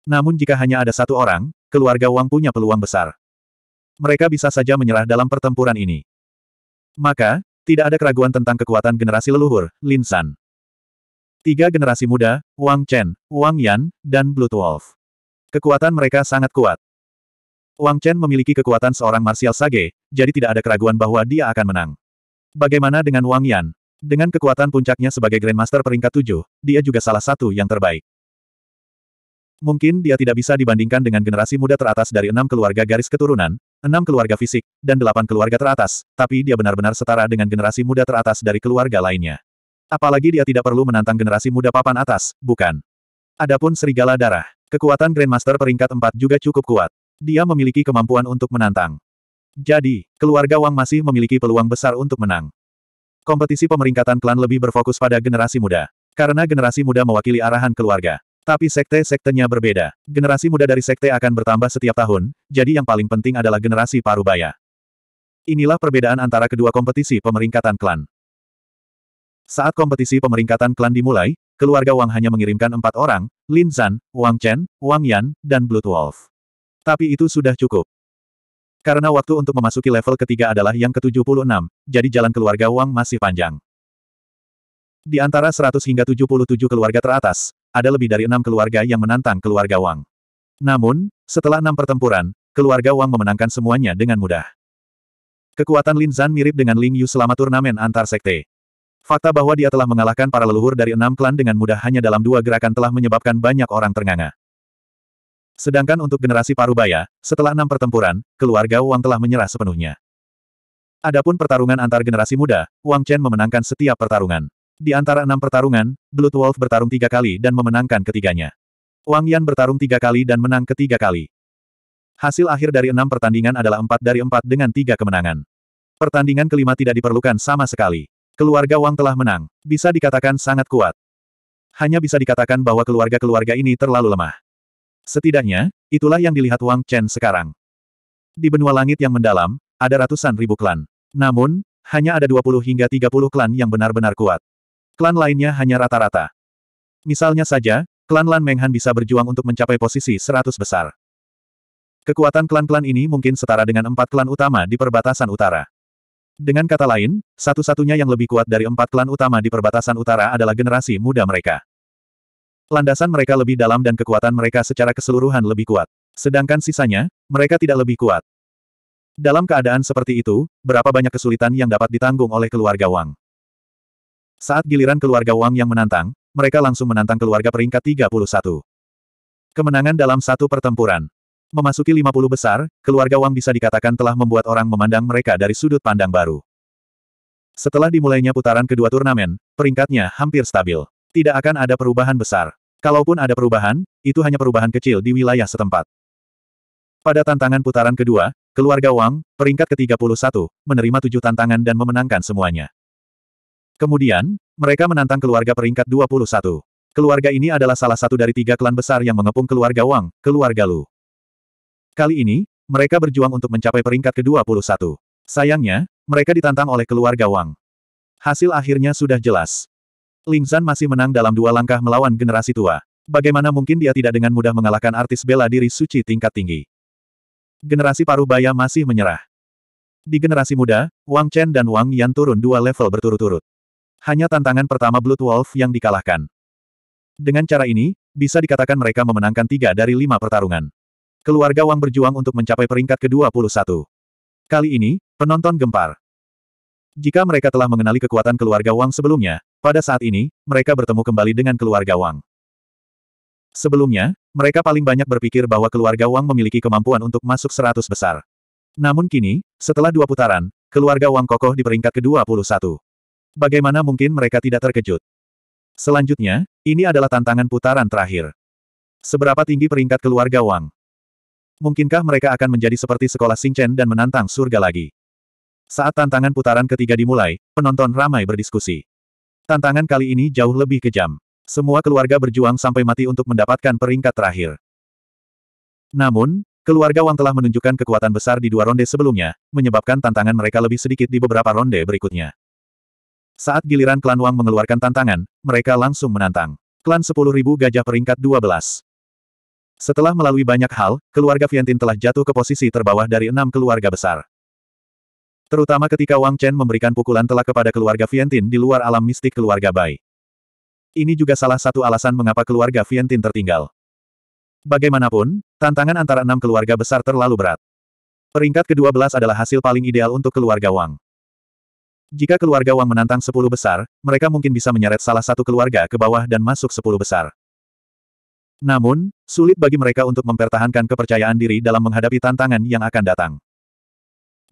Namun jika hanya ada satu orang, keluarga Wang punya peluang besar. Mereka bisa saja menyerah dalam pertempuran ini. Maka, tidak ada keraguan tentang kekuatan generasi leluhur, Lin San. Tiga generasi muda, Wang Chen, Wang Yan, dan Blue Wolf. Kekuatan mereka sangat kuat. Wang Chen memiliki kekuatan seorang martial sage, jadi tidak ada keraguan bahwa dia akan menang. Bagaimana dengan Wang Yan? Dengan kekuatan puncaknya sebagai Grandmaster peringkat tujuh, dia juga salah satu yang terbaik. Mungkin dia tidak bisa dibandingkan dengan generasi muda teratas dari enam keluarga garis keturunan, enam keluarga fisik, dan delapan keluarga teratas, tapi dia benar-benar setara dengan generasi muda teratas dari keluarga lainnya. Apalagi dia tidak perlu menantang generasi muda papan atas, bukan? Adapun serigala darah, kekuatan Grandmaster peringkat 4 juga cukup kuat. Dia memiliki kemampuan untuk menantang. Jadi, keluarga Wang masih memiliki peluang besar untuk menang. Kompetisi pemeringkatan klan lebih berfokus pada generasi muda. Karena generasi muda mewakili arahan keluarga. Tapi sekte-sektenya berbeda. Generasi muda dari sekte akan bertambah setiap tahun, jadi yang paling penting adalah generasi parubaya. Inilah perbedaan antara kedua kompetisi pemeringkatan klan. Saat kompetisi pemeringkatan klan dimulai, keluarga Wang hanya mengirimkan empat orang, Lin Zan, Wang Chen, Wang Yan, dan Blood Wolf. Tapi itu sudah cukup. Karena waktu untuk memasuki level ketiga adalah yang ke-76, jadi jalan keluarga Wang masih panjang. Di antara 100 hingga 77 keluarga teratas, ada lebih dari enam keluarga yang menantang keluarga Wang. Namun, setelah enam pertempuran, keluarga Wang memenangkan semuanya dengan mudah. Kekuatan Lin Zan mirip dengan Ling Yu selama turnamen antar sekte. Fakta bahwa dia telah mengalahkan para leluhur dari enam klan dengan mudah hanya dalam dua gerakan telah menyebabkan banyak orang ternganga. Sedangkan untuk generasi Parubaya, setelah enam pertempuran, keluarga Wang telah menyerah sepenuhnya. Adapun pertarungan antar generasi muda, Wang Chen memenangkan setiap pertarungan. Di antara enam pertarungan, Blood Wolf bertarung tiga kali dan memenangkan ketiganya. Wang Yan bertarung tiga kali dan menang ketiga kali. Hasil akhir dari enam pertandingan adalah empat dari empat dengan tiga kemenangan. Pertandingan kelima tidak diperlukan sama sekali. Keluarga Wang telah menang, bisa dikatakan sangat kuat. Hanya bisa dikatakan bahwa keluarga-keluarga ini terlalu lemah. Setidaknya, itulah yang dilihat Wang Chen sekarang. Di benua langit yang mendalam, ada ratusan ribu klan. Namun, hanya ada 20 hingga 30 klan yang benar-benar kuat. Klan lainnya hanya rata-rata. Misalnya saja, klan Lan Menghan bisa berjuang untuk mencapai posisi 100 besar. Kekuatan klan-klan ini mungkin setara dengan empat klan utama di perbatasan utara. Dengan kata lain, satu-satunya yang lebih kuat dari empat klan utama di perbatasan utara adalah generasi muda mereka. Landasan mereka lebih dalam dan kekuatan mereka secara keseluruhan lebih kuat. Sedangkan sisanya, mereka tidak lebih kuat. Dalam keadaan seperti itu, berapa banyak kesulitan yang dapat ditanggung oleh keluarga Wang. Saat giliran keluarga Wang yang menantang, mereka langsung menantang keluarga peringkat 31. Kemenangan dalam satu pertempuran. Memasuki 50 besar, keluarga Wang bisa dikatakan telah membuat orang memandang mereka dari sudut pandang baru. Setelah dimulainya putaran kedua turnamen, peringkatnya hampir stabil. Tidak akan ada perubahan besar. Kalaupun ada perubahan, itu hanya perubahan kecil di wilayah setempat. Pada tantangan putaran kedua, keluarga Wang, peringkat ke-31, menerima tujuh tantangan dan memenangkan semuanya. Kemudian, mereka menantang keluarga peringkat 21. Keluarga ini adalah salah satu dari tiga klan besar yang mengepung keluarga Wang, keluarga Lu. Kali ini, mereka berjuang untuk mencapai peringkat ke-21. Sayangnya, mereka ditantang oleh keluarga Wang. Hasil akhirnya sudah jelas. Ling Zhan masih menang dalam dua langkah melawan generasi tua. Bagaimana mungkin dia tidak dengan mudah mengalahkan artis bela diri suci tingkat tinggi? Generasi paruh baya masih menyerah. Di generasi muda, Wang Chen dan Wang Yan turun dua level berturut-turut. Hanya tantangan pertama Blood Wolf yang dikalahkan. Dengan cara ini, bisa dikatakan mereka memenangkan tiga dari lima pertarungan. Keluarga Wang berjuang untuk mencapai peringkat ke-21. Kali ini, penonton gempar. Jika mereka telah mengenali kekuatan keluarga Wang sebelumnya, pada saat ini, mereka bertemu kembali dengan keluarga Wang. Sebelumnya, mereka paling banyak berpikir bahwa keluarga Wang memiliki kemampuan untuk masuk seratus besar. Namun kini, setelah dua putaran, keluarga Wang kokoh di peringkat ke-21. Bagaimana mungkin mereka tidak terkejut? Selanjutnya, ini adalah tantangan putaran terakhir. Seberapa tinggi peringkat keluarga Wang? mungkinkah mereka akan menjadi seperti sekolah Singchen dan menantang surga lagi? Saat tantangan putaran ketiga dimulai, penonton ramai berdiskusi. Tantangan kali ini jauh lebih kejam. Semua keluarga berjuang sampai mati untuk mendapatkan peringkat terakhir. Namun, keluarga Wang telah menunjukkan kekuatan besar di dua ronde sebelumnya, menyebabkan tantangan mereka lebih sedikit di beberapa ronde berikutnya. Saat giliran klan Wang mengeluarkan tantangan, mereka langsung menantang. Klan 10.000 Gajah peringkat 12. Setelah melalui banyak hal, keluarga Vientin telah jatuh ke posisi terbawah dari enam keluarga besar. Terutama ketika Wang Chen memberikan pukulan telak kepada keluarga Vientin di luar alam mistik keluarga Bai. Ini juga salah satu alasan mengapa keluarga Vientin tertinggal. Bagaimanapun, tantangan antara enam keluarga besar terlalu berat. Peringkat ke-12 adalah hasil paling ideal untuk keluarga Wang. Jika keluarga Wang menantang sepuluh besar, mereka mungkin bisa menyeret salah satu keluarga ke bawah dan masuk sepuluh besar. Namun, sulit bagi mereka untuk mempertahankan kepercayaan diri dalam menghadapi tantangan yang akan datang.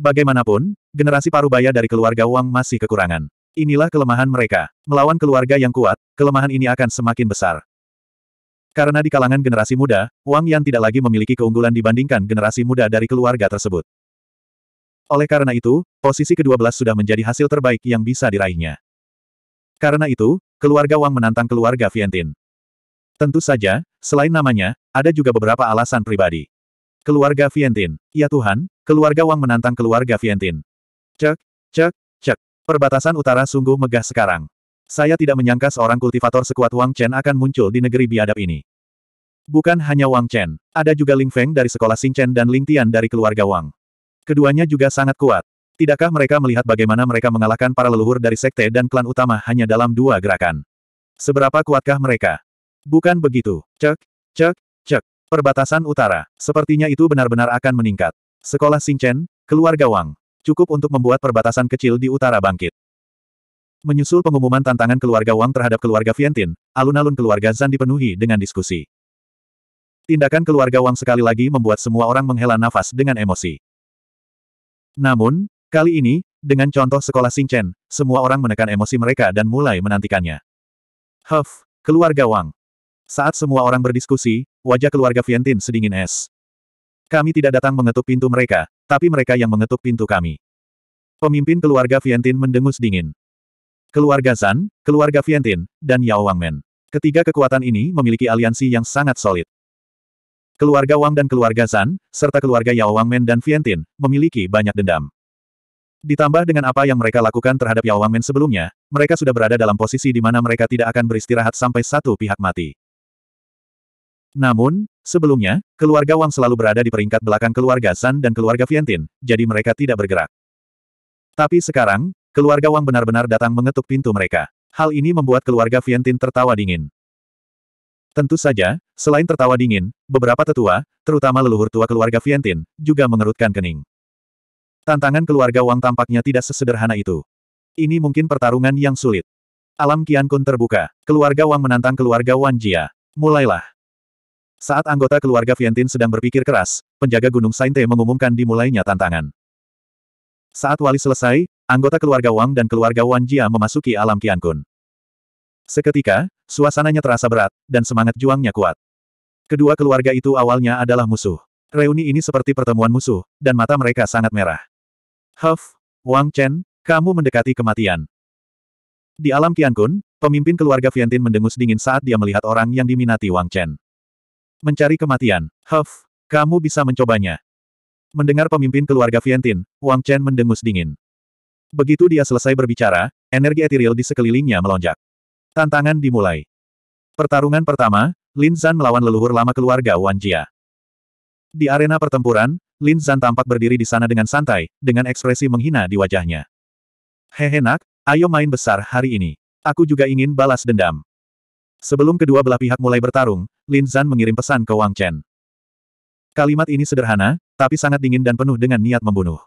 Bagaimanapun, generasi parubaya dari keluarga Wang masih kekurangan. Inilah kelemahan mereka. Melawan keluarga yang kuat, kelemahan ini akan semakin besar. Karena di kalangan generasi muda, Wang Yan tidak lagi memiliki keunggulan dibandingkan generasi muda dari keluarga tersebut. Oleh karena itu, posisi ke-12 sudah menjadi hasil terbaik yang bisa diraihnya. Karena itu, keluarga Wang menantang keluarga Vientin. Tentu saja, selain namanya, ada juga beberapa alasan pribadi. Keluarga Vientin. Ya Tuhan, keluarga Wang menantang keluarga Vientin. Cek, cek, cek. Perbatasan utara sungguh megah sekarang. Saya tidak menyangka seorang kultivator sekuat Wang Chen akan muncul di negeri biadab ini. Bukan hanya Wang Chen, ada juga Ling Feng dari sekolah Xing Chen dan Ling Tian dari keluarga Wang. Keduanya juga sangat kuat. Tidakkah mereka melihat bagaimana mereka mengalahkan para leluhur dari sekte dan klan utama hanya dalam dua gerakan? Seberapa kuatkah mereka? Bukan begitu. Cek, cek, cek. Perbatasan utara. Sepertinya itu benar-benar akan meningkat. Sekolah Singchen, keluarga Wang. Cukup untuk membuat perbatasan kecil di utara bangkit. Menyusul pengumuman tantangan keluarga Wang terhadap keluarga Vientin, alun-alun keluarga Zan dipenuhi dengan diskusi. Tindakan keluarga Wang sekali lagi membuat semua orang menghela nafas dengan emosi. Namun, kali ini, dengan contoh sekolah Singchen, semua orang menekan emosi mereka dan mulai menantikannya. Huff, keluarga Wang, saat semua orang berdiskusi, wajah keluarga Vientin sedingin es. Kami tidak datang mengetuk pintu mereka, tapi mereka yang mengetuk pintu kami. Pemimpin keluarga Vientin mendengus dingin. Keluarga Zan, keluarga Vientin, dan Yao Wangmen. Ketiga kekuatan ini memiliki aliansi yang sangat solid. Keluarga Wang dan keluarga Zan, serta keluarga Yao Wangmen dan Vientin, memiliki banyak dendam. Ditambah dengan apa yang mereka lakukan terhadap Yao Wangmen sebelumnya, mereka sudah berada dalam posisi di mana mereka tidak akan beristirahat sampai satu pihak mati. Namun, sebelumnya, keluarga Wang selalu berada di peringkat belakang keluarga San dan keluarga Vientin, jadi mereka tidak bergerak. Tapi sekarang, keluarga Wang benar-benar datang mengetuk pintu mereka. Hal ini membuat keluarga Vientin tertawa dingin. Tentu saja, selain tertawa dingin, beberapa tetua, terutama leluhur tua keluarga Vientin, juga mengerutkan kening. Tantangan keluarga Wang tampaknya tidak sesederhana itu. Ini mungkin pertarungan yang sulit. Alam Kian Kun terbuka. Keluarga Wang menantang keluarga Wan Jia. Mulailah. Saat anggota keluarga Vientin sedang berpikir keras, penjaga Gunung Sainte mengumumkan dimulainya tantangan. Saat wali selesai, anggota keluarga Wang dan keluarga Wan Jia memasuki alam Qiankun. Seketika, suasananya terasa berat, dan semangat juangnya kuat. Kedua keluarga itu awalnya adalah musuh. Reuni ini seperti pertemuan musuh, dan mata mereka sangat merah. Huff, Wang Chen, kamu mendekati kematian. Di alam Qiankun, pemimpin keluarga Vientin mendengus dingin saat dia melihat orang yang diminati Wang Chen. Mencari kematian. Huff, kamu bisa mencobanya. Mendengar pemimpin keluarga Vientin, Wang Chen mendengus dingin. Begitu dia selesai berbicara, energi etiril di sekelilingnya melonjak. Tantangan dimulai. Pertarungan pertama, Lin Zan melawan leluhur lama keluarga Wan Jia. Di arena pertempuran, Lin Zan tampak berdiri di sana dengan santai, dengan ekspresi menghina di wajahnya. nak, ayo main besar hari ini. Aku juga ingin balas dendam. Sebelum kedua belah pihak mulai bertarung, Lin Zan mengirim pesan ke Wang Chen. Kalimat ini sederhana, tapi sangat dingin dan penuh dengan niat membunuh.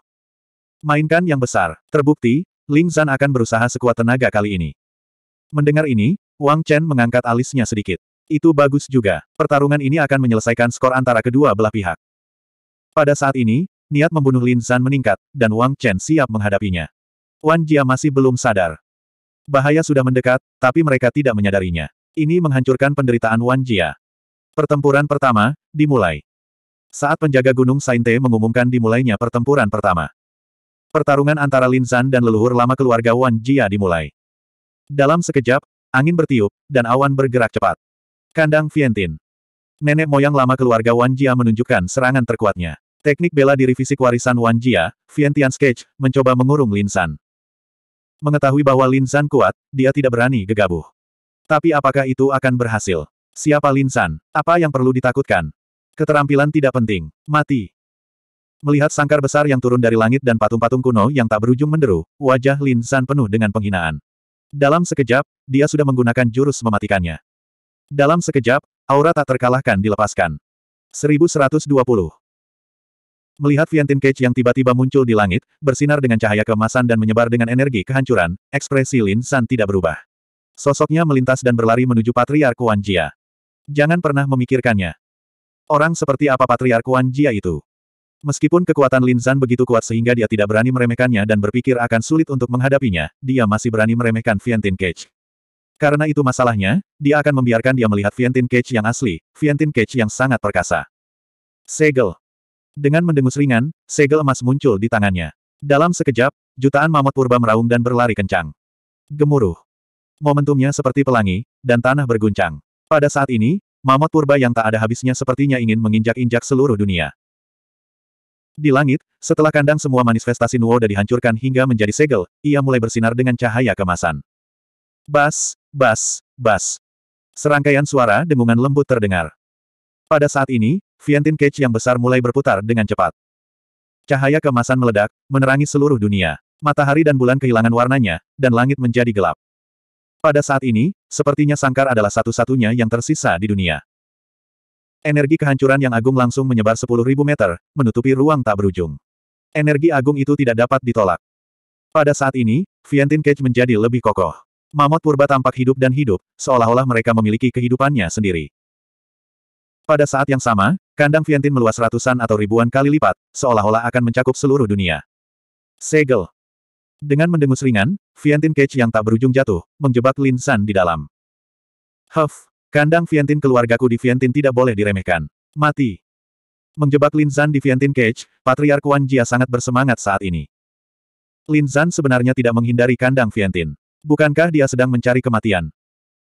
Mainkan yang besar. Terbukti, Lin Zan akan berusaha sekuat tenaga kali ini. Mendengar ini, Wang Chen mengangkat alisnya sedikit. Itu bagus juga. Pertarungan ini akan menyelesaikan skor antara kedua belah pihak. Pada saat ini, niat membunuh Lin Zan meningkat, dan Wang Chen siap menghadapinya. Wan Jia masih belum sadar. Bahaya sudah mendekat, tapi mereka tidak menyadarinya. Ini menghancurkan penderitaan Wan Jia. Pertempuran pertama, dimulai. Saat penjaga gunung Sainte mengumumkan dimulainya pertempuran pertama. Pertarungan antara Lin Zan dan leluhur lama keluarga Wan Jia dimulai. Dalam sekejap, angin bertiup, dan awan bergerak cepat. Kandang Vientin. Nenek moyang lama keluarga Wan Jia menunjukkan serangan terkuatnya. Teknik bela diri fisik warisan Wan Jia, Vientian Sketch, mencoba mengurung Lin San. Mengetahui bahwa Lin San kuat, dia tidak berani gegabah. Tapi apakah itu akan berhasil? Siapa Linsan? Apa yang perlu ditakutkan? Keterampilan tidak penting. Mati. Melihat sangkar besar yang turun dari langit dan patung-patung kuno yang tak berujung menderu, wajah Linsan penuh dengan penghinaan. Dalam sekejap, dia sudah menggunakan jurus mematikannya. Dalam sekejap, aura tak terkalahkan dilepaskan. 1120 Melihat Vientin Cage yang tiba-tiba muncul di langit, bersinar dengan cahaya kemasan dan menyebar dengan energi kehancuran, ekspresi Lin San tidak berubah. Sosoknya melintas dan berlari menuju Patriark Wan Jia. Jangan pernah memikirkannya. Orang seperti apa Patriark Wan Jia itu? Meskipun kekuatan Lin Zan begitu kuat sehingga dia tidak berani meremehkannya dan berpikir akan sulit untuk menghadapinya, dia masih berani meremehkan Vientin Cage. Karena itu masalahnya, dia akan membiarkan dia melihat Vientin Cage yang asli, Vientin Cage yang sangat perkasa. Segel. Dengan mendengus ringan, segel emas muncul di tangannya. Dalam sekejap, jutaan mamut purba meraung dan berlari kencang. Gemuruh. Momentumnya seperti pelangi, dan tanah berguncang. Pada saat ini, mamot purba yang tak ada habisnya sepertinya ingin menginjak-injak seluruh dunia. Di langit, setelah kandang semua manifestasi Nuoda dihancurkan hingga menjadi segel, ia mulai bersinar dengan cahaya kemasan. Bas, bas, bas. Serangkaian suara dengungan lembut terdengar. Pada saat ini, Vientin Cage yang besar mulai berputar dengan cepat. Cahaya kemasan meledak, menerangi seluruh dunia. Matahari dan bulan kehilangan warnanya, dan langit menjadi gelap. Pada saat ini, sepertinya sangkar adalah satu-satunya yang tersisa di dunia. Energi kehancuran yang agung langsung menyebar 10.000 meter, menutupi ruang tak berujung. Energi agung itu tidak dapat ditolak. Pada saat ini, Vientin Cage menjadi lebih kokoh. Mamot purba tampak hidup dan hidup, seolah-olah mereka memiliki kehidupannya sendiri. Pada saat yang sama, kandang Vientin meluas ratusan atau ribuan kali lipat, seolah-olah akan mencakup seluruh dunia. Segel, dengan mendengus ringan, Vientin Cage yang tak berujung jatuh, menjebak Lin San di dalam. Huff, kandang Vientin keluargaku di Vientin tidak boleh diremehkan. Mati. Menjebak Lin San di Vientin Cage, Patriark Wan Jia sangat bersemangat saat ini. Lin San sebenarnya tidak menghindari kandang Vientin. Bukankah dia sedang mencari kematian?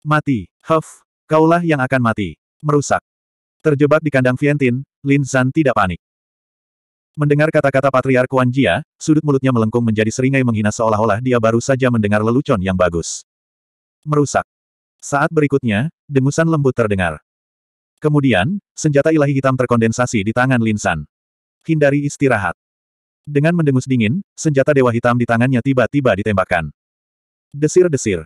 Mati, Huff, kaulah yang akan mati. Merusak. Terjebak di kandang Vientin, Lin San tidak panik. Mendengar kata-kata Patriark Kuan Jia, sudut mulutnya melengkung menjadi seringai menghina seolah-olah dia baru saja mendengar lelucon yang bagus. Merusak. Saat berikutnya, dengusan lembut terdengar. Kemudian, senjata ilahi hitam terkondensasi di tangan Linsan. Hindari istirahat. Dengan mendengus dingin, senjata dewa hitam di tangannya tiba-tiba ditembakkan. Desir-desir.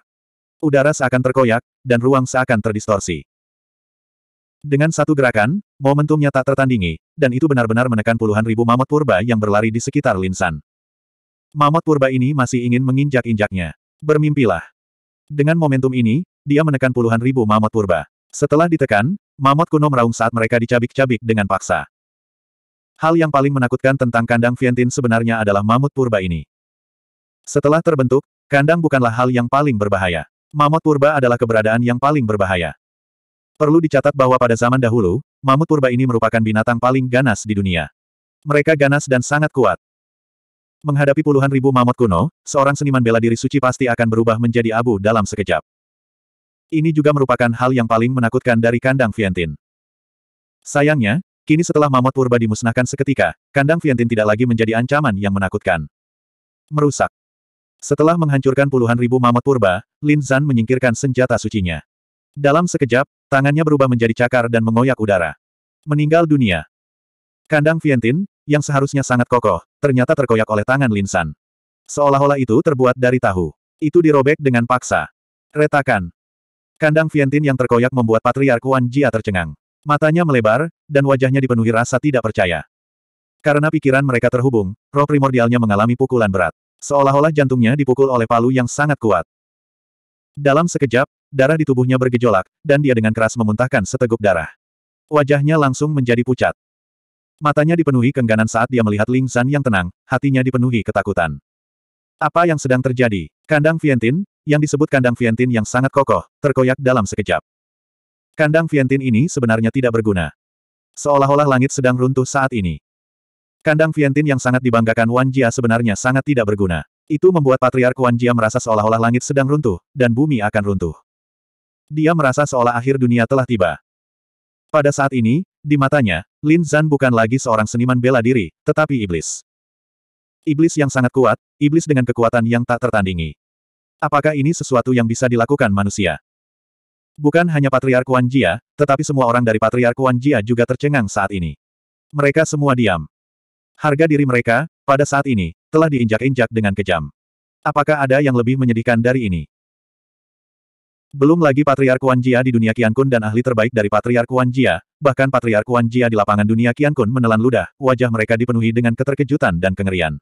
Udara seakan terkoyak, dan ruang seakan terdistorsi. Dengan satu gerakan, momentumnya tak tertandingi, dan itu benar-benar menekan puluhan ribu mamut purba yang berlari di sekitar Linsan. Mamut purba ini masih ingin menginjak-injaknya. Bermimpilah. Dengan momentum ini, dia menekan puluhan ribu mamut purba. Setelah ditekan, mamut kuno meraung saat mereka dicabik-cabik dengan paksa. Hal yang paling menakutkan tentang kandang Vientin sebenarnya adalah mamut purba ini. Setelah terbentuk, kandang bukanlah hal yang paling berbahaya. Mamut purba adalah keberadaan yang paling berbahaya. Perlu dicatat bahwa pada zaman dahulu, mamut purba ini merupakan binatang paling ganas di dunia. Mereka ganas dan sangat kuat. Menghadapi puluhan ribu mamut kuno, seorang seniman bela diri suci pasti akan berubah menjadi abu dalam sekejap. Ini juga merupakan hal yang paling menakutkan dari kandang Vientin. Sayangnya, kini setelah mamut purba dimusnahkan seketika, kandang Vientin tidak lagi menjadi ancaman yang menakutkan. Merusak. Setelah menghancurkan puluhan ribu mamut purba, Lin Zan menyingkirkan senjata sucinya. Dalam sekejap, tangannya berubah menjadi cakar dan mengoyak udara. Meninggal dunia. Kandang Vientin, yang seharusnya sangat kokoh, ternyata terkoyak oleh tangan Linsan. Seolah-olah itu terbuat dari tahu. Itu dirobek dengan paksa. Retakan. Kandang Vientin yang terkoyak membuat Patriark Wan Jia tercengang. Matanya melebar, dan wajahnya dipenuhi rasa tidak percaya. Karena pikiran mereka terhubung, roh primordialnya mengalami pukulan berat. Seolah-olah jantungnya dipukul oleh palu yang sangat kuat. Dalam sekejap, Darah di tubuhnya bergejolak, dan dia dengan keras memuntahkan seteguk darah. Wajahnya langsung menjadi pucat. Matanya dipenuhi kengganan saat dia melihat Ling San yang tenang, hatinya dipenuhi ketakutan. Apa yang sedang terjadi? Kandang Vientin, yang disebut kandang Vientin yang sangat kokoh, terkoyak dalam sekejap. Kandang Vientin ini sebenarnya tidak berguna. Seolah-olah langit sedang runtuh saat ini. Kandang Vientin yang sangat dibanggakan Wan Jia sebenarnya sangat tidak berguna. Itu membuat Patriark Wan Jia merasa seolah-olah langit sedang runtuh, dan bumi akan runtuh. Dia merasa seolah akhir dunia telah tiba. Pada saat ini, di matanya, Lin Zan bukan lagi seorang seniman bela diri, tetapi iblis. Iblis yang sangat kuat, iblis dengan kekuatan yang tak tertandingi. Apakah ini sesuatu yang bisa dilakukan manusia? Bukan hanya Patriark Wan Jia, tetapi semua orang dari Patriark Wan Jia juga tercengang saat ini. Mereka semua diam. Harga diri mereka, pada saat ini, telah diinjak-injak dengan kejam. Apakah ada yang lebih menyedihkan dari ini? Belum lagi Patriark Wan Jia di dunia Kian Kun dan ahli terbaik dari Patriark Wan Jia, bahkan Patriark Wan Jia di lapangan dunia Kian Kun menelan ludah, wajah mereka dipenuhi dengan keterkejutan dan kengerian.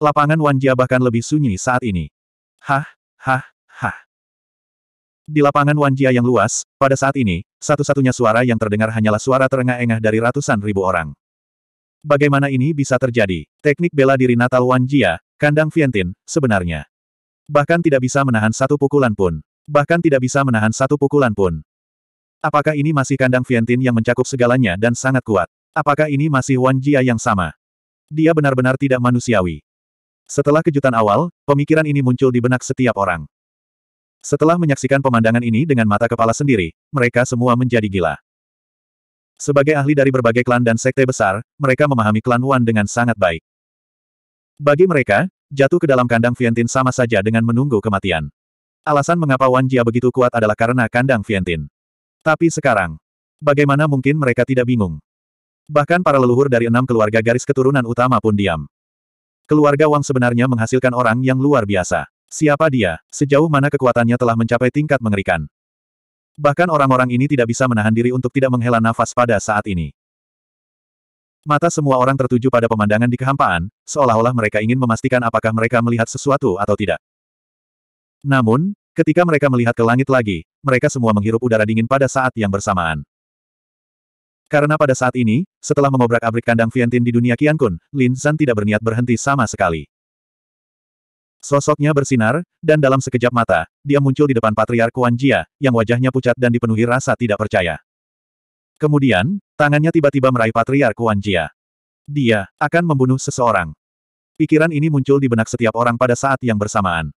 Lapangan Wan Jia bahkan lebih sunyi saat ini. Hah, hah, hah. Di lapangan Wan Jia yang luas, pada saat ini, satu-satunya suara yang terdengar hanyalah suara terengah-engah dari ratusan ribu orang. Bagaimana ini bisa terjadi? Teknik bela diri Natal Wan Jia, kandang Vientin, sebenarnya. Bahkan tidak bisa menahan satu pukulan pun. Bahkan tidak bisa menahan satu pukulan pun. Apakah ini masih kandang Vientin yang mencakup segalanya dan sangat kuat? Apakah ini masih Wan Jia yang sama? Dia benar-benar tidak manusiawi. Setelah kejutan awal, pemikiran ini muncul di benak setiap orang. Setelah menyaksikan pemandangan ini dengan mata kepala sendiri, mereka semua menjadi gila. Sebagai ahli dari berbagai klan dan sekte besar, mereka memahami klan Wan dengan sangat baik. Bagi mereka, jatuh ke dalam kandang Vientin sama saja dengan menunggu kematian. Alasan mengapa Wan Jia begitu kuat adalah karena kandang Vientin. Tapi sekarang, bagaimana mungkin mereka tidak bingung? Bahkan para leluhur dari enam keluarga garis keturunan utama pun diam. Keluarga Wang sebenarnya menghasilkan orang yang luar biasa. Siapa dia, sejauh mana kekuatannya telah mencapai tingkat mengerikan. Bahkan orang-orang ini tidak bisa menahan diri untuk tidak menghela nafas pada saat ini. Mata semua orang tertuju pada pemandangan di kehampaan, seolah-olah mereka ingin memastikan apakah mereka melihat sesuatu atau tidak. Namun, ketika mereka melihat ke langit lagi, mereka semua menghirup udara dingin pada saat yang bersamaan. Karena pada saat ini, setelah mengobrak-abrik kandang Vientin di dunia Qiankun, Lin San tidak berniat berhenti sama sekali. Sosoknya bersinar, dan dalam sekejap mata, dia muncul di depan Patriark Wan Jia, yang wajahnya pucat dan dipenuhi rasa tidak percaya. Kemudian, tangannya tiba-tiba meraih Patriark Wan Jia. Dia akan membunuh seseorang. Pikiran ini muncul di benak setiap orang pada saat yang bersamaan.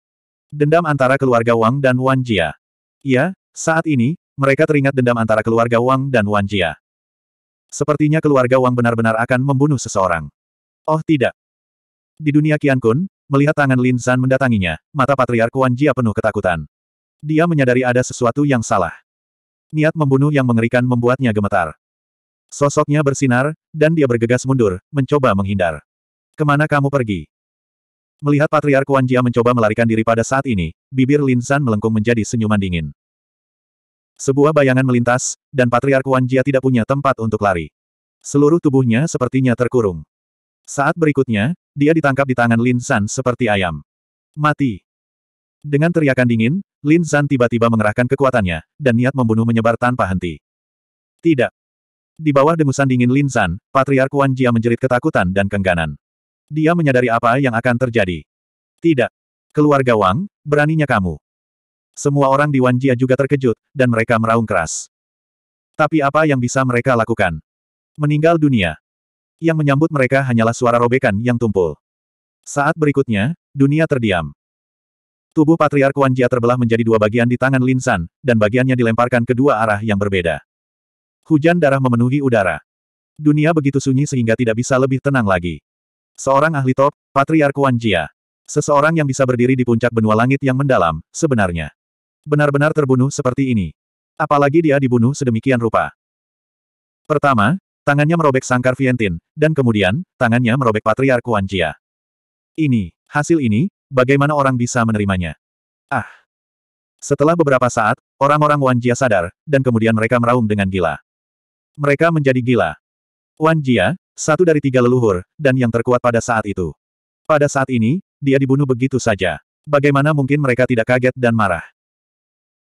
Dendam antara keluarga Wang dan Wan Jia. Ya, saat ini, mereka teringat dendam antara keluarga Wang dan Wan Jia. Sepertinya keluarga Wang benar-benar akan membunuh seseorang. Oh tidak. Di dunia Qian Kun, melihat tangan Lin San mendatanginya, mata patriark Wan Jia penuh ketakutan. Dia menyadari ada sesuatu yang salah. Niat membunuh yang mengerikan membuatnya gemetar. Sosoknya bersinar, dan dia bergegas mundur, mencoba menghindar. Kemana kamu pergi? Melihat Patriark Wan Jia mencoba melarikan diri pada saat ini, bibir Lin San melengkung menjadi senyuman dingin. Sebuah bayangan melintas, dan Patriark Wan Jia tidak punya tempat untuk lari. Seluruh tubuhnya sepertinya terkurung. Saat berikutnya, dia ditangkap di tangan Lin San seperti ayam. Mati. Dengan teriakan dingin, Lin San tiba-tiba mengerahkan kekuatannya, dan niat membunuh menyebar tanpa henti. Tidak. Di bawah dengusan dingin Lin San, Patriark Wan Jia menjerit ketakutan dan kengganan. Dia menyadari apa yang akan terjadi. Tidak. Keluarga Wang, beraninya kamu. Semua orang di Wanjia juga terkejut, dan mereka meraung keras. Tapi apa yang bisa mereka lakukan? Meninggal dunia. Yang menyambut mereka hanyalah suara robekan yang tumpul. Saat berikutnya, dunia terdiam. Tubuh Patriark Wanjia terbelah menjadi dua bagian di tangan Linsan, dan bagiannya dilemparkan ke dua arah yang berbeda. Hujan darah memenuhi udara. Dunia begitu sunyi sehingga tidak bisa lebih tenang lagi. Seorang ahli top, Patriark Wan Jia. Seseorang yang bisa berdiri di puncak benua langit yang mendalam, sebenarnya. Benar-benar terbunuh seperti ini. Apalagi dia dibunuh sedemikian rupa. Pertama, tangannya merobek sangkar Vientin, dan kemudian, tangannya merobek Patriark Wan Jia. Ini, hasil ini, bagaimana orang bisa menerimanya? Ah! Setelah beberapa saat, orang-orang Wan Jia sadar, dan kemudian mereka meraung dengan gila. Mereka menjadi gila. Wan Jia, satu dari tiga leluhur, dan yang terkuat pada saat itu. Pada saat ini, dia dibunuh begitu saja. Bagaimana mungkin mereka tidak kaget dan marah?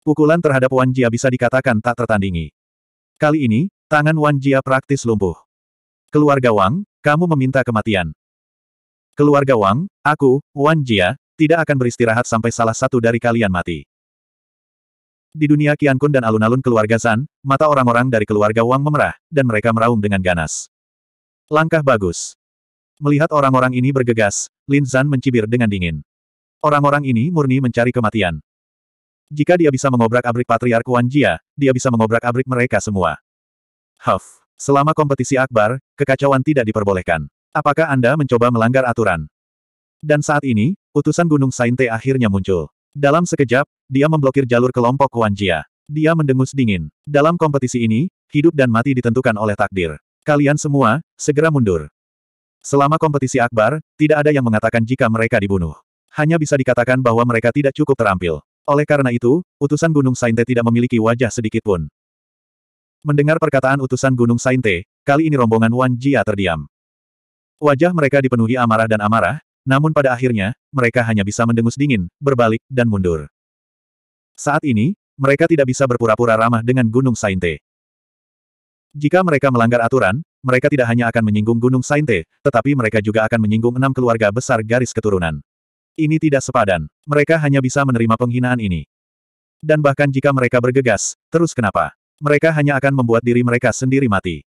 Pukulan terhadap Wan Jia bisa dikatakan tak tertandingi. Kali ini, tangan Wan Jia praktis lumpuh. Keluarga Wang, kamu meminta kematian. Keluarga Wang, aku, Wan Jia, tidak akan beristirahat sampai salah satu dari kalian mati. Di dunia Qiankun dan alun-alun keluarga San, mata orang-orang dari keluarga Wang memerah, dan mereka meraung dengan ganas. Langkah bagus. Melihat orang-orang ini bergegas, Lin Zan mencibir dengan dingin. Orang-orang ini murni mencari kematian. Jika dia bisa mengobrak-abrik Patriark Wan Jia, dia bisa mengobrak-abrik mereka semua. Huff. Selama kompetisi akbar, kekacauan tidak diperbolehkan. Apakah Anda mencoba melanggar aturan? Dan saat ini, utusan Gunung Sainte akhirnya muncul. Dalam sekejap, dia memblokir jalur kelompok Wan Jia. Dia mendengus dingin. Dalam kompetisi ini, hidup dan mati ditentukan oleh takdir. Kalian semua, segera mundur. Selama kompetisi akbar, tidak ada yang mengatakan jika mereka dibunuh. Hanya bisa dikatakan bahwa mereka tidak cukup terampil. Oleh karena itu, utusan Gunung Sainte tidak memiliki wajah sedikitpun. Mendengar perkataan utusan Gunung Sainte, kali ini rombongan Wan Jia terdiam. Wajah mereka dipenuhi amarah dan amarah, namun pada akhirnya, mereka hanya bisa mendengus dingin, berbalik, dan mundur. Saat ini, mereka tidak bisa berpura-pura ramah dengan Gunung Sainte. Jika mereka melanggar aturan, mereka tidak hanya akan menyinggung Gunung Sainte, tetapi mereka juga akan menyinggung enam keluarga besar garis keturunan. Ini tidak sepadan. Mereka hanya bisa menerima penghinaan ini. Dan bahkan jika mereka bergegas, terus kenapa? Mereka hanya akan membuat diri mereka sendiri mati.